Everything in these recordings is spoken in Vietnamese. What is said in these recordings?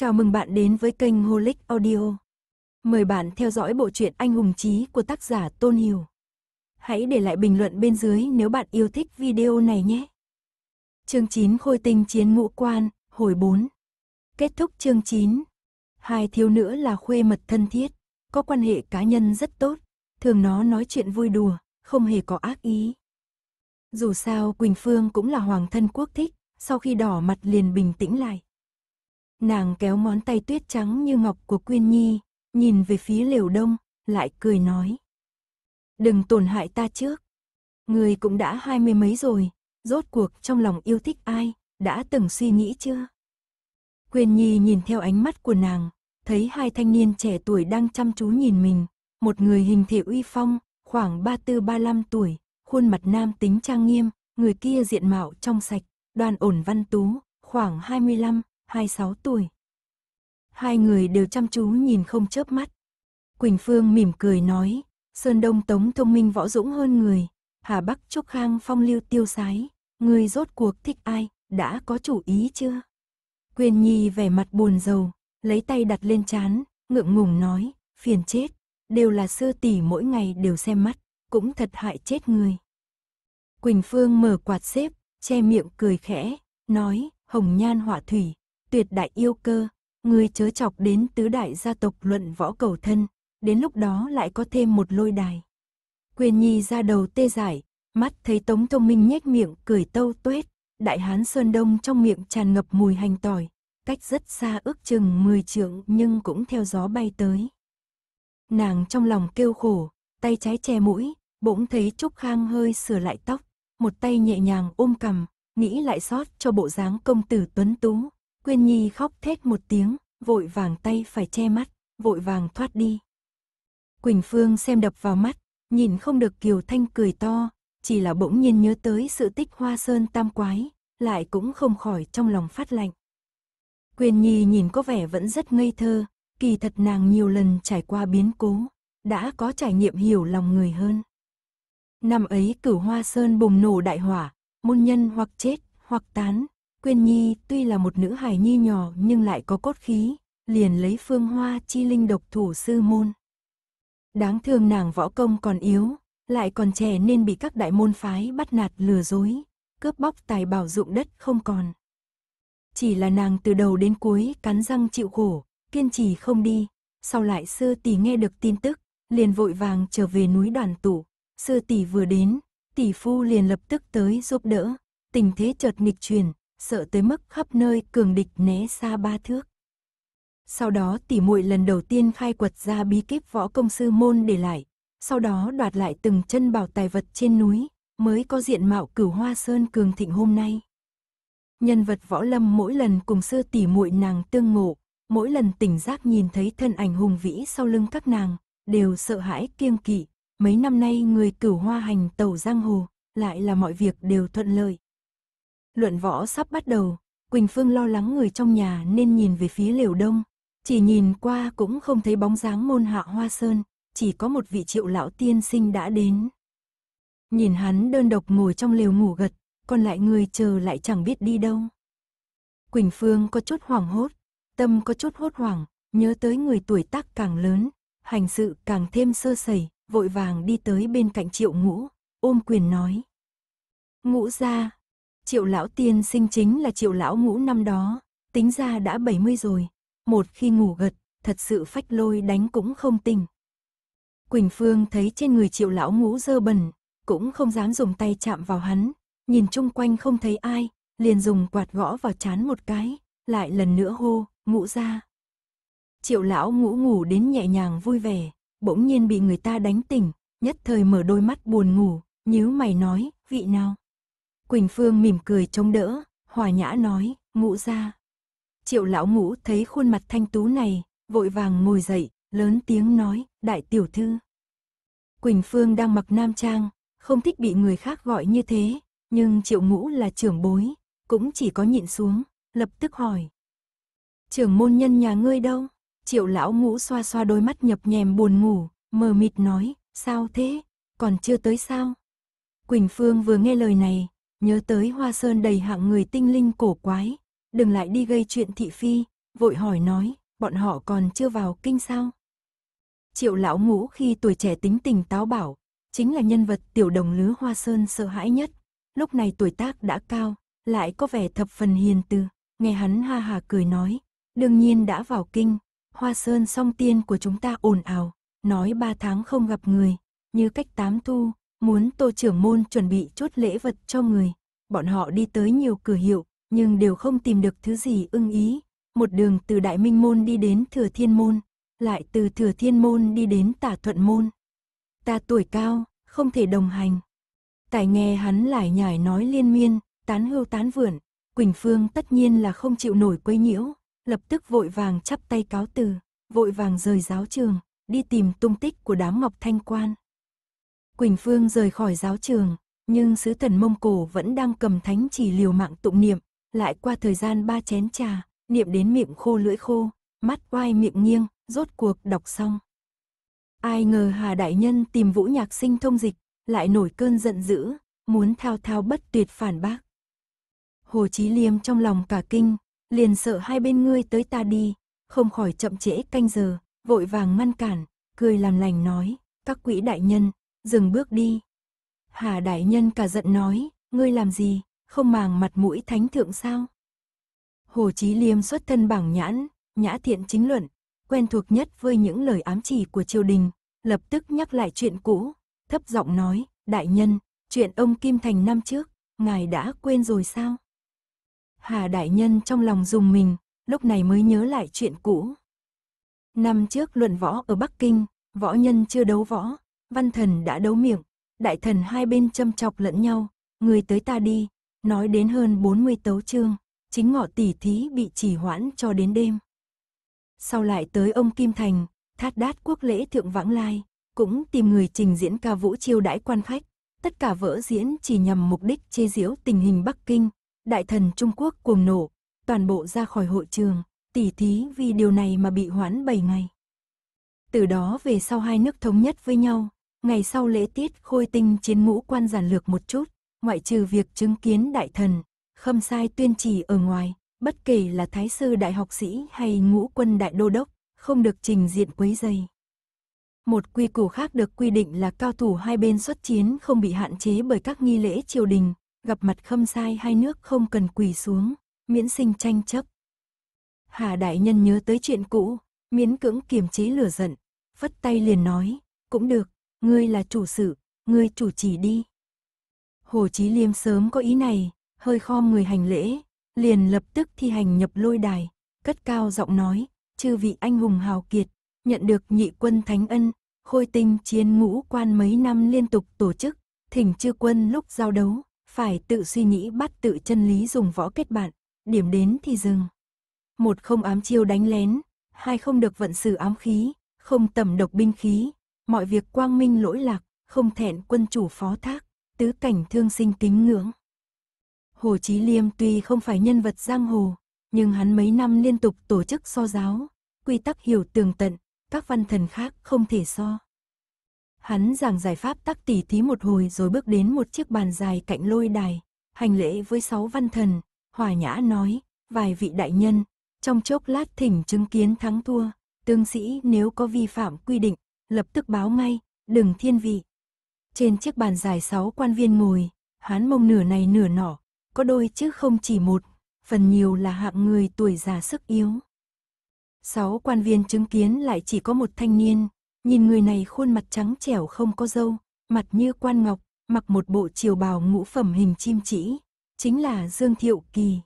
Chào mừng bạn đến với kênh Holic Audio. Mời bạn theo dõi bộ truyện Anh hùng chí của tác giả Tôn Hiểu. Hãy để lại bình luận bên dưới nếu bạn yêu thích video này nhé. Chương 9 Khôi tinh chiến ngũ quan, hồi 4. Kết thúc chương 9. Hai thiếu nữ là khuê mật thân thiết, có quan hệ cá nhân rất tốt, thường nó nói chuyện vui đùa, không hề có ác ý. Dù sao Quỳnh Phương cũng là hoàng thân quốc thích, sau khi đỏ mặt liền bình tĩnh lại Nàng kéo món tay tuyết trắng như ngọc của Quyên Nhi, nhìn về phía liều đông, lại cười nói. Đừng tổn hại ta trước. Người cũng đã hai mươi mấy rồi, rốt cuộc trong lòng yêu thích ai, đã từng suy nghĩ chưa? Quyên Nhi nhìn theo ánh mắt của nàng, thấy hai thanh niên trẻ tuổi đang chăm chú nhìn mình, một người hình thể uy phong, khoảng 34-35 tuổi, khuôn mặt nam tính trang nghiêm, người kia diện mạo trong sạch, đoan ổn văn tú, khoảng 25, 26 tuổi. Hai người đều chăm chú nhìn không chớp mắt. Quỳnh Phương mỉm cười nói, Sơn Đông Tống thông minh võ dũng hơn người, Hà Bắc Trúc Khang phong lưu tiêu sái, người rốt cuộc thích ai, đã có chủ ý chưa? Quyền Nhi vẻ mặt buồn rầu, lấy tay đặt lên chán, ngượng ngùng nói, phiền chết, đều là sư tỷ mỗi ngày đều xem mắt, cũng thật hại chết người. Quỳnh Phương mở quạt xếp, che miệng cười khẽ, nói, hồng nhan họa thủy, tuyệt đại yêu cơ, người chớ chọc đến tứ đại gia tộc luận võ cầu thân, đến lúc đó lại có thêm một lôi đài. Quyền Nhi ra đầu tê giải, mắt thấy Tống Thông Minh nhếch miệng cười tâu tuét, đại hán Sơn Đông trong miệng tràn ngập mùi hành tỏi, cách rất xa ước chừng 10 trượng nhưng cũng theo gió bay tới. Nàng trong lòng kêu khổ, tay trái che mũi, bỗng thấy Trúc Khang hơi sửa lại tóc, một tay nhẹ nhàng ôm cầm, nghĩ lại sót cho bộ dáng công tử tuấn tú, Quyên Nhi khóc thét một tiếng, vội vàng tay phải che mắt, vội vàng thoát đi. Quỳnh Phương xem đập vào mắt, nhìn không được Kiều Thanh cười to, chỉ là bỗng nhiên nhớ tới sự tích hoa sơn tam quái, lại cũng không khỏi trong lòng phát lạnh. Quyên Nhi nhìn có vẻ vẫn rất ngây thơ, kỳ thật nàng nhiều lần trải qua biến cố, đã có trải nghiệm hiểu lòng người hơn. Năm ấy cửu hoa sơn bùng nổ đại hỏa, môn nhân hoặc chết, hoặc tán, Quyên Nhi tuy là một nữ hài nhi nhỏ nhưng lại có cốt khí, liền lấy phương hoa chi linh độc thủ sư môn. Đáng thương nàng võ công còn yếu, lại còn trẻ nên bị các đại môn phái bắt nạt lừa dối, cướp bóc tài bảo dụng đất không còn. Chỉ là nàng từ đầu đến cuối cắn răng chịu khổ, kiên trì không đi, sau lại sư tỷ nghe được tin tức, liền vội vàng trở về núi đoàn tụ, sư tỷ vừa đến, tỷ phu liền lập tức tới giúp đỡ, tình thế chợt nghịch chuyển, sợ tới mức khắp nơi cường địch né xa ba thước. Sau đó tỷ muội lần đầu tiên khai quật ra bí kíp võ công sư môn để lại, sau đó đoạt lại từng chân bảo tài vật trên núi, mới có diện mạo cửu hoa sơn cường thịnh hôm nay. Nhân vật võ lâm mỗi lần cùng sư tỷ muội nàng tương ngộ, mỗi lần tỉnh giác nhìn thấy thân ảnh hùng vĩ sau lưng các nàng, đều sợ hãi kiêng kỵ, mấy năm nay người cửu hoa hành tàu giang hồ, lại là mọi việc đều thuận lợi, Luận võ sắp bắt đầu, Quỳnh Phương lo lắng người trong nhà nên nhìn về phía lều đông. Chỉ nhìn qua cũng không thấy bóng dáng môn hạ hoa sơn, chỉ có một vị triệu lão tiên sinh đã đến. Nhìn hắn đơn độc ngồi trong lều ngủ gật, còn lại người chờ lại chẳng biết đi đâu. Quỳnh Phương có chút hoảng hốt, tâm có chút hốt hoảng, nhớ tới người tuổi tác càng lớn, hành sự càng thêm sơ sẩy, vội vàng đi tới bên cạnh triệu ngũ, ôm quyền nói. Ngũ ra, Triệu lão tiên sinh chính là triệu lão ngũ năm đó, tính ra đã 70 rồi. Một khi ngủ gật, thật sự phách lôi đánh cũng không tỉnh. Quỳnh Phương thấy trên người triệu lão ngũ dơ bẩn, cũng không dám dùng tay chạm vào hắn, nhìn chung quanh không thấy ai, liền dùng quạt gõ vào chán một cái, lại lần nữa hô, ngũ ra. Triệu lão ngũ ngủ đến nhẹ nhàng vui vẻ, bỗng nhiên bị người ta đánh tỉnh, nhất thời mở đôi mắt buồn ngủ, nhíu mày nói, vị nào. Quỳnh Phương mỉm cười chống đỡ, hòa nhã nói, ngũ ra. Triệu lão ngũ thấy khuôn mặt thanh tú này, vội vàng ngồi dậy, lớn tiếng nói, đại tiểu thư. Quỳnh Phương đang mặc nam trang, không thích bị người khác gọi như thế, nhưng triệu ngũ là trưởng bối, cũng chỉ có nhịn xuống, lập tức hỏi. Trưởng môn nhân nhà ngươi đâu? Triệu lão ngũ xoa xoa đôi mắt nhập nhèm buồn ngủ, mờ mịt nói, sao thế, còn chưa tới sao? Quỳnh Phương vừa nghe lời này, Nhớ tới hoa sơn đầy hạng người tinh linh cổ quái, đừng lại đi gây chuyện thị phi, vội hỏi nói, bọn họ còn chưa vào kinh sao? Triệu lão ngũ khi tuổi trẻ tính tình táo bảo, chính là nhân vật tiểu đồng lứa hoa sơn sợ hãi nhất. Lúc này tuổi tác đã cao, lại có vẻ thập phần hiền từ, nghe hắn ha hà cười nói, đương nhiên đã vào kinh, hoa sơn song tiên của chúng ta ồn ào, nói ba tháng không gặp người, như cách tám thu, muốn tô trưởng môn chuẩn bị chốt lễ vật cho người. Bọn họ đi tới nhiều cửa hiệu, nhưng đều không tìm được thứ gì ưng ý. Một đường từ Đại Minh Môn đi đến Thừa Thiên Môn, lại từ Thừa Thiên Môn đi đến Tả Thuận Môn. Ta tuổi cao, không thể đồng hành. Tài nghe hắn lải nhải nói liên miên, tán hưu tán vượn, Quỳnh Phương tất nhiên là không chịu nổi quấy nhiễu, lập tức vội vàng chắp tay cáo từ, vội vàng rời giáo trường, đi tìm tung tích của đám Ngọc Thanh Quan. Quỳnh Phương rời khỏi giáo trường, nhưng sứ thần Mông Cổ vẫn đang cầm thánh chỉ liều mạng tụng niệm, lại qua thời gian ba chén trà, niệm đến miệng khô lưỡi khô, mắt oai miệng nghiêng, rốt cuộc đọc xong. Ai ngờ Hà Đại Nhân tìm vũ nhạc sinh thông dịch, lại nổi cơn giận dữ, muốn thao thao bất tuyệt phản bác. Hồ Chí Liêm trong lòng cả kinh, liền sợ hai bên ngươi tới ta đi, không khỏi chậm trễ canh giờ, vội vàng ngăn cản, cười làm lành nói, các quỹ đại nhân, dừng bước đi. Hà đại nhân cả giận nói, ngươi làm gì, không màng mặt mũi thánh thượng sao? Hồ Chí Liêm xuất thân bảng nhãn, nhã thiện chính luận, quen thuộc nhất với những lời ám chỉ của triều đình, lập tức nhắc lại chuyện cũ, thấp giọng nói, đại nhân, chuyện ông Kim Thành năm trước, ngài đã quên rồi sao? Hà đại nhân trong lòng dùng mình, lúc này mới nhớ lại chuyện cũ. Năm trước luận võ ở Bắc Kinh, võ nhân chưa đấu võ, Văn thần đã đấu miệng, đại thần hai bên châm chọc lẫn nhau, người tới ta đi, nói đến hơn 40 tấu chương, chính ngọ tỷ thí bị trì hoãn cho đến đêm. Sau lại tới ông Kim Thành, thát đát quốc lễ thượng vãng lai, cũng tìm người trình diễn ca vũ chiêu đãi quan khách, tất cả vỡ diễn chỉ nhằm mục đích chế giễu tình hình Bắc Kinh, đại thần Trung Quốc cuồng nổ, toàn bộ ra khỏi hội trường, tỷ thí vì điều này mà bị hoãn 7 ngày. Từ đó về sau hai nước thống nhất với nhau, Ngày sau lễ tiết khôi tinh chiến ngũ quan giản lược một chút, ngoại trừ việc chứng kiến đại thần, khâm sai tuyên trì ở ngoài, bất kể là thái sư đại học sĩ hay ngũ quân đại đô đốc, không được trình diện quấy dây. Một quy củ khác được quy định là cao thủ hai bên xuất chiến không bị hạn chế bởi các nghi lễ triều đình, gặp mặt khâm sai hai nước không cần quỳ xuống, miễn sinh tranh chấp. Hà đại nhân nhớ tới chuyện cũ, miễn cưỡng kiềm chế lửa giận, phất tay liền nói, cũng được, ngươi là chủ sự, ngươi chủ chỉ đi. Hồ Chí Liêm sớm có ý này, hơi khom người hành lễ, liền lập tức thi hành nhập lôi đài, cất cao giọng nói, chư vị anh hùng hào kiệt, nhận được nhị quân thánh ân, khôi tinh chiến ngũ quan mấy năm liên tục tổ chức, thỉnh chư quân lúc giao đấu, phải tự suy nghĩ bắt tự chân lý dùng võ kết bạn, điểm đến thì dừng. Một không ám chiêu đánh lén, hai không được vận sử ám khí, không tầm độc binh khí, mọi việc quang minh lỗi lạc, không thẹn quân chủ phó thác, tứ cảnh thương sinh kính ngưỡng. Hồ Chí Liêm tuy không phải nhân vật giang hồ, nhưng hắn mấy năm liên tục tổ chức so giáo, quy tắc hiểu tường tận, các văn thần khác không thể so. Hắn giảng giải pháp tắc tỉ thí một hồi rồi bước đến một chiếc bàn dài cạnh lôi đài, hành lễ với sáu văn thần, hòa nhã nói, vài vị đại nhân, trong chốc lát thỉnh chứng kiến thắng thua, tương sĩ nếu có vi phạm quy định, lập tức báo ngay, đừng thiên vị. Trên chiếc bàn dài sáu quan viên ngồi, hán mông nửa này nửa nọ, có đôi chứ không chỉ một, phần nhiều là hạng người tuổi già sức yếu. Sáu quan viên chứng kiến lại chỉ có một thanh niên, nhìn người này khuôn mặt trắng trẻo không có dâu, mặt như quan ngọc, mặc một bộ chiều bào ngũ phẩm hình chim chỉ, chính là Dương Thiệu Kỳ.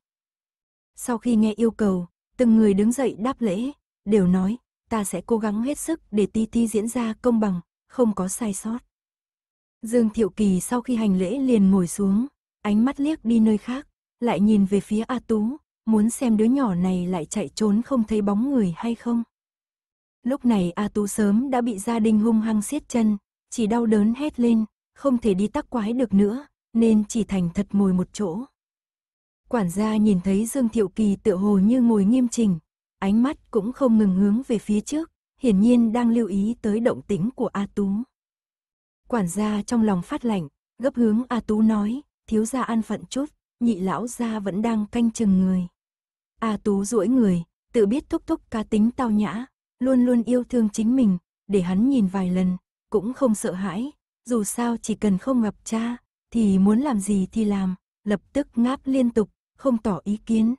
Sau khi nghe yêu cầu, từng người đứng dậy đáp lễ, đều nói, ta sẽ cố gắng hết sức để ti ti diễn ra công bằng, không có sai sót. Dương Thiệu Kỳ sau khi hành lễ liền ngồi xuống, ánh mắt liếc đi nơi khác, lại nhìn về phía A Tú, muốn xem đứa nhỏ này lại chạy trốn không thấy bóng người hay không. Lúc này A Tú sớm đã bị gia đình hung hăng siết chân, chỉ đau đớn hét lên, không thể đi tắc quái được nữa, nên chỉ thành thật ngồi một chỗ. Quản gia nhìn thấy Dương Thiệu Kỳ tựa hồ như ngồi nghiêm chỉnh, ánh mắt cũng không ngừng hướng về phía trước, hiển nhiên đang lưu ý tới động tính của A Tú. Quản gia trong lòng phát lạnh, gấp hướng A Tú nói, thiếu gia an phận chút, nhị lão gia vẫn đang canh chừng người. A Tú duỗi người, tự biết thúc thúc cá tính tao nhã, luôn luôn yêu thương chính mình, để hắn nhìn vài lần, cũng không sợ hãi, dù sao chỉ cần không gặp cha, thì muốn làm gì thì làm, lập tức ngáp liên tục, không tỏ ý kiến.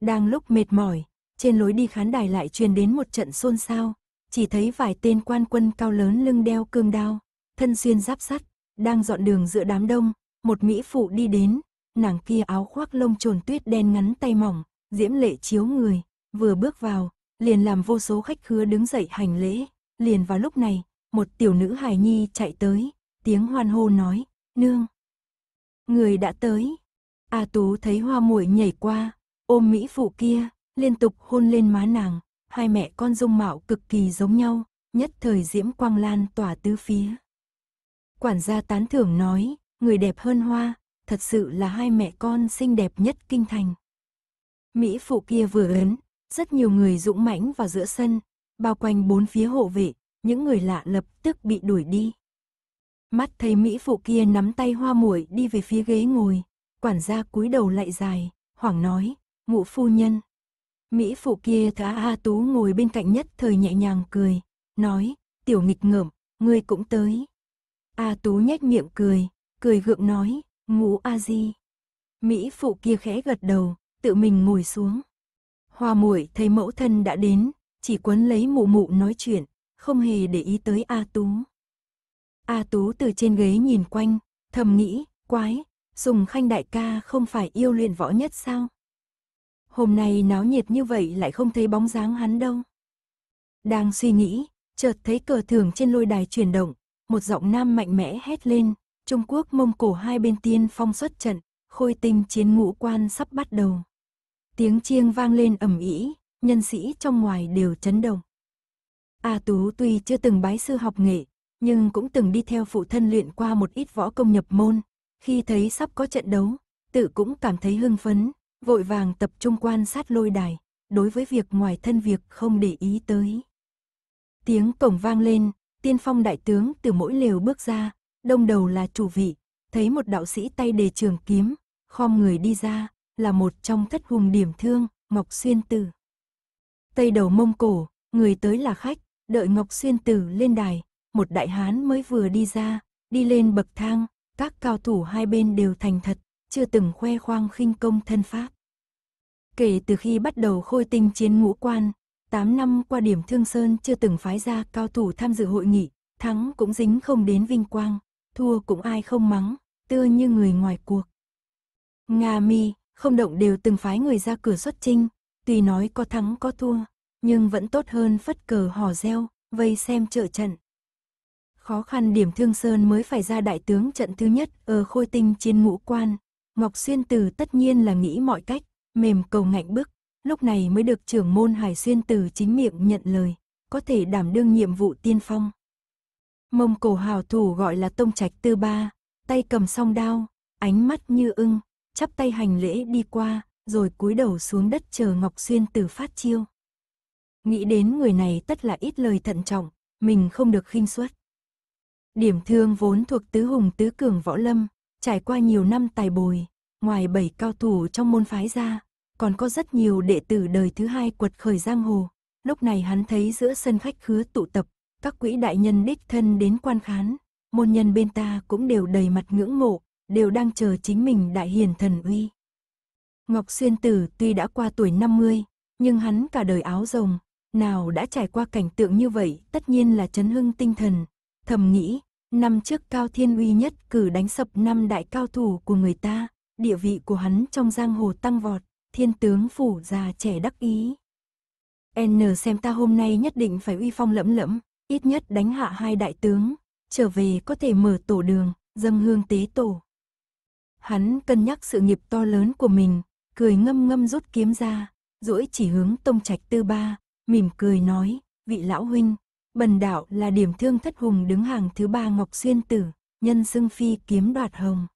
Đang lúc mệt mỏi, trên lối đi khán đài lại truyền đến một trận xôn xao, chỉ thấy vài tên quan quân cao lớn lưng đeo cương đao, thân xuyên giáp sắt, đang dọn đường giữa đám đông, một mỹ phụ đi đến, nàng kia áo khoác lông trồn tuyết đen ngắn tay mỏng, diễm lệ chiếu người, vừa bước vào, liền làm vô số khách khứa đứng dậy hành lễ, liền vào lúc này, một tiểu nữ hài nhi chạy tới, tiếng hoan hô nói, nương. Người đã tới. A Tú thấy hoa muội nhảy qua, ôm mỹ phụ kia, liên tục hôn lên má nàng, hai mẹ con dung mạo cực kỳ giống nhau, nhất thời diễm quang lan tỏa tứ phía. Quản gia tán thưởng nói, người đẹp hơn hoa, thật sự là hai mẹ con xinh đẹp nhất kinh thành. Mỹ phụ kia vừa ấn, rất nhiều người dũng mãnh vào giữa sân, bao quanh bốn phía hộ vệ, những người lạ lập tức bị đuổi đi. Mắt thấy Mỹ phụ kia nắm tay hoa muội đi về phía ghế ngồi, quản gia cúi đầu lại dài, hoảng nói, ngụ phu nhân, Mỹ phụ kia cá A Tú ngồi bên cạnh nhất thời nhẹ nhàng cười, nói, tiểu nghịch ngợm, ngươi cũng tới. A Tú nhếch miệng cười, cười gượng nói, ngủ A Di. Mỹ phụ kia khẽ gật đầu, tự mình ngồi xuống. Hoa muội thấy mẫu thân đã đến, chỉ quấn lấy mụ mụ nói chuyện, không hề để ý tới A Tú. A Tú từ trên ghế nhìn quanh, thầm nghĩ, quái, dùng khanh đại ca không phải yêu luyện võ nhất sao? hôm nay náo nhiệt như vậy lại không thấy bóng dáng hắn đâu. Đang suy nghĩ, chợt thấy cờ thường trên lôi đài chuyển động, một giọng nam mạnh mẽ hét lên, Trung Quốc mông cổ hai bên tiên phong xuất trận, khôi tinh chiến ngũ quan sắp bắt đầu. Tiếng chiêng vang lên ầm ĩ, nhân sĩ trong ngoài đều chấn động. A Tú tuy chưa từng bái sư học nghệ, nhưng cũng từng đi theo phụ thân luyện qua một ít võ công nhập môn, khi thấy sắp có trận đấu, tự cũng cảm thấy hưng phấn, vội vàng tập trung quan sát lôi đài, đối với việc ngoài thân việc không để ý tới. Tiếng cổng vang lên, tiên phong đại tướng từ mỗi lều bước ra, đông đầu là chủ vị, thấy một đạo sĩ tay đề trường kiếm, khom người đi ra, là một trong thất hùng điểm thương, Ngọc Xuyên Tử. Tây đầu mông cổ, người tới là khách, đợi Ngọc Xuyên Tử lên đài, một đại hán mới vừa đi ra, đi lên bậc thang, các cao thủ hai bên đều thành thật, chưa từng khoe khoang khinh công thân pháp. Kể từ khi bắt đầu khôi tinh chiến ngũ quan, 8 năm qua điểm Thương Sơn chưa từng phái ra cao thủ tham dự hội nghị, thắng cũng dính không đến vinh quang, thua cũng ai không mắng, tựa như người ngoài cuộc. Nga mi, không động đều từng phái người ra cửa xuất trinh, tuy nói có thắng có thua, nhưng vẫn tốt hơn phất cờ hò reo, vây xem trợ trận. Khó khăn điểm Thương Sơn mới phải ra đại tướng trận thứ nhất ở khôi tinh chiến ngũ quan, Ngọc Xuyên Tử tất nhiên là nghĩ mọi cách mềm cầu ngạnh bức, lúc này mới được trưởng môn Hải Xuyên từ chính miệng nhận lời, có thể đảm đương nhiệm vụ tiên phong. Mông cổ hào thủ gọi là tông trạch tư ba, tay cầm song đao, ánh mắt như ưng, chắp tay hành lễ đi qua, rồi cúi đầu xuống đất chờ Ngọc Xuyên từ phát chiêu. Nghĩ đến người này tất là ít lời thận trọng, mình không được khinh suất. Điểm thương vốn thuộc tứ hùng tứ cường võ lâm, trải qua nhiều năm tài bồi, ngoài bảy cao thủ trong môn phái ra, còn có rất nhiều đệ tử đời thứ hai quật khởi giang hồ. Lúc này hắn thấy giữa sân khách khứa tụ tập, các quỹ đại nhân đích thân đến quan khán, môn nhân bên ta cũng đều đầy mặt ngưỡng mộ, đều đang chờ chính mình đại hiền thần uy. Ngọc Xuyên Tử tuy đã qua tuổi 50, nhưng hắn cả đời áo rồng, nào đã trải qua cảnh tượng như vậy tất nhiên là chấn hưng tinh thần, thầm nghĩ, năm trước Cao Thiên Uy nhất cử đánh sập năm đại cao thủ của người ta, địa vị của hắn trong giang hồ tăng vọt thiên tướng phủ già trẻ đắc ý. N xem ta hôm nay nhất định phải uy phong lẫm lẫm, ít nhất đánh hạ hai đại tướng, trở về có thể mở tổ đường, dâng hương tế tổ. Hắn cân nhắc sự nghiệp to lớn của mình, cười ngâm ngâm rút kiếm ra, duỗi chỉ hướng tông trạch tư ba, mỉm cười nói, vị lão huynh, bần đạo là điểm thương thất hùng đứng hàng thứ ba ngọc xuyên tử, nhân xưng phi kiếm đoạt hồng.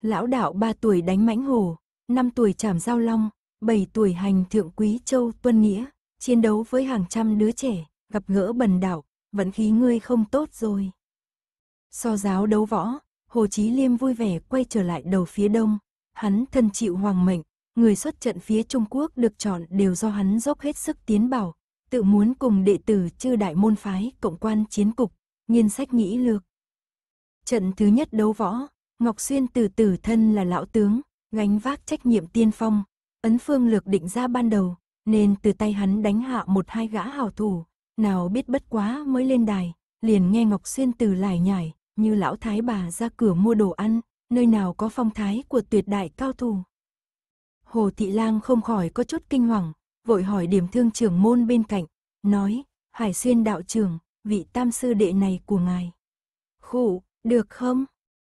Lão đạo ba tuổi đánh mãnh hổ, 5 tuổi Trảm Giao Long, 7 tuổi Hành Thượng Quý Châu Tuân Nghĩa, chiến đấu với hàng trăm đứa trẻ, gặp gỡ bần đảo, vận khí ngươi không tốt rồi. So giáo đấu võ, Hồ Chí Liêm vui vẻ quay trở lại đầu phía đông, hắn thân chịu hoàng mệnh, người xuất trận phía Trung Quốc được chọn đều do hắn dốc hết sức tiến bảo, tự muốn cùng đệ tử chư đại môn phái cộng quan chiến cục, nghiên sách nghĩ lược. Trận thứ nhất đấu võ, Ngọc Xuyên từ tử thân là lão tướng, gánh vác trách nhiệm tiên phong, ấn phương lược định ra ban đầu, nên từ tay hắn đánh hạ một hai gã hảo thủ, nào biết bất quá mới lên đài, liền nghe Ngọc Xuyên từ lải nhải, như lão thái bà ra cửa mua đồ ăn, nơi nào có phong thái của tuyệt đại cao thủ. Hồ Thị Lang không khỏi có chút kinh hoàng, vội hỏi điểm thương trưởng môn bên cạnh, nói, Hải Xuyên đạo trưởng, vị tam sư đệ này của ngài. Khủ, được không?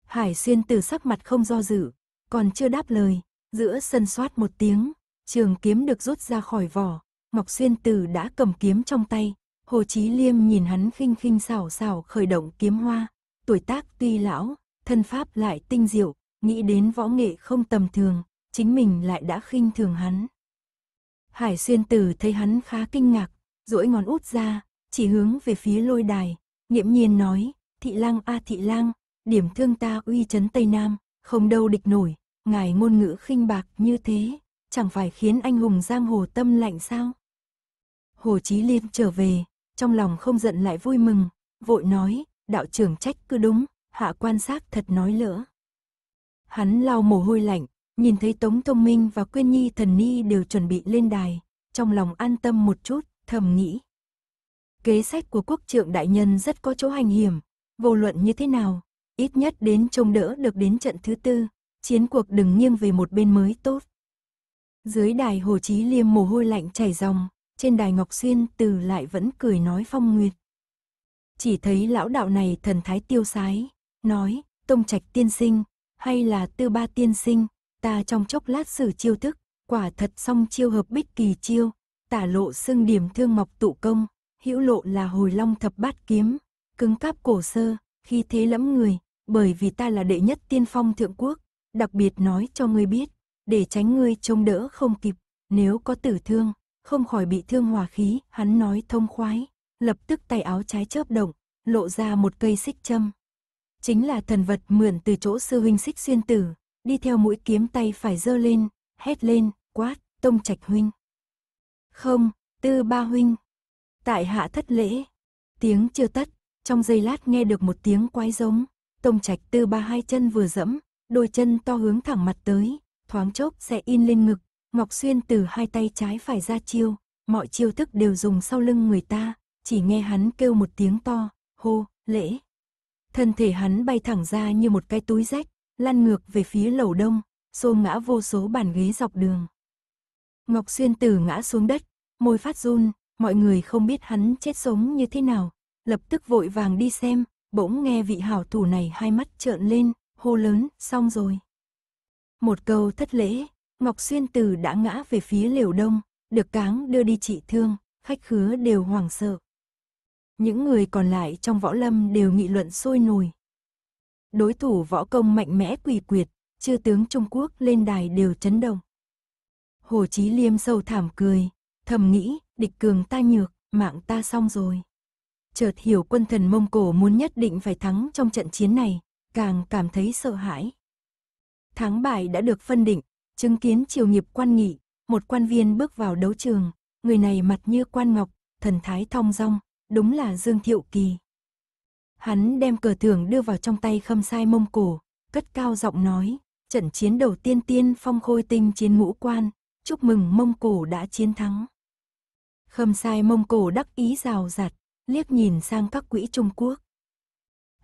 Hải Xuyên từ sắc mặt không do dự, còn chưa đáp lời, giữa sân soát một tiếng, trường kiếm được rút ra khỏi vỏ, Ngọc Xuyên Tử đã cầm kiếm trong tay, Hồ Chí Liêm nhìn hắn khinh khinh xảo xảo khởi động kiếm hoa, tuổi tác tuy lão, thân pháp lại tinh diệu, nghĩ đến võ nghệ không tầm thường, chính mình lại đã khinh thường hắn. Hải Xuyên Tử thấy hắn khá kinh ngạc, duỗi ngón út ra, chỉ hướng về phía lôi đài, nghiễm nhiên nói, thị lang a thị lang, điểm thương ta uy chấn Tây Nam, không đâu địch nổi, ngài ngôn ngữ khinh bạc như thế, chẳng phải khiến anh hùng giang hồ tâm lạnh sao? Hồ Chí Liên trở về, trong lòng không giận lại vui mừng, vội nói, đạo trưởng trách cứ đúng, hạ quan sát thật nói lỡ. Hắn lau mồ hôi lạnh, nhìn thấy Tống Thông Minh và Quyên Nhi thần ni đều chuẩn bị lên đài, trong lòng an tâm một chút, thầm nghĩ. Kế sách của quốc trưởng đại nhân rất có chỗ hành hiểm, vô luận như thế nào, ít nhất đến trông đỡ được đến trận thứ tư, chiến cuộc đừng nghiêng về một bên mới tốt. Dưới đài Hồ Chí Liêm mồ hôi lạnh chảy ròng, trên đài Ngọc Xuyên từ lại vẫn cười nói phong nguyệt. Chỉ thấy lão đạo này thần thái tiêu sái, nói, tông trạch tiên sinh, hay là tư ba tiên sinh, ta trong chốc lát xử chiêu thức, quả thật song chiêu hợp bích kỳ chiêu, tả lộ xương điểm thương mọc tụ công, hữu lộ là hồi long thập bát kiếm, cứng cáp cổ sơ, khi thế lẫm người, bởi vì ta là đệ nhất tiên phong thượng quốc, đặc biệt nói cho ngươi biết, để tránh ngươi trông đỡ không kịp, nếu có tử thương, không khỏi bị thương hòa khí, hắn nói thông khoái, lập tức tay áo trái chớp động, lộ ra một cây xích châm. Chính là thần vật mượn từ chỗ sư huynh xích xuyên tử, đi theo mũi kiếm tay phải giơ lên, hét lên, quát, tông trạch huynh. Không, tư ba huynh. Tại hạ thất lễ. Tiếng chưa tắt, trong giây lát nghe được một tiếng quái giống, tông trạch tư ba hai chân vừa dẫm, đôi chân to hướng thẳng mặt tới, thoáng chốc sẽ in lên ngực, Ngọc Xuyên từ hai tay trái phải ra chiêu, mọi chiêu thức đều dùng sau lưng người ta, chỉ nghe hắn kêu một tiếng to, hô, lễ. Thân thể hắn bay thẳng ra như một cái túi rách, lăn ngược về phía lầu đông, xô ngã vô số bàn ghế dọc đường. Ngọc Xuyên Tử ngã xuống đất, môi phát run, mọi người không biết hắn chết sống như thế nào, lập tức vội vàng đi xem, bỗng nghe vị hảo thủ này hai mắt trợn lên, hô lớn, xong rồi. Một câu thất lễ, Ngọc Xuyên Tử đã ngã về phía liều đông, được cáng đưa đi trị thương, khách khứa đều hoảng sợ. Những người còn lại trong võ lâm đều nghị luận sôi nổi. Đối thủ võ công mạnh mẽ quỷ quyệt, chư tướng Trung Quốc lên đài đều chấn động. Hồ Chí Liêm sâu thảm cười, thầm nghĩ, địch cường ta nhược, mạng ta xong rồi. Chợt hiểu quân thần Mông Cổ muốn nhất định phải thắng trong trận chiến này, càng cảm thấy sợ hãi. Thắng bại đã được phân định, chứng kiến triều nghiệp quan nghị, một quan viên bước vào đấu trường, người này mặt như quan ngọc, thần thái thong dong, đúng là Dương Thiệu Kỳ. Hắn đem cờ thưởng đưa vào trong tay khâm sai mông cổ, cất cao giọng nói, trận chiến đầu tiên tiên phong khôi tinh chiến ngũ quan, chúc mừng mông cổ đã chiến thắng. Khâm sai mông cổ đắc ý rào rạt, liếc nhìn sang các quỹ Trung Quốc.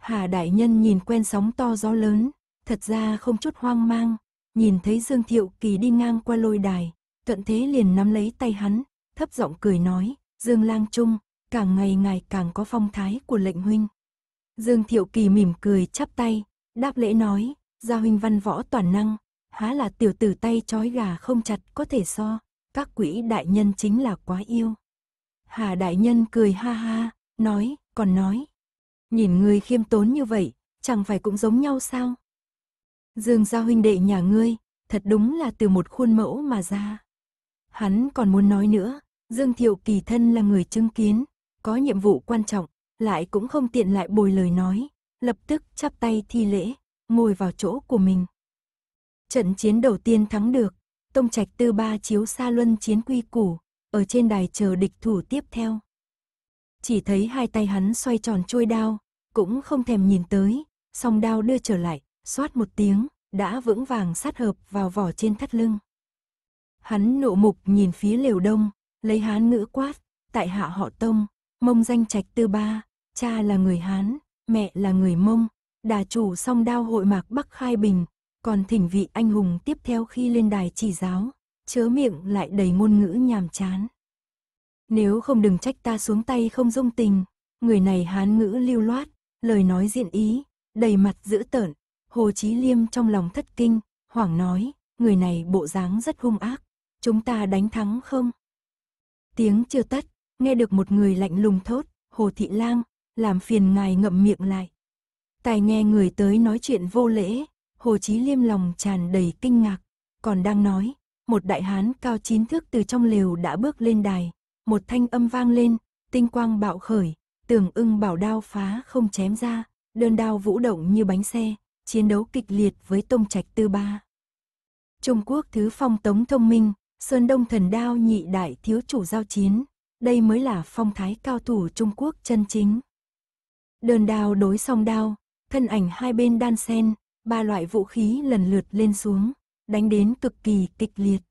Hà Đại Nhân nhìn quen sóng to gió lớn, thật ra không chút hoang mang, nhìn thấy Dương Thiệu Kỳ đi ngang qua lôi đài, thuận thế liền nắm lấy tay hắn, thấp giọng cười nói, Dương Lang Trung, càng ngày ngày càng có phong thái của lệnh huynh. Dương Thiệu Kỳ mỉm cười chắp tay, đáp lễ nói, gia huynh văn võ toàn năng, há là tiểu tử tay trói gà không chặt có thể so, các quỹ đại nhân chính là quá yêu. Hà đại nhân cười ha ha, nói, còn nói, nhìn ngươi khiêm tốn như vậy, chẳng phải cũng giống nhau sao? Dương gia huynh đệ nhà ngươi, thật đúng là từ một khuôn mẫu mà ra. Hắn còn muốn nói nữa, Dương Thiệu Kỳ thân là người chứng kiến, có nhiệm vụ quan trọng, lại cũng không tiện lại bồi lời nói, lập tức chắp tay thi lễ, ngồi vào chỗ của mình. Trận chiến đầu tiên thắng được, Tông Trạch Tư Ba chiếu xa luân chiến quy củ, ở trên đài chờ địch thủ tiếp theo chỉ thấy hai tay hắn xoay tròn chuôi đao, cũng không thèm nhìn tới, song đao đưa trở lại, xoát một tiếng, đã vững vàng sát hợp vào vỏ trên thắt lưng. Hắn nộ mục nhìn phía liều đông, lấy hán ngữ quát, tại hạ họ tông, mông danh trạch tư ba, cha là người hán, mẹ là người mông, đà chủ song đao hội mạc Bắc Khai Bình, còn thỉnh vị anh hùng tiếp theo khi lên đài chỉ giáo, chớ miệng lại đầy ngôn ngữ nhàm chán. Nếu không đừng trách ta xuống tay không dung tình. Người này hán ngữ lưu loát, lời nói diện ý, đầy mặt dữ tợn. Hồ Chí Liêm trong lòng thất kinh, hoảng nói, người này bộ dáng rất hung ác. Chúng ta đánh thắng không? Tiếng chưa tắt, nghe được một người lạnh lùng thốt, Hồ Thị Lang, làm phiền ngài ngậm miệng lại. Tài nghe người tới nói chuyện vô lễ, Hồ Chí Liêm lòng tràn đầy kinh ngạc, còn đang nói, một đại hán cao chín thước từ trong lều đã bước lên đài, một thanh âm vang lên, tinh quang bạo khởi, tường ưng bảo đao phá không chém ra, đơn đao vũ động như bánh xe, chiến đấu kịch liệt với tông trạch tư ba. Trung Quốc thứ phong tống thông minh, Sơn Đông thần đao nhị đại thiếu chủ giao chiến, đây mới là phong thái cao thủ Trung Quốc chân chính. Đơn đao đối song đao, thân ảnh hai bên đan sen, ba loại vũ khí lần lượt lên xuống, đánh đến cực kỳ kịch liệt.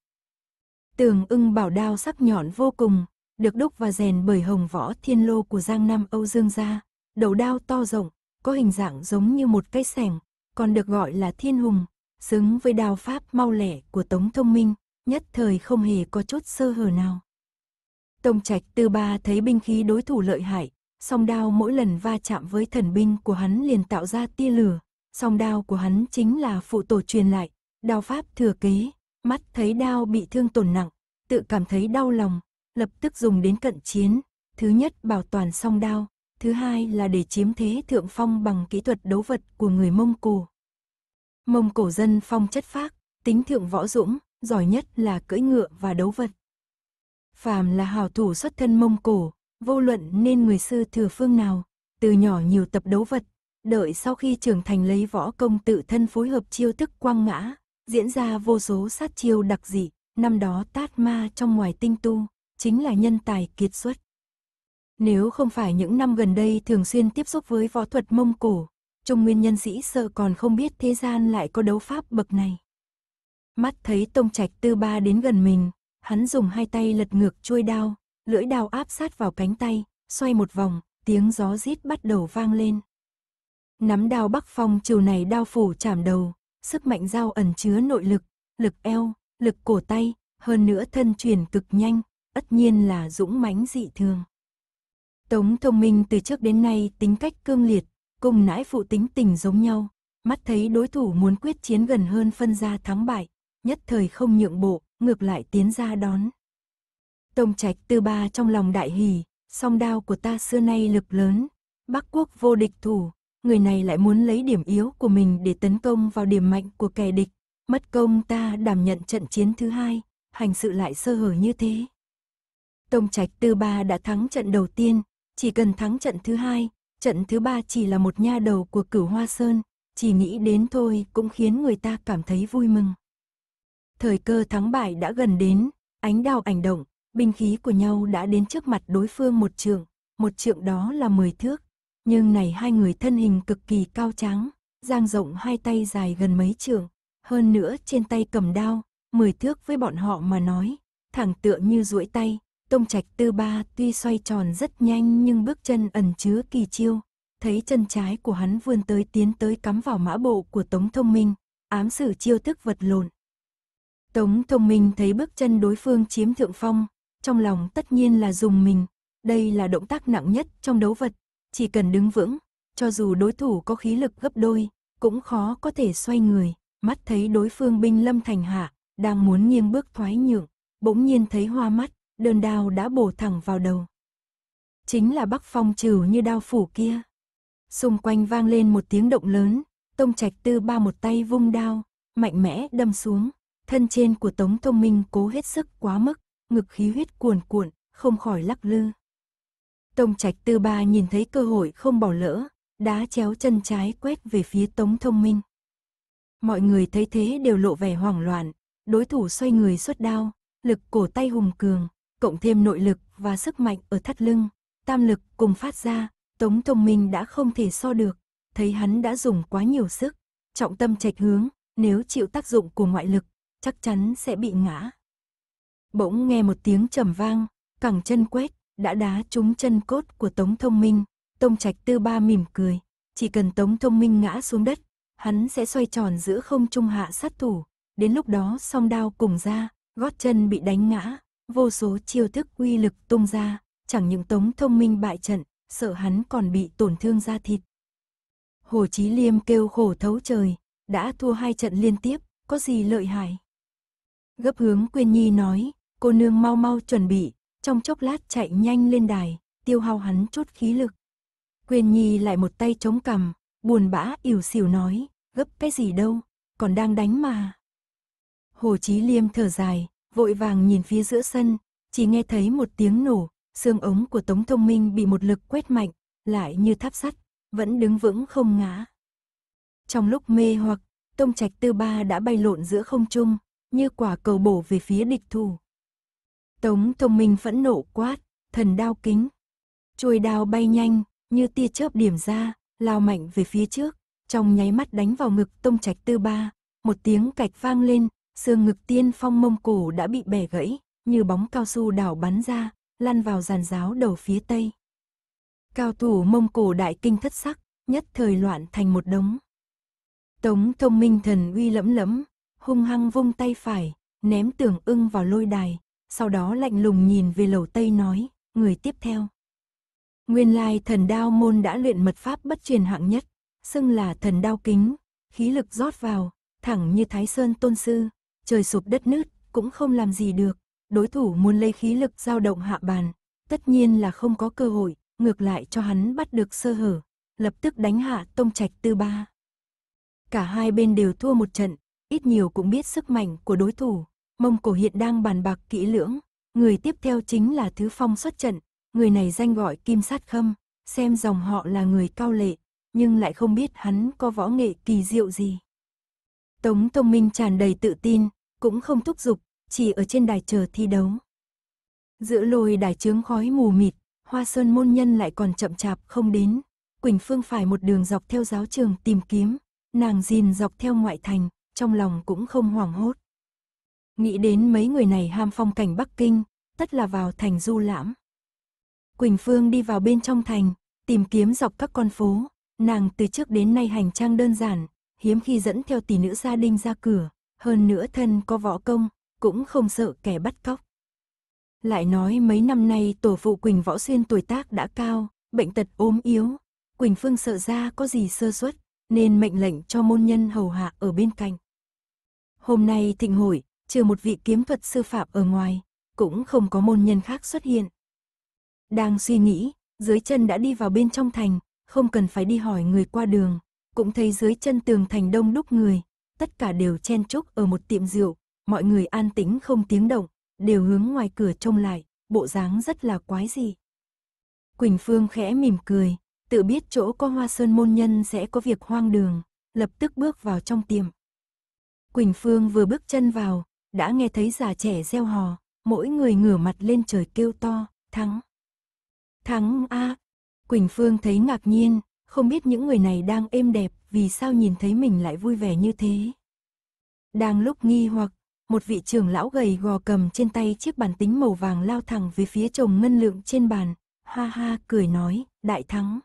Tường ưng bảo đao sắc nhọn vô cùng, được đúc và rèn bởi hồng võ thiên lô của Giang Nam Âu Dương gia, đầu đao to rộng, có hình dạng giống như một cây sẻng, còn được gọi là thiên hùng, xứng với đao pháp mau lẻ của Tống Thông Minh, nhất thời không hề có chút sơ hở nào. Tông Trạch Tư Ba thấy binh khí đối thủ lợi hại, song đao mỗi lần va chạm với thần binh của hắn liền tạo ra tia lửa, song đao của hắn chính là phụ tổ truyền lại, đao pháp thừa kế, mắt thấy đao bị thương tổn nặng, tự cảm thấy đau lòng, lập tức dùng đến cận chiến. Thứ nhất bảo toàn song đao, thứ hai là để chiếm thế thượng phong bằng kỹ thuật đấu vật của người Mông Cổ. Mông Cổ dân phong chất phác, tính thượng võ dũng, giỏi nhất là cưỡi ngựa và đấu vật. Phàm là hào thủ xuất thân Mông Cổ, vô luận nên người sư thừa phương nào, từ nhỏ nhiều tập đấu vật, đợi sau khi trưởng thành lấy võ công tự thân phối hợp chiêu thức quang ngã, diễn ra vô số sát chiêu đặc dị, năm đó tát ma trong ngoài tinh tu, chính là nhân tài kiệt xuất. Nếu không phải những năm gần đây thường xuyên tiếp xúc với võ thuật Mông Cổ, Trung Nguyên nhân sĩ sợ còn không biết thế gian lại có đấu pháp bậc này. Mắt thấy Tông Trạch Tư Ba đến gần mình, hắn dùng hai tay lật ngược chuôi đao, lưỡi đao áp sát vào cánh tay, xoay một vòng, tiếng gió rít bắt đầu vang lên. Nắm đao Bắc Phong chiều này đao phủ chạm đầu, sức mạnh dao ẩn chứa nội lực, lực eo, lực cổ tay, hơn nữa thân chuyển cực nhanh, tất nhiên là dũng mãnh dị thường. Tống thông minh từ trước đến nay tính cách cương liệt, cùng nãi phụ tính tình giống nhau, mắt thấy đối thủ muốn quyết chiến gần hơn phân ra thắng bại, nhất thời không nhượng bộ, ngược lại tiến ra đón. Tông trạch tư ba trong lòng đại hỉ, song đao của ta xưa nay lực lớn, Bắc quốc vô địch thủ, người này lại muốn lấy điểm yếu của mình để tấn công vào điểm mạnh của kẻ địch, mất công ta đảm nhận trận chiến thứ hai, hành sự lại sơ hở như thế. Tông Trạch Tư Ba đã thắng trận đầu tiên, chỉ cần thắng trận thứ hai, trận thứ ba chỉ là một nha đầu của cửu Hoa Sơn, chỉ nghĩ đến thôi cũng khiến người ta cảm thấy vui mừng. Thời cơ thắng bại đã gần đến, ánh đào ảnh động, binh khí của nhau đã đến trước mặt đối phương một trượng, một trượng đó là mười thước. Nhưng này hai người thân hình cực kỳ cao trắng, giang rộng hai tay dài gần mấy trượng, hơn nữa trên tay cầm đao, mười thước với bọn họ mà nói, thẳng tượng như duỗi tay, Tông trạch tư ba tuy xoay tròn rất nhanh nhưng bước chân ẩn chứa kỳ chiêu. Thấy chân trái của hắn vươn tới tiến tới cắm vào mã bộ của Tống Thông Minh, ám sử chiêu thức vật lộn. Tống Thông Minh thấy bước chân đối phương chiếm thượng phong, trong lòng tất nhiên là dùng mình. Đây là động tác nặng nhất trong đấu vật, chỉ cần đứng vững, cho dù đối thủ có khí lực gấp đôi, cũng khó có thể xoay người. Mắt thấy đối phương binh lâm thành hạ, đang muốn nghiêng bước thoái nhượng, bỗng nhiên thấy hoa mắt, đơn đao đã bổ thẳng vào đầu. Chính là Bắc Phong trừ như đao phủ kia. Xung quanh vang lên một tiếng động lớn, Tông Trạch Tư ba một tay vung đao, mạnh mẽ đâm xuống, thân trên của Tống Thông Minh cố hết sức quá mức, ngực khí huyết cuồn cuộn, không khỏi lắc lư. Tông Trạch Tư ba nhìn thấy cơ hội không bỏ lỡ, đá chéo chân trái quét về phía Tống Thông Minh. Mọi người thấy thế đều lộ vẻ hoảng loạn, đối thủ xoay người xuất đao, lực cổ tay hùng cường, cộng thêm nội lực và sức mạnh ở thắt lưng, tam lực cùng phát ra, Tống Thông Minh đã không thể so được, thấy hắn đã dùng quá nhiều sức, trọng tâm trạch hướng, nếu chịu tác dụng của ngoại lực, chắc chắn sẽ bị ngã. Bỗng nghe một tiếng trầm vang, cẳng chân quét, đã đá trúng chân cốt của Tống Thông Minh, Tông Trạch Tư Ba mỉm cười, chỉ cần Tống Thông Minh ngã xuống đất, hắn sẽ xoay tròn giữa không trung hạ sát thủ, đến lúc đó song đao cùng ra, gót chân bị đánh ngã, vô số chiêu thức uy lực tung ra, chẳng những Tống Thông Minh bại trận, sợ hắn còn bị tổn thương da thịt. Hồ Chí Liêm kêu khổ thấu trời, đã thua hai trận liên tiếp, có gì lợi hại. Gấp hướng Quyên Nhi nói, cô nương mau mau chuẩn bị, trong chốc lát chạy nhanh lên đài, tiêu hao hắn chút khí lực. Quyên Nhi lại một tay chống cằm, buồn bã ỉu xỉu nói, gấp cái gì đâu, còn đang đánh mà. Hồ Chí Liêm thở dài, vội vàng nhìn phía giữa sân, chỉ nghe thấy một tiếng nổ, xương ống của Tống Thông Minh bị một lực quét mạnh, lại như tháp sắt, vẫn đứng vững không ngã. Trong lúc mê hoặc, Tông Trạch Tư Ba đã bay lộn giữa không trung, như quả cầu bổ về phía địch thủ. Tống Thông Minh phẫn nộ quát, thần đao kính. Chuôi đao bay nhanh, như tia chớp điểm ra, lao mạnh về phía trước, trong nháy mắt đánh vào ngực Tông Trạch Tư Ba, một tiếng cạch vang lên, xương ngực tiên phong mông cổ đã bị bẻ gãy, như bóng cao su đảo bắn ra, lăn vào giàn giáo đầu phía tây. Cao thủ mông cổ đại kinh thất sắc, nhất thời loạn thành một đống. Tống thông minh thần uy lẫm lẫm, hung hăng vung tay phải, ném tường ưng vào lôi đài, sau đó lạnh lùng nhìn về lầu tây nói, người tiếp theo. Nguyên lai thần đao môn đã luyện mật pháp bất truyền hạng nhất, xưng là thần đao kính, khí lực rót vào, thẳng như thái sơn tôn sư, trời sụp đất nứt, cũng không làm gì được. Đối thủ muốn lấy khí lực dao động hạ bàn, tất nhiên là không có cơ hội, ngược lại cho hắn bắt được sơ hở, lập tức đánh hạ tông trạch tư ba. Cả hai bên đều thua một trận, ít nhiều cũng biết sức mạnh của đối thủ, Mông Cổ hiện đang bàn bạc kỹ lưỡng, người tiếp theo chính là Thứ Phong xuất trận, người này danh gọi Kim Sát Khâm, xem dòng họ là người cao lệ, nhưng lại không biết hắn có võ nghệ kỳ diệu gì. Tống thông Minh tràn đầy tự tin, cũng không thúc giục, chỉ ở trên đài chờ thi đấu. Giữa lồi đài trướng khói mù mịt, hoa sơn môn nhân lại còn chậm chạp không đến. Quỳnh Phương phải một đường dọc theo giáo trường tìm kiếm, nàng dìn dọc theo ngoại thành, trong lòng cũng không hoảng hốt. Nghĩ đến mấy người này ham phong cảnh Bắc Kinh, tất là vào thành du lãm. Quỳnh Phương đi vào bên trong thành, tìm kiếm dọc các con phố, nàng từ trước đến nay hành trang đơn giản, hiếm khi dẫn theo tỷ nữ gia đình ra cửa, hơn nữa thân có võ công, cũng không sợ kẻ bắt cóc. Lại nói mấy năm nay tổ phụ Quỳnh Võ Xuyên tuổi tác đã cao, bệnh tật ốm yếu, Quỳnh Phương sợ ra có gì sơ suất, nên mệnh lệnh cho môn nhân hầu hạ ở bên cạnh. Hôm nay thịnh hội, trừ một vị kiếm thuật sư phạm ở ngoài, cũng không có môn nhân khác xuất hiện. Đang suy nghĩ, dưới chân đã đi vào bên trong thành, không cần phải đi hỏi người qua đường, cũng thấy dưới chân tường thành đông đúc người, tất cả đều chen chúc ở một tiệm rượu, mọi người an tĩnh không tiếng động, đều hướng ngoài cửa trông lại, bộ dáng rất là quái gì. Quỳnh Phương khẽ mỉm cười, tự biết chỗ có hoa sơn môn nhân sẽ có việc hoang đường, lập tức bước vào trong tiệm. Quỳnh Phương vừa bước chân vào, đã nghe thấy già trẻ reo hò, mỗi người ngửa mặt lên trời kêu to, thắng. Thắng a Quỳnh Phương thấy ngạc nhiên, không biết những người này đang êm đẹp, vì sao nhìn thấy mình lại vui vẻ như thế. Đang lúc nghi hoặc, một vị trưởng lão gầy gò cầm trên tay chiếc bàn tính màu vàng lao thẳng về phía chồng ngân lượng trên bàn, ha ha cười nói, đại thắng.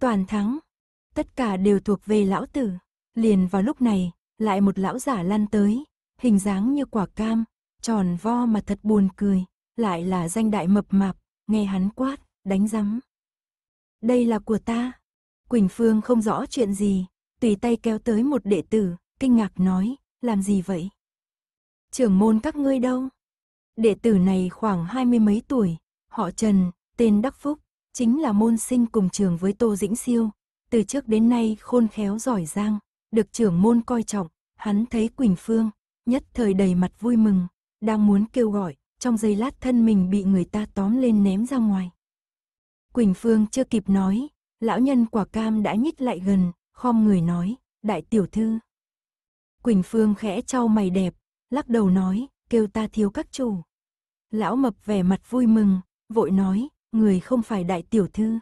Toàn thắng, tất cả đều thuộc về lão tử. Liền vào lúc này, lại một lão giả lăn tới, hình dáng như quả cam, tròn vo mà thật buồn cười, lại là danh đại mập mạp, nghe hắn quát, đánh rắm đây là của ta. Quỳnh Phương không rõ chuyện gì, tùy tay kéo tới một đệ tử, kinh ngạc nói, làm gì vậy? Trưởng môn các ngươi đâu? Đệ tử này khoảng hai mươi mấy tuổi, họ Trần, tên Đắc Phúc, chính là môn sinh cùng trường với Tô Dĩnh Siêu. Từ trước đến nay khôn khéo giỏi giang, được trưởng môn coi trọng, hắn thấy Quỳnh Phương, nhất thời đầy mặt vui mừng, đang muốn kêu gọi, trong giây lát thân mình bị người ta tóm lên ném ra ngoài. Quỳnh Phương chưa kịp nói, lão nhân quả cam đã nhích lại gần, khom người nói, đại tiểu thư. Quỳnh Phương khẽ trao mày đẹp, lắc đầu nói, kêu ta thiếu các chủ. Lão mập vẻ mặt vui mừng, vội nói, người không phải đại tiểu thư.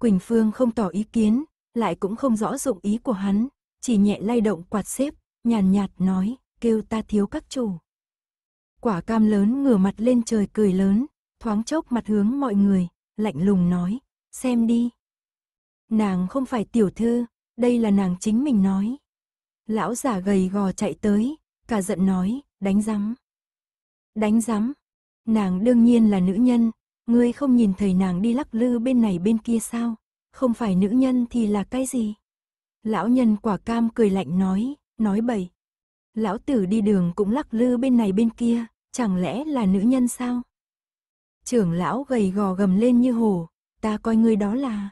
Quỳnh Phương không tỏ ý kiến, lại cũng không rõ dụng ý của hắn, chỉ nhẹ lay động quạt xếp, nhàn nhạt nói, kêu ta thiếu các chủ. Quả cam lớn ngửa mặt lên trời cười lớn, thoáng chốc mặt hướng mọi người, lạnh lùng nói, xem đi. Nàng không phải tiểu thư, đây là nàng chính mình nói. Lão già gầy gò chạy tới, cả giận nói, đánh rắm. Đánh rắm, nàng đương nhiên là nữ nhân, ngươi không nhìn thấy nàng đi lắc lư bên này bên kia sao, không phải nữ nhân thì là cái gì? Lão nhân quả cam cười lạnh nói, nói bậy. Lão tử đi đường cũng lắc lư bên này bên kia, chẳng lẽ là nữ nhân sao? Trưởng lão gầy gò gầm lên như hổ, ta coi ngươi đó là...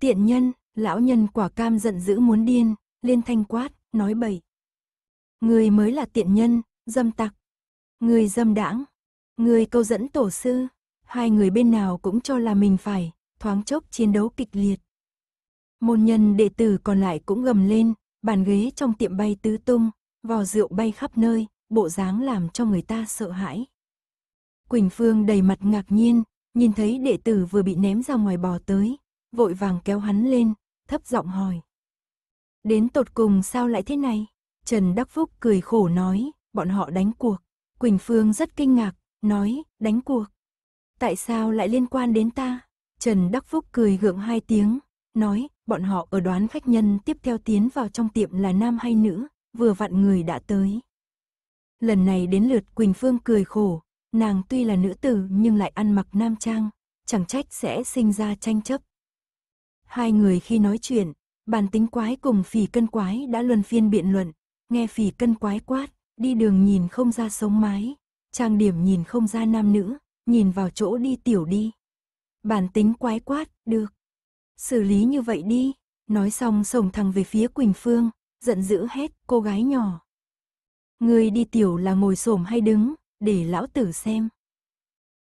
Tiện nhân, lão nhân quả cam giận dữ muốn điên, liên thanh quát, nói bậy. Ngươi mới là tiện nhân, dâm tặc. Ngươi dâm đãng. Ngươi câu dẫn tổ sư. Hai người bên nào cũng cho là mình phải, thoáng chốc chiến đấu kịch liệt. Môn nhân đệ tử còn lại cũng gầm lên, bàn ghế trong tiệm bay tứ tung, vò rượu bay khắp nơi, bộ dáng làm cho người ta sợ hãi. Quỳnh Phương đầy mặt ngạc nhiên, nhìn thấy đệ tử vừa bị ném ra ngoài bò tới, vội vàng kéo hắn lên, thấp giọng hỏi. Đến tột cùng sao lại thế này? Trần Đắc Phúc cười khổ nói, bọn họ đánh cuộc. Quỳnh Phương rất kinh ngạc, nói, đánh cuộc. Tại sao lại liên quan đến ta? Trần Đắc Phúc cười gượng hai tiếng, nói, bọn họ ở đoán khách nhân tiếp theo tiến vào trong tiệm là nam hay nữ, vừa vặn người đã tới. Lần này đến lượt Quỳnh Phương cười khổ, Nàng tuy là nữ tử nhưng lại ăn mặc nam trang, chẳng trách sẽ sinh ra tranh chấp. Hai người khi nói chuyện, bàn tính quái cùng phỉ cân quái đã luân phiên biện luận, nghe phỉ cân quái quát, đi đường nhìn không ra sống mái, trang điểm nhìn không ra nam nữ, nhìn vào chỗ đi tiểu đi. bàn tính quái quát, được. Xử lý như vậy đi, nói xong sổng thẳng về phía Quỳnh Phương, giận dữ hét, cô gái nhỏ. Người đi tiểu là ngồi xổm hay đứng, để lão tử xem.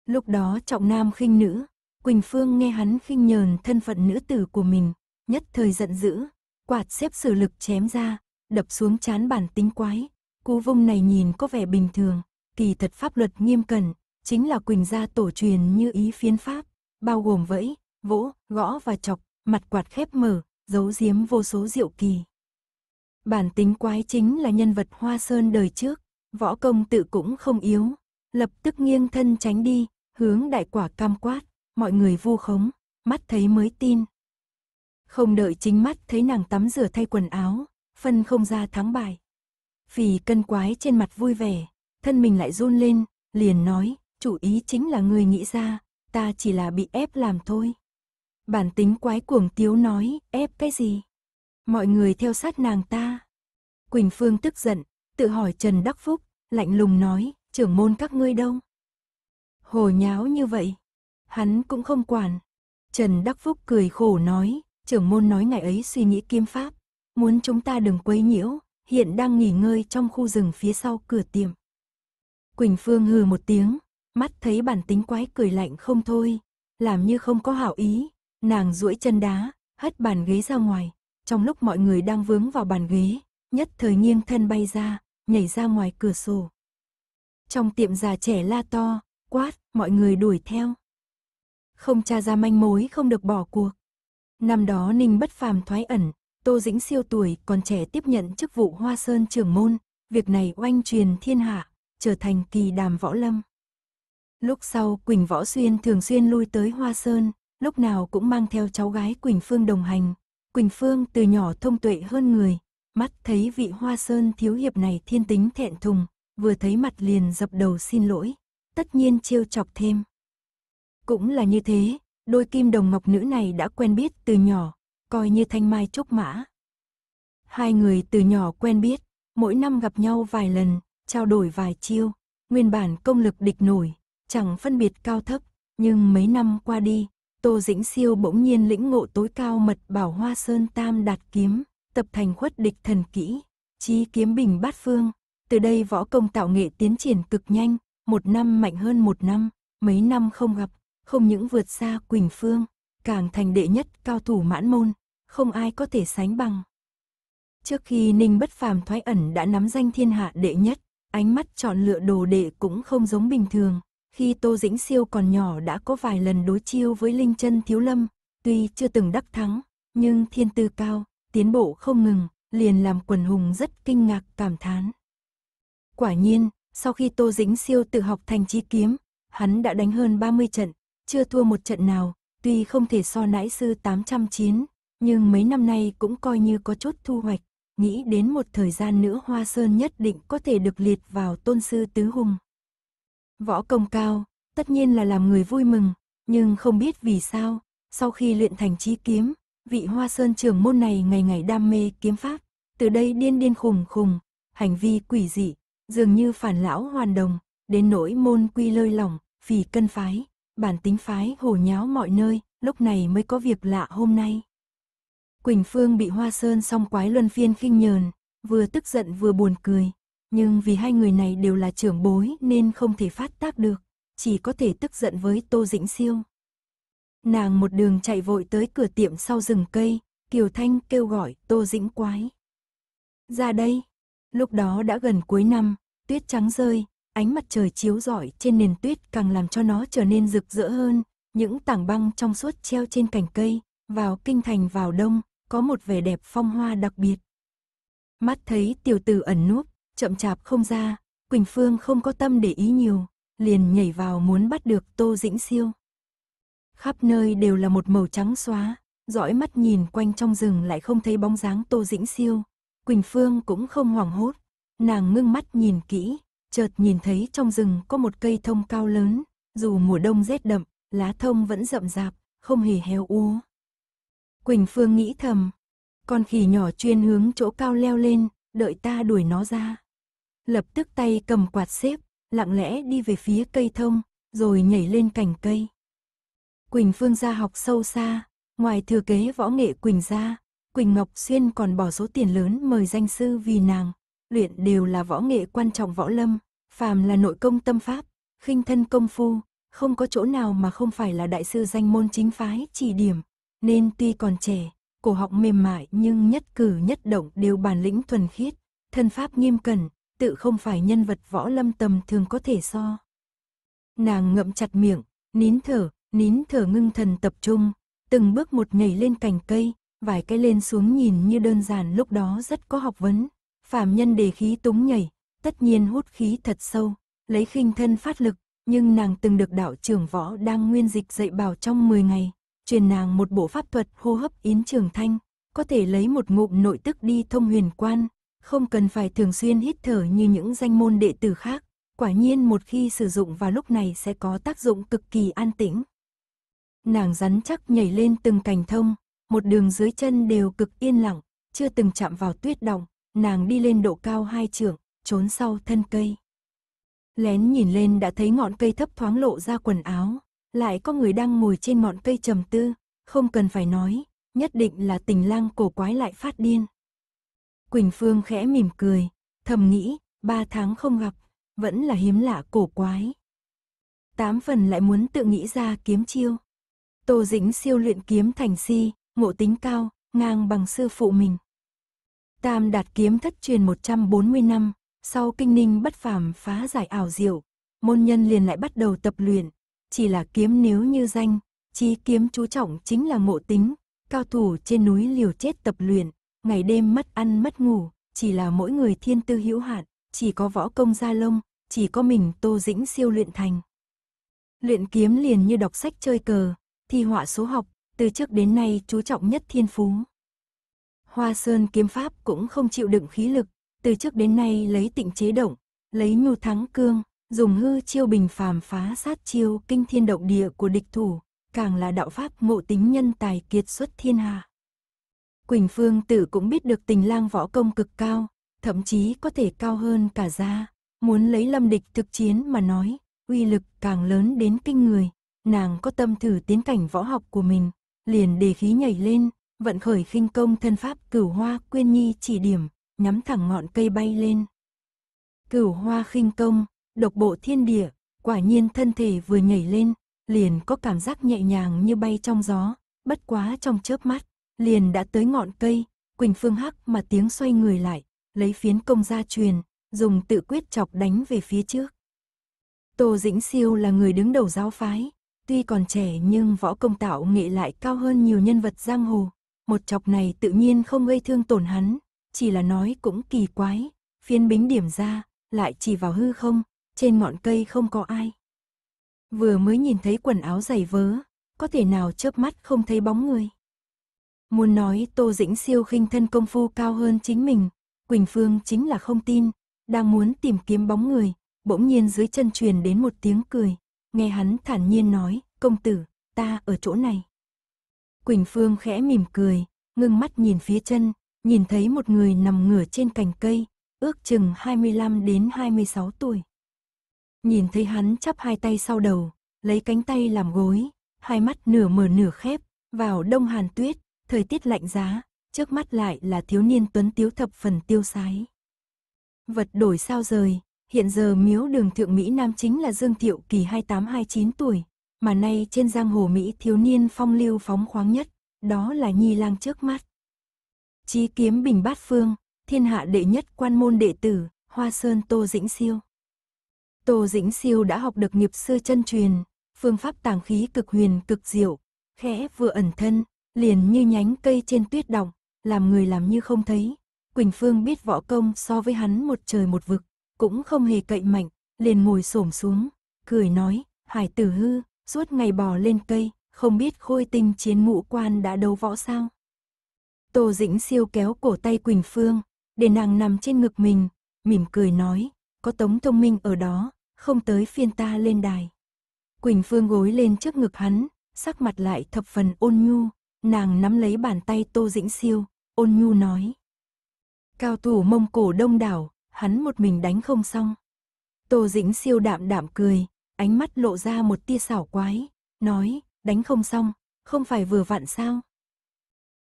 Lúc đó trọng nam khinh nữ, Quỳnh Phương nghe hắn khinh nhờn thân phận nữ tử của mình, nhất thời giận dữ, quạt xếp sử lực chém ra, đập xuống chán bản tính quái. Cú vung này nhìn có vẻ bình thường, kỳ thật pháp luật nghiêm cẩn, chính là Quỳnh gia tổ truyền như ý phiến pháp, bao gồm vẫy, vỗ, gõ và chọc, mặt quạt khép mở, giấu giếm vô số diệu kỳ. Bản tính quái chính là nhân vật Hoa Sơn đời trước, Võ công tự cũng không yếu, lập tức nghiêng thân tránh đi, hướng đại quả cam quát, mọi người vu khống, mắt thấy mới tin. Không đợi chính mắt thấy nàng tắm rửa thay quần áo, phân không ra thắng bài Phì cân quái trên mặt vui vẻ, thân mình lại run lên, liền nói, chủ ý chính là người nghĩ ra, ta chỉ là bị ép làm thôi. Bản tính quái cuồng tiếu nói, ép cái gì? Mọi người theo sát nàng ta. Quỳnh Phương tức giận, tự hỏi Trần Đắc Phúc, lạnh lùng nói, trưởng môn các ngươi đâu? Hồ nháo như vậy, hắn cũng không quản. Trần Đắc Phúc cười khổ nói, trưởng môn nói ngày ấy suy nghĩ kiếm pháp, muốn chúng ta đừng quấy nhiễu, hiện đang nghỉ ngơi trong khu rừng phía sau cửa tiệm. Quỳnh Phương hừ một tiếng, mắt thấy bản tính quái cười lạnh không thôi, làm như không có hảo ý, nàng duỗi chân đá, hất bàn ghế ra ngoài, trong lúc mọi người đang vướng vào bàn ghế, nhất thời nghiêng thân bay ra, nhảy ra ngoài cửa sổ. Trong tiệm già trẻ la to, quát, mọi người đuổi theo. Không tra ra manh mối không được bỏ cuộc. Năm đó Ninh bất phàm thoái ẩn, Tô Dĩnh siêu tuổi còn trẻ tiếp nhận chức vụ Hoa Sơn trưởng môn, việc này oanh truyền thiên hạ, trở thành kỳ đàm võ lâm. Lúc sau Quỳnh Võ Xuyên thường xuyên lui tới Hoa Sơn, lúc nào cũng mang theo cháu gái Quỳnh Phương đồng hành. Quỳnh Phương từ nhỏ thông tuệ hơn người, Mắt thấy vị hoa sơn thiếu hiệp này thiên tính thẹn thùng, vừa thấy mặt liền dập đầu xin lỗi, tất nhiên trêu chọc thêm. Cũng là như thế, đôi kim đồng ngọc nữ này đã quen biết từ nhỏ, coi như thanh mai trúc mã. Hai người từ nhỏ quen biết, mỗi năm gặp nhau vài lần, trao đổi vài chiêu, nguyên bản công lực địch nổi, chẳng phân biệt cao thấp, nhưng mấy năm qua đi, Tô Dĩnh Siêu bỗng nhiên lĩnh ngộ tối cao mật bảo Hoa Sơn Tam đạt kiếm, tập thành khuất địch thần kỹ, chí kiếm bình bát phương. Từ đây võ công tạo nghệ tiến triển cực nhanh, một năm mạnh hơn một năm, mấy năm không gặp, không những vượt xa Quỳnh Phương, càng thành đệ nhất cao thủ mãn môn, không ai có thể sánh bằng. Trước khi Ninh Bất Phàm thoái ẩn đã nắm danh thiên hạ đệ nhất, ánh mắt chọn lựa đồ đệ cũng không giống bình thường. Khi Tô Dĩnh Siêu còn nhỏ đã có vài lần đối chiêu với Linh Chân Thiếu Lâm, tuy chưa từng đắc thắng, nhưng thiên tư cao, tiến bộ không ngừng, liền làm quần hùng rất kinh ngạc cảm thán. Quả nhiên, sau khi Tô Dĩnh siêu tự học thành chi kiếm, hắn đã đánh hơn 30 trận, chưa thua một trận nào, tuy không thể so nãi sư 800 chiến, nhưng mấy năm nay cũng coi như có chút thu hoạch, nghĩ đến một thời gian nữa Hoa Sơn nhất định có thể được liệt vào tôn sư tứ hùng. Võ công cao, tất nhiên là làm người vui mừng, nhưng không biết vì sao, sau khi luyện thành chi kiếm, vị hoa sơn trưởng môn này ngày ngày đam mê kiếm pháp, từ đây điên điên khùng khùng, hành vi quỷ dị, dường như phản lão hoàn đồng, đến nỗi môn quy lơi lỏng, phỉ cân phái, bản tính phái hồ nháo mọi nơi, lúc này mới có việc lạ hôm nay. Quỳnh Phương bị Hoa Sơn song quái luân phiên khinh nhờn, vừa tức giận vừa buồn cười, nhưng vì hai người này đều là trưởng bối nên không thể phát tác được, chỉ có thể tức giận với Tô Dĩnh Siêu. Nàng một đường chạy vội tới cửa tiệm sau rừng cây, Kiều Thanh kêu gọi Tô Dĩnh Quái. Ra đây. Lúc đó đã gần cuối năm, tuyết trắng rơi, ánh mặt trời chiếu rọi trên nền tuyết càng làm cho nó trở nên rực rỡ hơn, những tảng băng trong suốt treo trên cành cây, vào kinh thành vào đông, có một vẻ đẹp phong hoa đặc biệt. Mắt thấy tiểu tử ẩn núp, chậm chạp không ra, Quỳnh Phương không có tâm để ý nhiều, liền nhảy vào muốn bắt được Tô Dĩnh Siêu. Khắp nơi đều là một màu trắng xóa, dõi mắt nhìn quanh trong rừng lại không thấy bóng dáng Tô Dĩnh Siêu. Quỳnh Phương cũng không hoảng hốt, nàng ngưng mắt nhìn kỹ, chợt nhìn thấy trong rừng có một cây thông cao lớn, dù mùa đông rét đậm, lá thông vẫn rậm rạp, không hề héo úa. Quỳnh Phương nghĩ thầm, con khỉ nhỏ chuyên hướng chỗ cao leo lên, đợi ta đuổi nó ra. Lập tức tay cầm quạt xếp, lặng lẽ đi về phía cây thông, rồi nhảy lên cành cây. Quỳnh Phương gia học sâu xa, ngoài thừa kế võ nghệ Quỳnh gia, Quỳnh Ngọc Xuyên còn bỏ số tiền lớn mời danh sư vì nàng, luyện đều là võ nghệ quan trọng võ lâm, phàm là nội công tâm pháp, khinh thân công phu, không có chỗ nào mà không phải là đại sư danh môn chính phái chỉ điểm, nên tuy còn trẻ, cổ học mềm mại nhưng nhất cử nhất động đều bản lĩnh thuần khiết, thân pháp nghiêm cẩn, tự không phải nhân vật võ lâm tầm thường có thể so. Nàng ngậm chặt miệng, nín thở, nín thở ngưng thần tập trung, từng bước một nhảy lên cành cây, vài cái lên xuống nhìn như đơn giản lúc đó rất có học vấn. Phạm nhân đề khí túng nhảy, tất nhiên hút khí thật sâu, lấy khinh thân phát lực, nhưng nàng từng được đạo trưởng võ đang nguyên dịch dạy bảo trong 10 ngày, truyền nàng một bộ pháp thuật hô hấp yến trường thanh, có thể lấy một ngụm nội tức đi thông huyền quan, không cần phải thường xuyên hít thở như những danh môn đệ tử khác. Quả nhiên một khi sử dụng vào lúc này sẽ có tác dụng cực kỳ an tĩnh nàng rắn chắc nhảy lên từng cành thông, một đường dưới chân đều cực yên lặng, chưa từng chạm vào tuyết động, nàng đi lên độ cao hai trượng, trốn sau thân cây. Lén nhìn lên đã thấy ngọn cây thấp thoáng lộ ra quần áo, lại có người đang ngồi trên ngọn cây trầm tư, không cần phải nói, nhất định là tình lang cổ quái lại phát điên. Quỳnh Phương khẽ mỉm cười, thầm nghĩ, ba tháng không gặp, vẫn là hiếm lạ cổ quái. Tám phần lại muốn tự nghĩ ra kiếm chiêu. Tô Dĩnh siêu luyện kiếm thành si, ngộ tính cao, ngang bằng sư phụ mình. Tam đạt kiếm thất truyền 140 năm, sau kinh ninh bất phàm phá giải ảo diệu, môn nhân liền lại bắt đầu tập luyện, chỉ là kiếm nếu như danh, chí kiếm chú trọng chính là ngộ tính, cao thủ trên núi liều chết tập luyện, ngày đêm mất ăn mất ngủ, chỉ là mỗi người thiên tư hữu hạn, chỉ có võ công gia lông, chỉ có mình Tô Dĩnh siêu luyện thành. Luyện kiếm liền như đọc sách chơi cờ, thi họa số học, từ trước đến nay chú trọng nhất thiên phú. Hoa sơn kiếm pháp cũng không chịu đựng khí lực, từ trước đến nay lấy tịnh chế động, lấy nhu thắng cương, dùng hư chiêu bình phàm phá sát chiêu kinh thiên động địa của địch thủ, càng là đạo pháp ngộ tính nhân tài kiệt xuất thiên hạ. Quỳnh Phương Tử cũng biết được tình lang võ công cực cao, thậm chí có thể cao hơn cả gia, muốn lấy lâm địch thực chiến mà nói, uy lực càng lớn đến kinh người, nàng có tâm thử tiến cảnh võ học của mình, liền đề khí nhảy lên, vận khởi khinh công thân pháp cửu hoa quyên nhi chỉ điểm, nhắm thẳng ngọn cây bay lên. Cửu hoa khinh công, độc bộ thiên địa, quả nhiên thân thể vừa nhảy lên, liền có cảm giác nhẹ nhàng như bay trong gió, bất quá trong chớp mắt, liền đã tới ngọn cây, Quỳnh Phương hắc mà tiếng xoay người lại, lấy phiến công ra truyền, dùng tự quyết chọc đánh về phía trước. Tô Dĩnh Siêu là người đứng đầu giáo phái, Tuy còn trẻ nhưng võ công tạo nghệ lại cao hơn nhiều nhân vật giang hồ. Một chọc này tự nhiên không gây thương tổn hắn, chỉ là nói cũng kỳ quái. Phiên bính điểm ra, lại chỉ vào hư không, trên ngọn cây không có ai. Vừa mới nhìn thấy quần áo giày vớ, có thể nào chớp mắt không thấy bóng người. Muốn nói Tô Dĩnh siêu khinh thân công phu cao hơn chính mình, Quỳnh Phương chính là không tin, đang muốn tìm kiếm bóng người, bỗng nhiên dưới chân truyền đến một tiếng cười, nghe hắn thản nhiên nói, công tử, ta ở chỗ này. Quỳnh Phương khẽ mỉm cười, ngưng mắt nhìn phía chân, nhìn thấy một người nằm ngửa trên cành cây, ước chừng 25 đến 26 tuổi. Nhìn thấy hắn chắp hai tay sau đầu, lấy cánh tay làm gối, hai mắt nửa mở nửa khép, vào đông hàn tuyết, thời tiết lạnh giá, trước mắt lại là thiếu niên tuấn tiếu thập phần tiêu sái. Vật đổi sao rời, Hiện giờ miếu đường thượng Mỹ Nam chính là Dương Tiệu Kỳ 28-29 tuổi, mà nay trên giang hồ Mỹ thiếu niên phong lưu phóng khoáng nhất, đó là Nhi Lang trước mắt. Chí kiếm bình bát phương, thiên hạ đệ nhất quan môn đệ tử, Hoa Sơn Tô Dĩnh Siêu. Tô Dĩnh Siêu đã học được nghiệp sư chân truyền, phương pháp tàng khí cực huyền cực diệu, khẽ vừa ẩn thân, liền như nhánh cây trên tuyết động, làm người làm như không thấy. Quỳnh Phương biết võ công so với hắn một trời một vực, cũng không hề cậy mạnh, liền ngồi xổm xuống, cười nói, hải tử hư, suốt ngày bò lên cây, không biết khôi tinh chiến ngũ quan đã đấu võ sao. Tô Dĩnh siêu kéo cổ tay Quỳnh Phương, để nàng nằm trên ngực mình, mỉm cười nói, có tống thông minh ở đó, không tới phiên ta lên đài. Quỳnh Phương gối lên trước ngực hắn, sắc mặt lại thập phần ôn nhu, nàng nắm lấy bàn tay Tô Dĩnh siêu, ôn nhu nói. Cao thủ mông cổ đông đảo, hắn một mình đánh không xong. Tô Dĩnh siêu đạm đạm cười, ánh mắt lộ ra một tia xảo quái, nói, đánh không xong, không phải vừa vặn sao.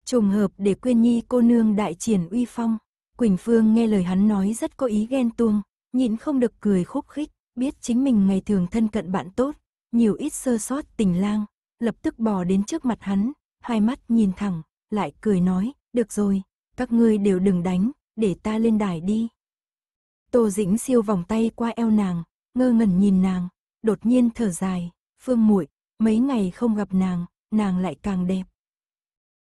Trùng hợp để Quyên Nhi cô nương đại triển uy phong, Quỳnh Phương nghe lời hắn nói rất có ý ghen tuông, nhịn không được cười khúc khích, biết chính mình ngày thường thân cận bạn tốt, nhiều ít sơ sót tình lang, lập tức bò đến trước mặt hắn, hai mắt nhìn thẳng, lại cười nói, được rồi, các ngươi đều đừng đánh, để ta lên đài đi. Tô Dĩnh siêu vòng tay qua eo nàng, ngơ ngẩn nhìn nàng, đột nhiên thở dài, Phương muội, mấy ngày không gặp nàng, nàng lại càng đẹp.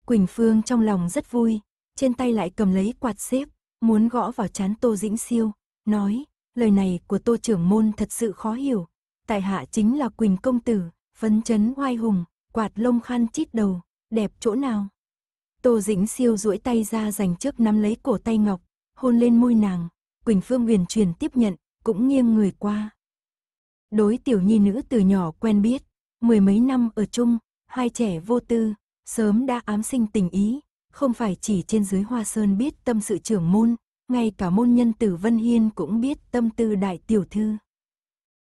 Quỳnh Phương trong lòng rất vui, trên tay lại cầm lấy quạt xếp, muốn gõ vào chán Tô Dĩnh siêu, nói, lời này của Tô trưởng môn thật sự khó hiểu, tại hạ chính là Quỳnh công tử, phấn chấn hoai hùng, quạt lông khăn chít đầu, đẹp chỗ nào. Tô Dĩnh siêu duỗi tay ra dành trước nắm lấy cổ tay Ngọc, hôn lên môi nàng, Quỳnh Phương huyền truyền tiếp nhận, cũng nghiêng người qua. Đối tiểu nhi nữ từ nhỏ quen biết, mười mấy năm ở chung, hai trẻ vô tư, sớm đã ám sinh tình ý, không phải chỉ trên dưới hoa sơn biết tâm sự trưởng môn, ngay cả môn nhân tử Vân Hiên cũng biết tâm tư đại tiểu thư.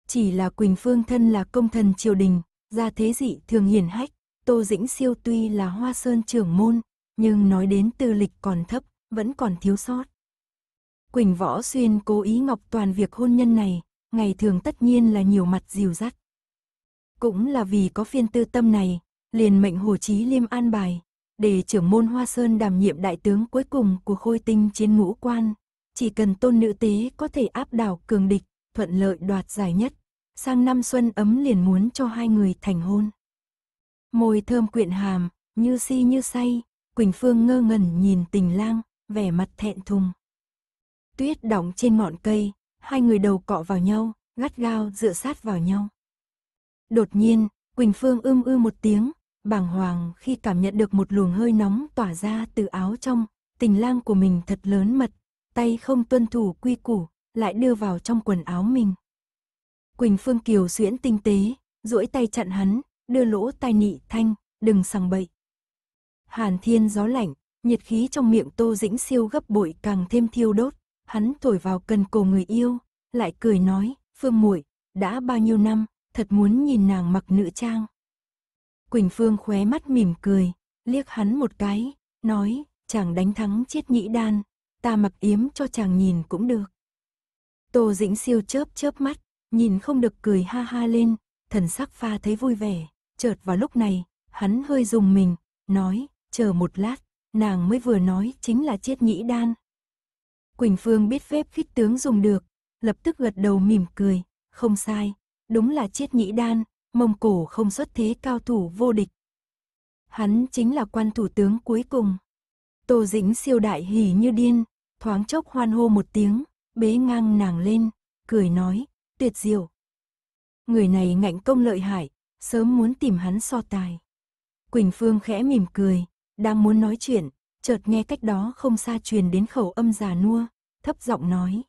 Chỉ là Quỳnh Phương thân là công thần triều đình, gia thế dị thường hiền hách, Tô Dĩnh siêu tuy là hoa sơn trưởng môn, nhưng nói đến tư lịch còn thấp, vẫn còn thiếu sót. Quỳnh Võ Xuyên cố ý Ngọc Toàn việc hôn nhân này, ngày thường tất nhiên là nhiều mặt dìu dắt. Cũng là vì có phiên tư tâm này, liền mệnh Hồ Chí Liêm an bài, để trưởng môn Hoa Sơn đảm nhiệm đại tướng cuối cùng của khôi tinh chiến ngũ quan. Chỉ cần tôn nữ tế có thể áp đảo cường địch, thuận lợi đoạt giải nhất, sang năm xuân ấm liền muốn cho hai người thành hôn. Môi thơm quyện hàm, như si như say, Quỳnh Phương ngơ ngẩn nhìn tình lang, vẻ mặt thẹn thùng. Tuyết đóng trên ngọn cây, hai người đầu cọ vào nhau, gắt gao dựa sát vào nhau. Đột nhiên, Quỳnh Phương ưm ư một tiếng, bàng hoàng khi cảm nhận được một luồng hơi nóng tỏa ra từ áo trong, tình lang của mình thật lớn mật, tay không tuân thủ quy củ, lại đưa vào trong quần áo mình. Quỳnh Phương Kiều xuyễn tinh tế, duỗi tay chặn hắn, đưa lỗ tai nị thanh, đừng sằng bậy. Hàn thiên gió lạnh, nhiệt khí trong miệng tô dĩnh siêu gấp bội càng thêm thiêu đốt hắn thổi vào cần cổ người yêu, lại cười nói, Phương muội đã bao nhiêu năm, thật muốn nhìn nàng mặc nữ trang. Quỳnh Phương khóe mắt mỉm cười, liếc hắn một cái, nói, chàng đánh thắng chết nhĩ đan, ta mặc yếm cho chàng nhìn cũng được. Tô Dĩnh siêu chớp chớp mắt, nhìn không được cười ha ha lên, thần sắc pha thấy vui vẻ, chợt vào lúc này, hắn hơi dùng mình, nói, chờ một lát, nàng mới vừa nói chính là chiết nhĩ đan, Quỳnh Phương biết phép khích tướng dùng được, lập tức gật đầu mỉm cười, không sai, đúng là chiết nhĩ đan, Mông Cổ không xuất thế cao thủ vô địch. Hắn chính là quan thủ tướng cuối cùng. Tô Dĩnh siêu đại hỉ như điên, thoáng chốc hoan hô một tiếng, bế ngang nàng lên, cười nói, tuyệt diệu. Người này ngạnh công lợi hại, sớm muốn tìm hắn so tài. Quỳnh Phương khẽ mỉm cười, đang muốn nói chuyện, chợt nghe cách đó không xa truyền đến khẩu âm già nua, thấp giọng nói.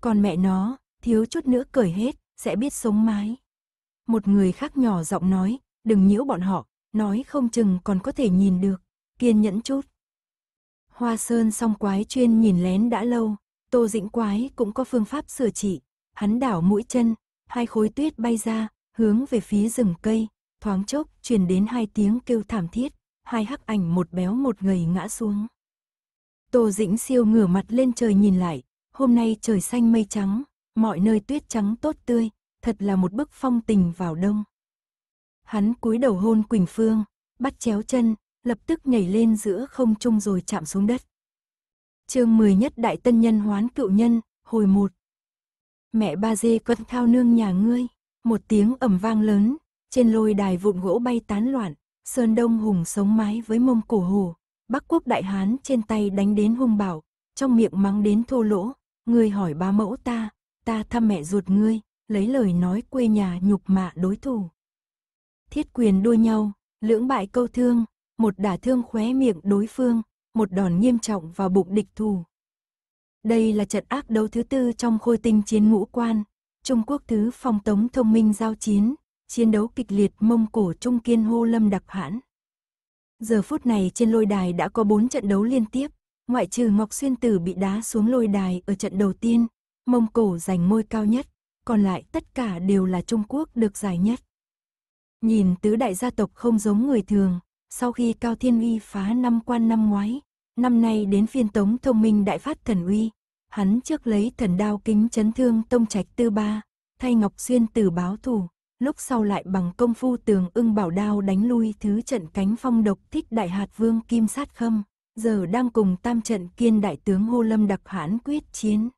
Còn mẹ nó, thiếu chút nữa cởi hết, sẽ biết sống mái. Một người khác nhỏ giọng nói, đừng nhiễu bọn họ, nói không chừng còn có thể nhìn được, kiên nhẫn chút. Hoa Sơn song quái chuyên nhìn lén đã lâu, Tô Dĩnh quái cũng có phương pháp sửa trị, hắn đảo mũi chân, hai khối tuyết bay ra, hướng về phía rừng cây, thoáng chốc truyền đến hai tiếng kêu thảm thiết, hai hắc ảnh một béo một gầy ngã xuống. Tô Dĩnh siêu ngửa mặt lên trời nhìn lại, hôm nay trời xanh mây trắng, mọi nơi tuyết trắng tốt tươi, thật là một bức phong tình vào đông. Hắn cúi đầu hôn Quỳnh Phương, bắt chéo chân, lập tức nhảy lên giữa không trung rồi chạm xuống đất. Chương 10 nhất đại tân nhân hoán cựu nhân, hồi 1. Mẹ ba dê quật thao nương nhà ngươi, một tiếng ầm vang lớn, trên lôi đài vụn gỗ bay tán loạn, Sơn Đông Hùng sống mái với mông cổ hồ Bắc Quốc Đại Hán trên tay đánh đến hung bảo, trong miệng mắng đến thô lỗ, ngươi hỏi ba mẫu ta, ta thăm mẹ ruột ngươi, lấy lời nói quê nhà nhục mạ đối thủ. Thiết quyền đua nhau, lưỡng bại câu thương, một đả thương khóe miệng đối phương, một đòn nghiêm trọng vào bụng địch thù Đây là trận ác đấu thứ tư trong khôi tinh chiến ngũ quan, Trung Quốc thứ phong tống thông minh giao chiến, chiến đấu kịch liệt Mông Cổ Trung Kiên hô lâm đặc hãn. Giờ phút này trên lôi đài đã có 4 trận đấu liên tiếp, ngoại trừ Ngọc Xuyên Tử bị đá xuống lôi đài ở trận đầu tiên, Mông Cổ giành ngôi cao nhất, còn lại tất cả đều là Trung Quốc được giải nhất. Nhìn tứ đại gia tộc không giống người thường, sau khi Cao Thiên Uy phá năm quan năm ngoái, năm nay đến phiên Tống Thông Minh đại phát thần uy, hắn trước lấy thần đao kính chấn thương Tông Trạch Tư Ba, thay Ngọc Xuyên Tử báo thù, lúc sau lại bằng công phu tường ưng bảo đao đánh lui thứ trận cánh phong độc thích đại hạt vương kim sát khâm, giờ đang cùng tam trận kiên đại tướng Hô Lâm Đặc Hãn quyết chiến.